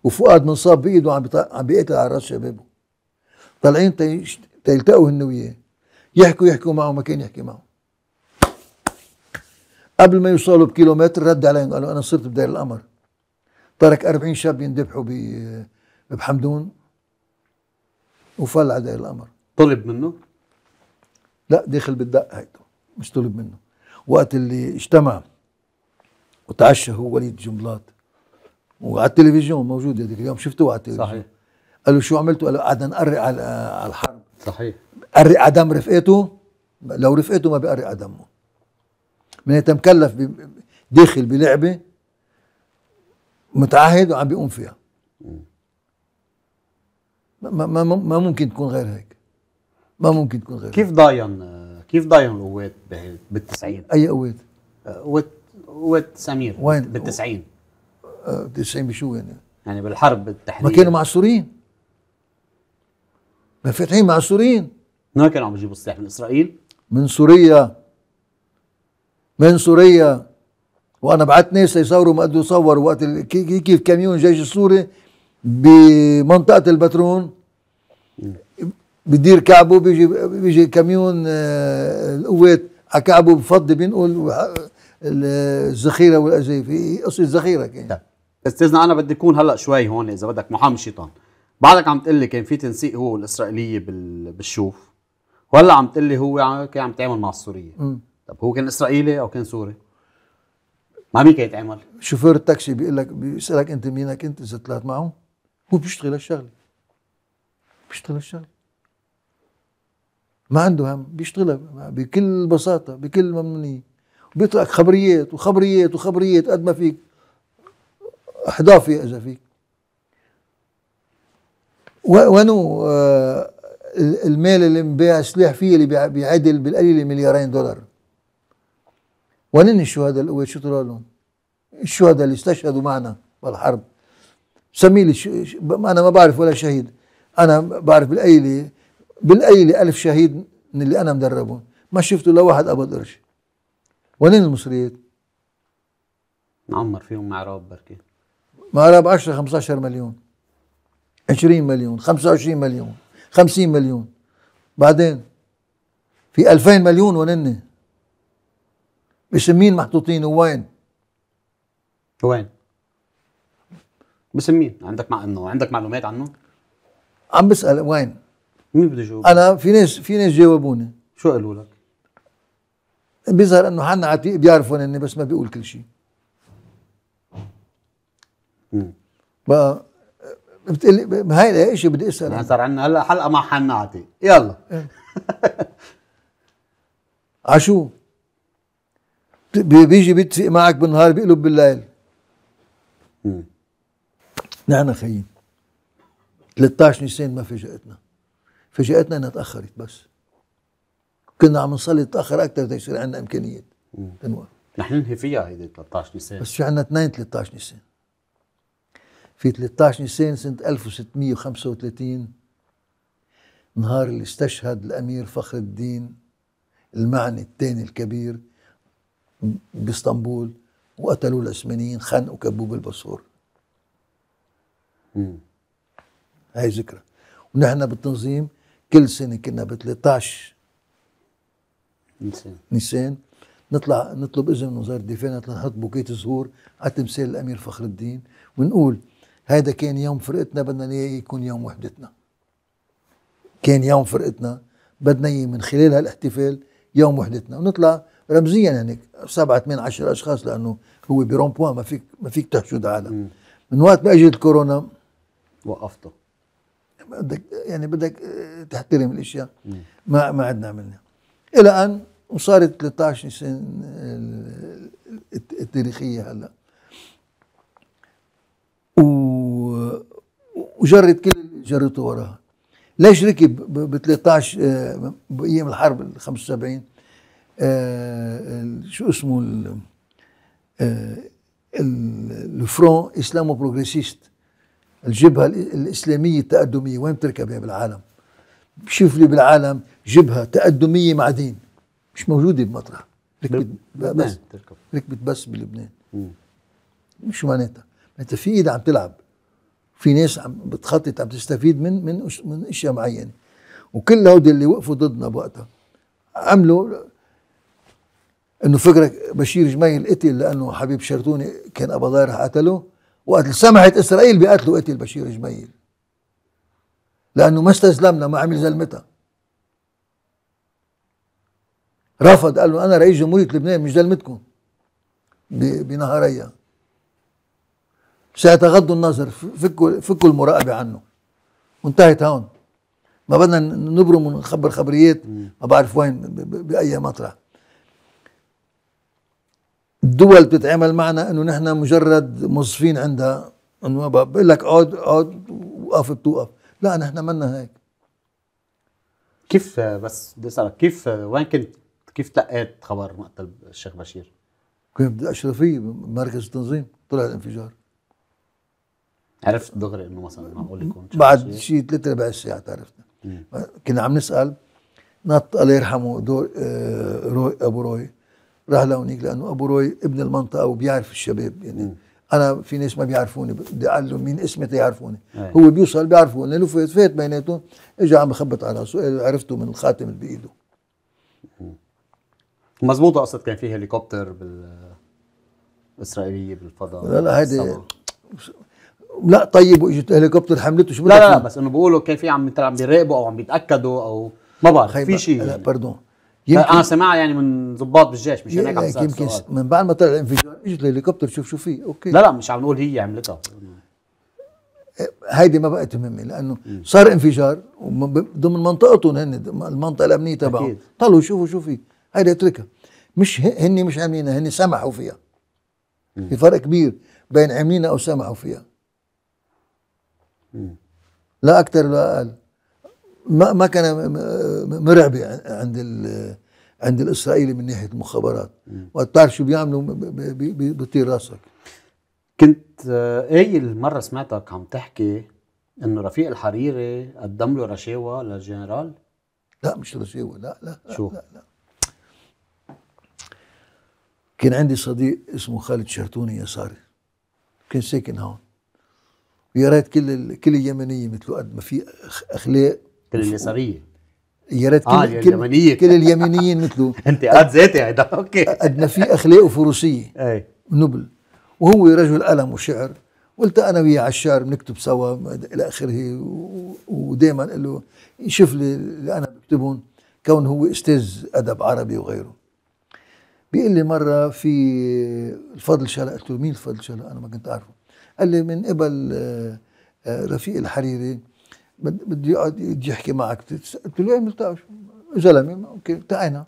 وفؤاد منصاب بايده عم عم بيقتل على راس شبابه طالعين تلتقوا هن وياه يحكوا يحكوا معه ما كان يحكي معه قبل ما يوصلوا بكيلومتر رد عليهم قالوا انا صرت بدير القمر ترك 40 شاب يندبحوا بحمدون وفل على دير القمر طلب منه؟ لا داخل بالدق هيدا مش طلب منه وقت اللي اجتمع وتعشى هو وليد جملات وعلى التلفزيون موجود هذيك اليوم شفتوه على التلفزيون صحيح قال له شو عملتوا؟ قال له قعدنا نقرق على الحرب صحيح قرق على دم رفقته لو رفقته ما بقرق على دمه من يتمكلف داخل بلعبه متعهد وعم بيقوم فيها ما, ما, ما ممكن تكون غير هيك ما ممكن تكون غير كيف ضاين كيف ضاين القوات بالتسعين؟ اي قوات؟ قوات قوات سمير وين؟ بالتسعين 90 أه، بشو يعني؟ يعني بالحرب بالتحديد ما كانوا معصورين فاتحين مع السوريين ما كانوا عم يجيبوا السلاح من اسرائيل من سوريا من سوريا وانا بعت ناس يصوروا ما قدروا يصوروا وقت كيف كاميون الجيش السوري بمنطقه البترون بدير كعبه بيجي بيجي كاميون آه، القوات على كعبه بفضي بينقل الذخيره والازايف قصه ذخيره كانت استاذنا انا بدي اكون هلا شوي هون اذا بدك محامي شيطان بعدك عم تقول لي كان في تنسيق هو والاسرائيليه بالشوف وهلا عم تقول لي هو يعني كان عم يتعامل مع السوريه طب هو كان اسرائيلي او كان سوري؟ مع مين كان يتعامل؟ شوفير التاكسي بيقول لك بيسالك انت مينك انت اذا طلعت معه هو بيشتغل هالشغله بيشتغل هالشغله ما عنده هم بيشتغلها بكل بساطه بكل ممنونيه بيطلعك خبريات وخبريات وخبريات قد ما فيك احضافي اذا فيك وانو آه، المال اللي مبيع سلاح فيه اللي بيعدل بالقليل مليارين دولار وين الشهداء الأول شو طلع لهم الشهداء اللي استشهدوا معنا بالحرب سمي لي ش... انا ما بعرف ولا شهيد انا بعرف بالقليل بالقليل ألف شهيد من اللي انا مدربهم ما شفتوا لا واحد قبض قرش وين المصريات؟ نعمر فيهم معراب بركي معراب 10 15 مليون 20 مليون 25 مليون 50 مليون بعدين في 2000 مليون ونن بسمين محطوطين وين وين بسمين عندك مع انه عندك معلومات عنه عم بسال وين مين بده يجاوب انا في ناس في ناس جاوبوني شو قالوا لك بيظهر انه حنا عتيق بيعرفوا وين بس ما بيقول كل شيء بقى بتقلي هاي ايش بدي اسالك صار عندنا هلا حلقه مع حناتي يلا عشو بيجي بيتفق معك بالنهار بيقلب بالليل نحن خيي 13 نيسان ما فاجأتنا فاجأتنا انها تأخرت بس كنا عم نصلي تأخر أكثر ليصير عندنا إمكانيات تنوار نحن ننهي فيها هيدي 13 نيسان بس في عندنا اثنين 13 نيسان في 13 نيسان سنة 1635 نهار اللي استشهد الأمير فخر الدين المعني الثاني الكبير باسطنبول وقتلوا العثمانيين خنقوا كبوب البصور هاي ذكرى ونحن بالتنظيم كل سنة كنا ب 13 نيسان نيسان نطلع نطلب اذن من وزاره الدفاع نطلع نحط بوكيت زهور على تمثال الامير فخر الدين ونقول هذا كان يوم فرقتنا بدنا اياه يكون يوم وحدتنا كان يوم فرقتنا بدنا اياه من خلال هالاحتفال يوم وحدتنا ونطلع رمزيا يعني سبعة ثمان عشر اشخاص لانه هو بيرون بوان ما فيك ما فيك تحشد عالم من وقت ما اجت الكورونا وقفته بدك يعني بدك آه، تحترم الاشياء ما ما عدنا عملنا الى ان وصارت 13 سنه آه، التاريخيه هلا وجرت كل جرته وراها ليش ركب ب 13 آه، بايام الحرب آه، ال 75 شو اسمه الفرون اسلامو بروغريسيست الجبهه الاسلاميه التقدميه وين يا بالعالم؟ بشوف لي بالعالم جبهه تقدميه مع دين مش موجوده بمطرح ركبت بس ركبت بس بلبنان شو معناتها؟ معناتها في ايد عم تلعب في ناس عم بتخطط عم تستفيد من من من اشياء معينه وكل هودي اللي وقفوا ضدنا بوقتها عملوا انه فكرك بشير جميل قتل لانه حبيب شرتوني كان ابو ضاير قتله وقت سمحت اسرائيل بقتله قتل بشير جميل لانه ما استسلمنا ما عمل زلمتها رفض قال له انا رئيس جمهوريه لبنان مش زلمتكم بنهاريا سيتغض النظر فكوا فكوا المراقبه عنه وانتهت هون ما بدنا نبرم ونخبر خبريات ما بعرف وين باي مطرح الدول بتتعامل معنا انه نحن مجرد موظفين عندها انه بقول لك اقعد اقعد وقف بتوقف لا نحن منا هيك كيف بس بدي اسالك كيف وين كنت كيف تلقيت خبر مقتل الشيخ بشير؟ كنت بالاشرفيه بمركز التنظيم طلع الانفجار عرفت دغري انه مثلا معقول يكون بعد شيء ثلاث اربع ساعة عرفنا كنا عم نسال نط الله يرحمه دور آه روي ابو روي راح لهونيك لانه ابو روي ابن المنطقه وبيعرف الشباب يعني انا في ناس ما بيعرفوني بدي اقول لهم مين اسمي تيعرفوني هو بيوصل بيعرفوني لو فات فات بيناتهم اجى عم بخبط على سؤال عرفته من الخاتم اللي بايده مزبوط قصد كان في هليكوبتر بال اسرائيليه بالفضاء لا لا هيدي لا طيب واجت هليكوبتر حملته شو لا لا, لا بس انه بيقولوا كان في عم بيراقبوا او عم بيتاكدوا او ما بعرف في شيء لا يعني. باردون يمكن انا سمعها يعني من ضباط بالجيش مش هيك عم يمكن سؤال. من بعد ما طلع الانفجار اجت الهليكوبتر شوف شو فيه اوكي لا لا مش عم نقول هي عملتها إيه، هيدي ما بقت مهمه لانه م. صار انفجار ضمن منطقتهم هن المنطقه الامنيه تبعهم طلعوا شوفوا شو في هيدي اتركها مش هن مش عاملينها هن سمحوا فيها م. في فرق كبير بين عاملينها او سمحوا فيها لا اكثر ولا اقل ما ما كان مرعبه عند عند الاسرائيلي من ناحيه المخابرات وبتعرف شو بيعملوا بيطير راسك كنت قايل آه، مره سمعتك عم تحكي انه رفيق الحريري قدم له رشاوى للجنرال لا مش رشاوى لا لا, لا شو لا, لا. كان عندي صديق اسمه خالد شرتوني يساري كان ساكن هون يا ريت كل كل اليمنيه مثله قد ما في اخلاق كل اليساريه يا ريت كل آه كل, اليمنية. كل اليمنيين مثله انت قد ذاتي هيدا اوكي قد ما في اخلاق وفروسيه اي نبل وهو رجل قلم وشعر قلت انا ويا عشار بنكتب سوا الى اخره ودائما له يشوف لي اللي انا بكتبهم كون هو استاذ ادب عربي وغيره بيقول لي مره في الفضل شلق قلت له مين الفضل شلق انا ما كنت اعرفه قال لي من قبل آه، آه، رفيق الحريري بده يقعد يجي يحكي معك قلت له إيه، شو زلمه اوكي التقينا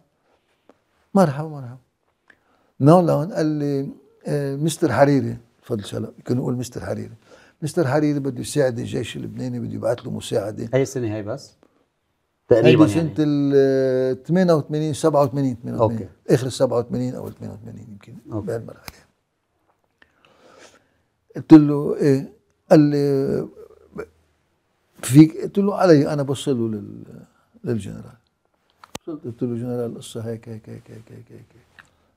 مرحبا مرحبا نو نعم، لهون قال لي آه، مستر حريري تفضل سلام كنا نقول مستر حريري مستر حريري بده يساعد الجيش اللبناني بده يبعث له مساعده اي سنه هي بس؟ تقريبا هيدي سنه يعني. ال 88 87 88 اوكي اخر ال 87 او 88 يمكن بهالمرحله قلت له ايه قال لي فيك قلت له علي انا بوصله لل للجنرال وصلت قلت له جنرال القصه هيك هيك هيك هيك هيك هيك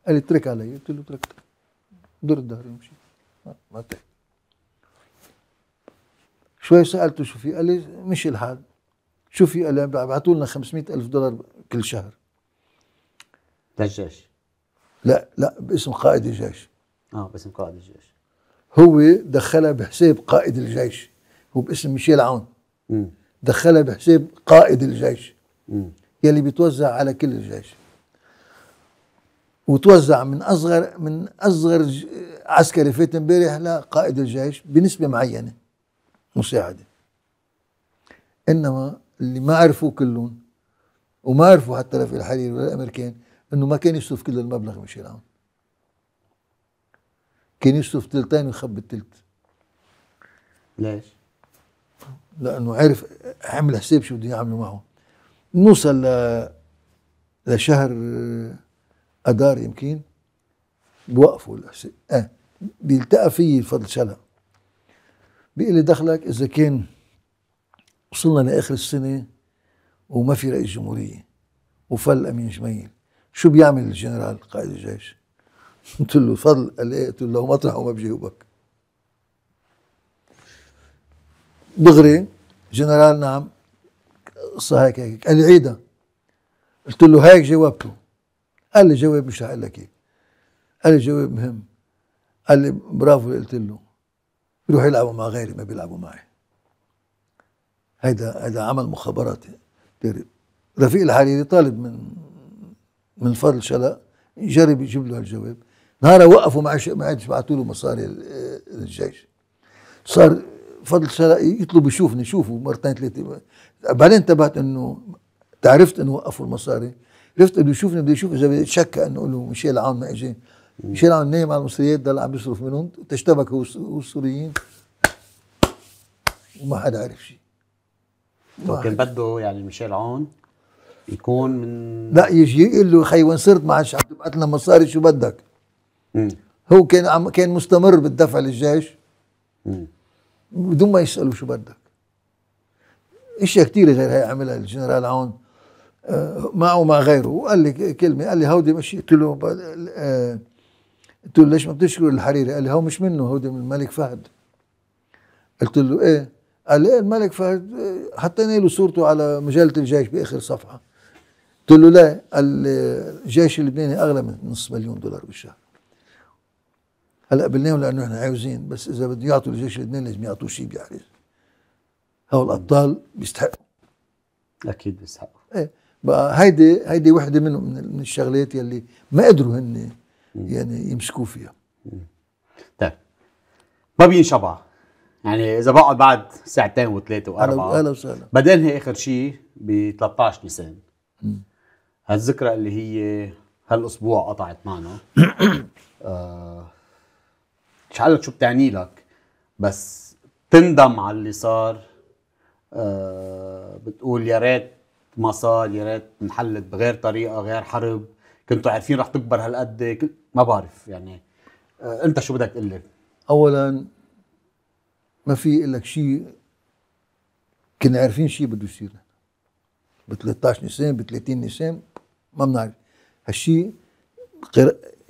قال لي اترك علي قلت له اترك در ظهري ومشي ما تحكي شوي سالته شو في قال لي مشي الحال شو في قال لي بعثوا لنا 500 الف دولار كل شهر للجيش لا لا باسم قائد الجيش اه باسم قائد الجيش هو دخلها بحساب قائد الجيش هو باسم ميشيل عون دخلها بحساب قائد الجيش يلي بيتوزع على كل الجيش وتوزع من اصغر من اصغر عسكري فات امبارح لقائد الجيش بنسبه معينه مساعده انما اللي ما عرفوه كلهم وما عرفوا حتى لا في الحرير ولا الامريكان انه ما كان يصرف كل المبلغ مشي عون كان يشتف تلتين ويخبي التلت ليش؟ لانه عرف عمل حساب شو بده يعملوا معه نوصل ل... لشهر اذار آه، يمكن بوقفوا الحساب اه بيلتقى فيي فضل شلا بيقول لي دخلك اذا كان وصلنا لاخر السنه وما في رئيس جمهوريه وفل امين جميل شو بيعمل الجنرال قائد الجيش؟ قلت له فضل قال ايه قلت له مطرح وما بجاوبك دغري جنرال نعم قصه هيك هيك قال لي عيدها قلت له هيك جاوبته قال لي جواب مش رح اقول لك اياه قال لي جواب مهم قال لي برافو اللي قلت له بيروح يلعبوا مع غيري ما بيلعبوا معي هيدا هيدا عمل مخابرات داري. رفيق الحريري طالب من من فضل شلق يجرب يجيب له الجواب نهار وقفوا ما عادش ما عادش بعثوا له مصاري للجيش آه، صار فضل الشرعي يطلب يشوفني يشوفه مرتين ثلاثه بعدين انتبهت انه تعرفت انه وقفوا المصاري عرفت انه يشوفني بده يشوف اذا بيتشكى انه له ميشيل عون ما اجى ميشيل عون نايم على المصريات ضل عم يصرف منهم تشتبك هو والسوريين وما حدا عرف شيء كان بده يعني ميشيل عون يكون من لا يجي يقول له خي وين صرت ما عادش عم تبعث لنا مصاري شو بدك هو كان كان مستمر بالدفع للجيش مم. بدون ما يسالوا شو بدك اشياء كثيره غير هي عملها الجنرال عون آه، معه ومع غيره وقال لي كلمه قال لي هودي مش قلت له آه، قلت له ليش ما بتشكر الحريري قال لي هو مش منه هودي من الملك فهد قلت له ايه قال لي إيه، الملك فهد آه، حطينا له صورته على مجله الجيش باخر صفحه قلت له لا قال لي الجيش اللبناني اغلى من نص مليون دولار بالشهر هلا قبلناهم لانه احنا عاوزين بس اذا بده يعطوا الجيش لبنان لازم يعطوا شيء بيعرف هؤلاء الابطال بيستحقوا اكيد بيستحقوا ايه بقى هيدي هيدي وحده منهم من الشغلات يلي ما قدروا هن يعني يمسكوا فيها طيب ما بينشبع يعني اذا بقعد بعد ساعتين وثلاثه واربعه اهلا وسهلا بعدين هي اخر شيء ب 13 نيسان هالذكرى اللي هي هالاسبوع قطعت معنا آه مش عارف شو بتعني لك بس تندم على اللي صار آه، بتقول يا ريت ما صار يا ريت انحلت بغير طريقه غير حرب كنتوا عارفين رح تكبر هالقد ما بعرف يعني آه، انت شو بدك تقول اولا ما في لك شيء كنا عارفين شيء بده يصير ب 13 نيسان ب 30 نيسان ما بنعرف هالشيء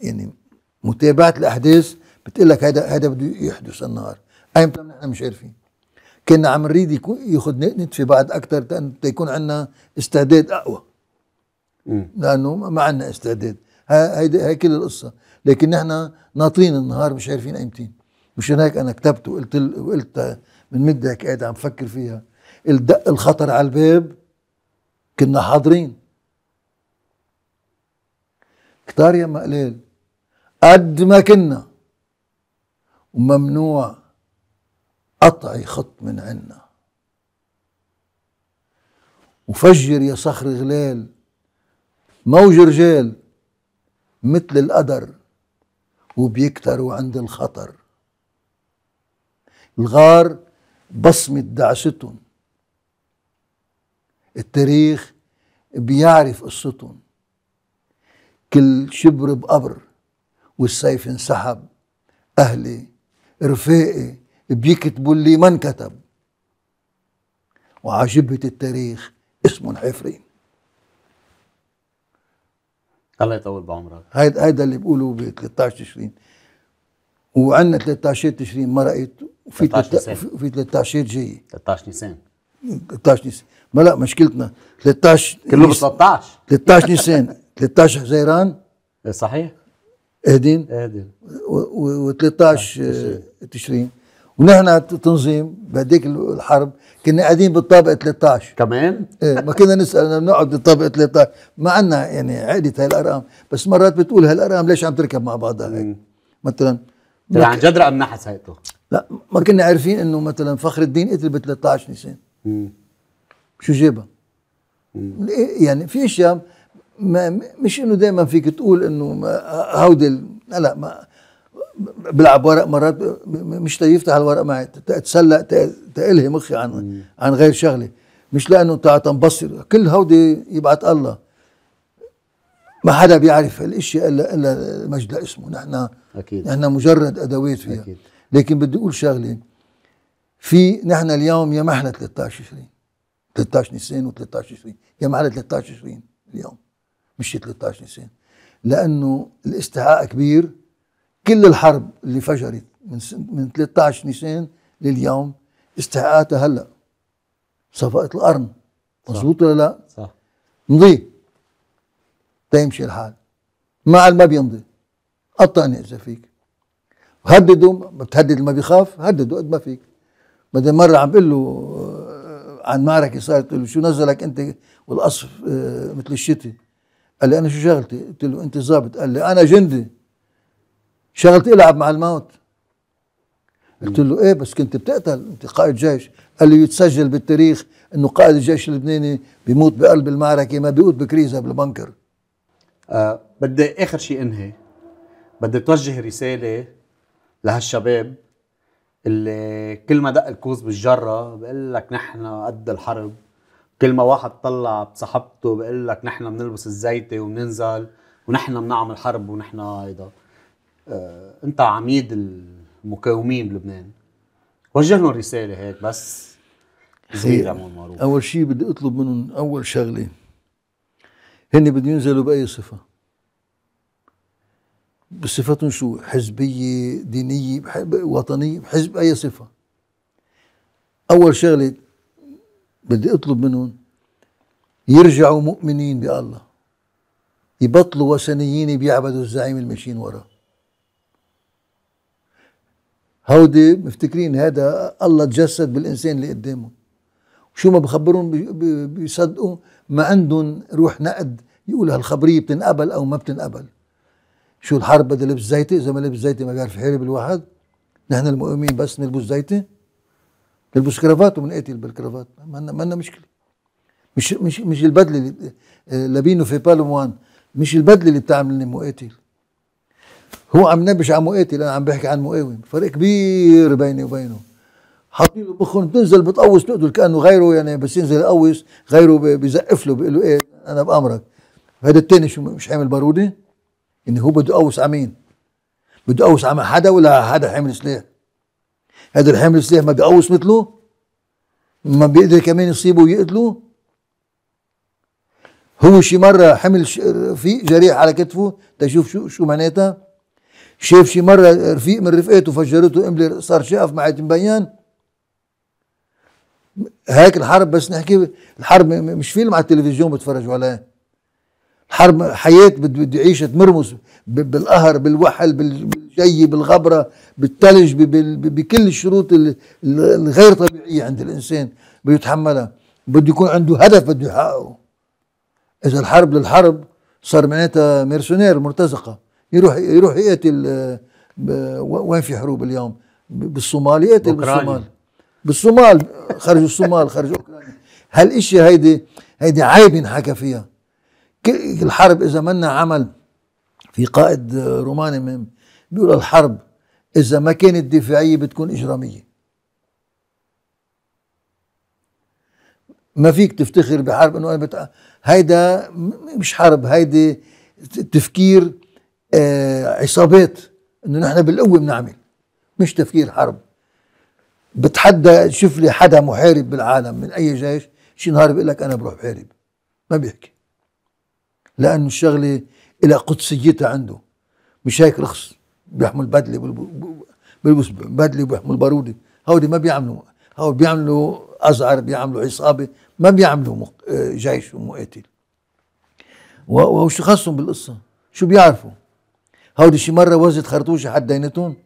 يعني متابعه الاحداث بتقول لك هذا هذا بده يحدث النهار ايمتى نحن مش عارفين كنا عم نريد ياخذ نتفه بعد اكثر تيكون عندنا استعداد اقوى لانه ما عندنا استعداد هيدي هي كل القصه لكن نحن ناطرين النهار مش عارفين ايمتين مشان هيك انا كتبت وقلت وقلت من مده هيك قاعد عم فكر فيها الدق الخطر على الباب كنا حاضرين كتار يا قليل قد ما كنا وممنوع قطع خط من عنا وفجر يا صخر غلال موج رجال مثل القدر وبيكتروا عند الخطر الغار بصمة دعستهم التاريخ بيعرف قصتهم كل شبر بقبر والسيف انسحب أهلي رفاقي بيكتبوا اللي ما انكتب وعجبة التاريخ اسمه حفرين الله يطول بعمرك هيدا هيدا اللي بيقولوا ب 13 تشرين وعندنا 13 تشرين ما رأيت وفي 13 في 13 جاي 13 نيسان 13 نيسان ما لا مشكلتنا 13 كله ب 13 13 نيسان 13 حزيران إيه، صحيح اهدين اهدين و13 تشرين آه، آه، ونحن تنظيم بهديك الحرب كنا قاعدين بالطابق 13 كمان؟ ايه ما كنا نسال انه بنقعد بالطابق 13 ما عندنا يعني عقدت هاي الارقام بس مرات بتقول هالارقام ليش عم تركب مع بعضها هيك مثلا عن جد رقم نحس هيك لا ما كنا عارفين انه مثلا فخر الدين قتل ب 13 نيسان شو جابها؟ إيه، يعني في اشياء ما مش انه دائما فيك تقول انه هودي لا ما بلعب ورق مرات مش ليفتح الورق معي تتسلق تالهي مخي عن عن غير شغله مش لانه انت تنبصر كل هودي يبعث الله ما حدا بيعرف الاشياء الا الا المجد اسمه نحن اكيد نحن مجرد ادوات فيها أكيد. لكن بدي اقول شغله في نحن اليوم يا محنا 13 20 13 نيسان و 13 20 يا محنا 13 20 اليوم مش 13 نيسان لانه الاستيعاء كبير كل الحرب اللي فجرت من من 13 نيسان لليوم استيعاءاتها هلا صفقه القرن مضبوط ولا لا؟ صح مضي تيمشي طيب الحال مع اللي ما بيمضي قطعني اذا فيك هددوا بتهدد اللي ما بيخاف هددوا قد ما فيك بعدين مره عم بقول له آه، عن معركه صارت له شو نزلك انت والقصف آه، مثل الشتي قال لي انا شو شغلتي؟ قلت له انت ظابط قال لي انا جندي شغلتي العب إيه مع الموت قلت له ايه بس كنت بتقتل انت قائد جيش قال لي يتسجل بالتاريخ انه قائد الجيش اللبناني بيموت بقلب المعركه ما بيموت بكريزه بالبنكر آه بدي اخر شيء انهي بدي توجه رساله لهالشباب اللي كل ما دق الكوز بالجره بقول لك نحن قد الحرب كل ما واحد طلع بصحبته بقول لك نحن بنلبس الزيتي وبننزل ونحن بنعمل حرب ونحن هيدا آه انت عميد المقاومين بلبنان وجه لهم رساله هيك بس صغيره معروف اول شيء بدي اطلب منهم اول شغله هن بدهم ينزلوا باي صفه بصفتهم شو حزبيه دينيه وطنيه حزب اي صفه اول شغله بدي اطلب منهم يرجعوا مؤمنين بالله يبطلوا وثنيين بيعبدوا الزعيم المشين ورا هودي مفتكرين هذا الله تجسد بالانسان اللي قدامهم وشو ما بخبرهم بيصدقوا ما عندهم روح نقد يقول هالخبريه بتنقبل او ما بتنقبل شو الحرب بدها لبس زيتي اذا ما لبس زيتي ما بيعرف يحارب الواحد نحن المؤمنين بس نلبس زيتي نلبس كرافات وبنقاتل بالكرافات ما لنا ما لنا مشكله مش مش مش البدله اللي آه، لابينو في بالوان مش البدله اللي بتعملني مقاتل هو عم نبش عن مقاتل انا عم بحكي عن مقاوم فرق كبير بيني وبينه حاطين له بخهم بتنزل بتقوص تقتل كانه غيره يعني بس ينزل يقوص غيره بزقف له بيقول له ايه انا بامرك هذا الثاني شو مش حامل باروده؟ انه هو بده يقوس على مين؟ بده يقوس على حدا ولا حدا حامل سلاح؟ هذا الحامل السلاح ما بيقوص مثله ما بيقدر كمان يصيبه ويقتله هو شي مره حمل رفيق جريح على كتفه تشوف شو شو معناتها شاف شي مره رفيق من رفقاته فجرته قنبله صار شقف عاد مبين هيك الحرب بس نحكي الحرب مش فيلم على التلفزيون بتفرجوا عليه حرب حياة بده يعيش تمرمس بالقهر بالوحل بالجي بالغبرة بالثلج بكل الشروط الغير طبيعية عند الإنسان بده يتحملها بده يكون عنده هدف بده يحققه إذا الحرب للحرب صار معناتها ميرسونير مرتزقة يروح يروح يقتل آه، وين في حروب اليوم بالصومال يقتل بالصومال بالصومال خرج الصومال خرج اوكرانيا هالاشياء هيدي هيدي عيب ينحكى فيها الحرب اذا منا عمل في قائد روماني من بيقول الحرب اذا ما كانت دفاعيه بتكون اجراميه ما فيك تفتخر بحرب انه انا هيدا مش حرب هيدي تفكير آه عصابات انه نحن بالقوه بنعمل مش تفكير حرب بتحدى شوف لي حدا محارب بالعالم من اي جيش شي نهار بيقول لك انا بروح بحارب ما بيحكي لأنه الشغلة إلى قدسيتها عنده مش هيك رخص بيحمل بدلة بيلبس بدلة وبيحمل بارودة هودي ما بيعملوا هودي بيعملوا أزعر بيعملوا عصابة ما بيعملوا جيش ومقاتل وشو خصهم بالقصة شو بيعرفوا هودي شي مرة وزت خرطوشة حد دينتون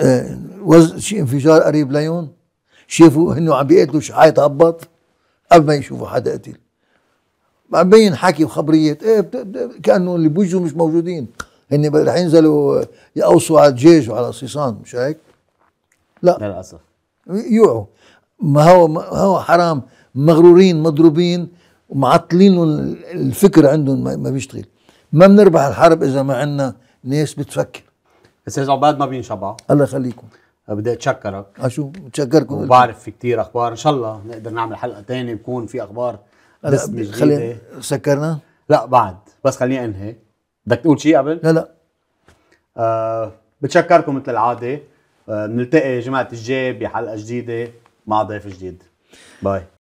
آه، وز شي انفجار قريب ليون شافوا انه عم بيقتلوا شحاية هبط قبل ما يشوفوا حدا قتل بين حكي وخبريات ايه كانه اللي بوجهه مش موجودين هن رح ينزلوا يقوصوا على الدجاج وعلى الصيصان مش هيك؟ لا للاسف يوعوا ما هو ما هو حرام مغرورين مضروبين ومعطلين الفكر عندهم ما بيشتغل ما بنربح الحرب اذا ما عندنا ناس بتفكر استاذ عباد ما بينشبع الله يخليكم بدي اتشكرك اشو بتشكركم وبعرف في كتير اخبار ان شاء الله نقدر نعمل حلقه ثانيه بكون في اخبار بس خلينا إيه؟ سكرنا لا بعد بس خليني انهي بدك تقول شيء قبل؟ لا لا آه بتشكركم مثل العاده آه، بنلتقي نلتقي جمعه الجاي بحلقه جديده مع ضيف جديد باي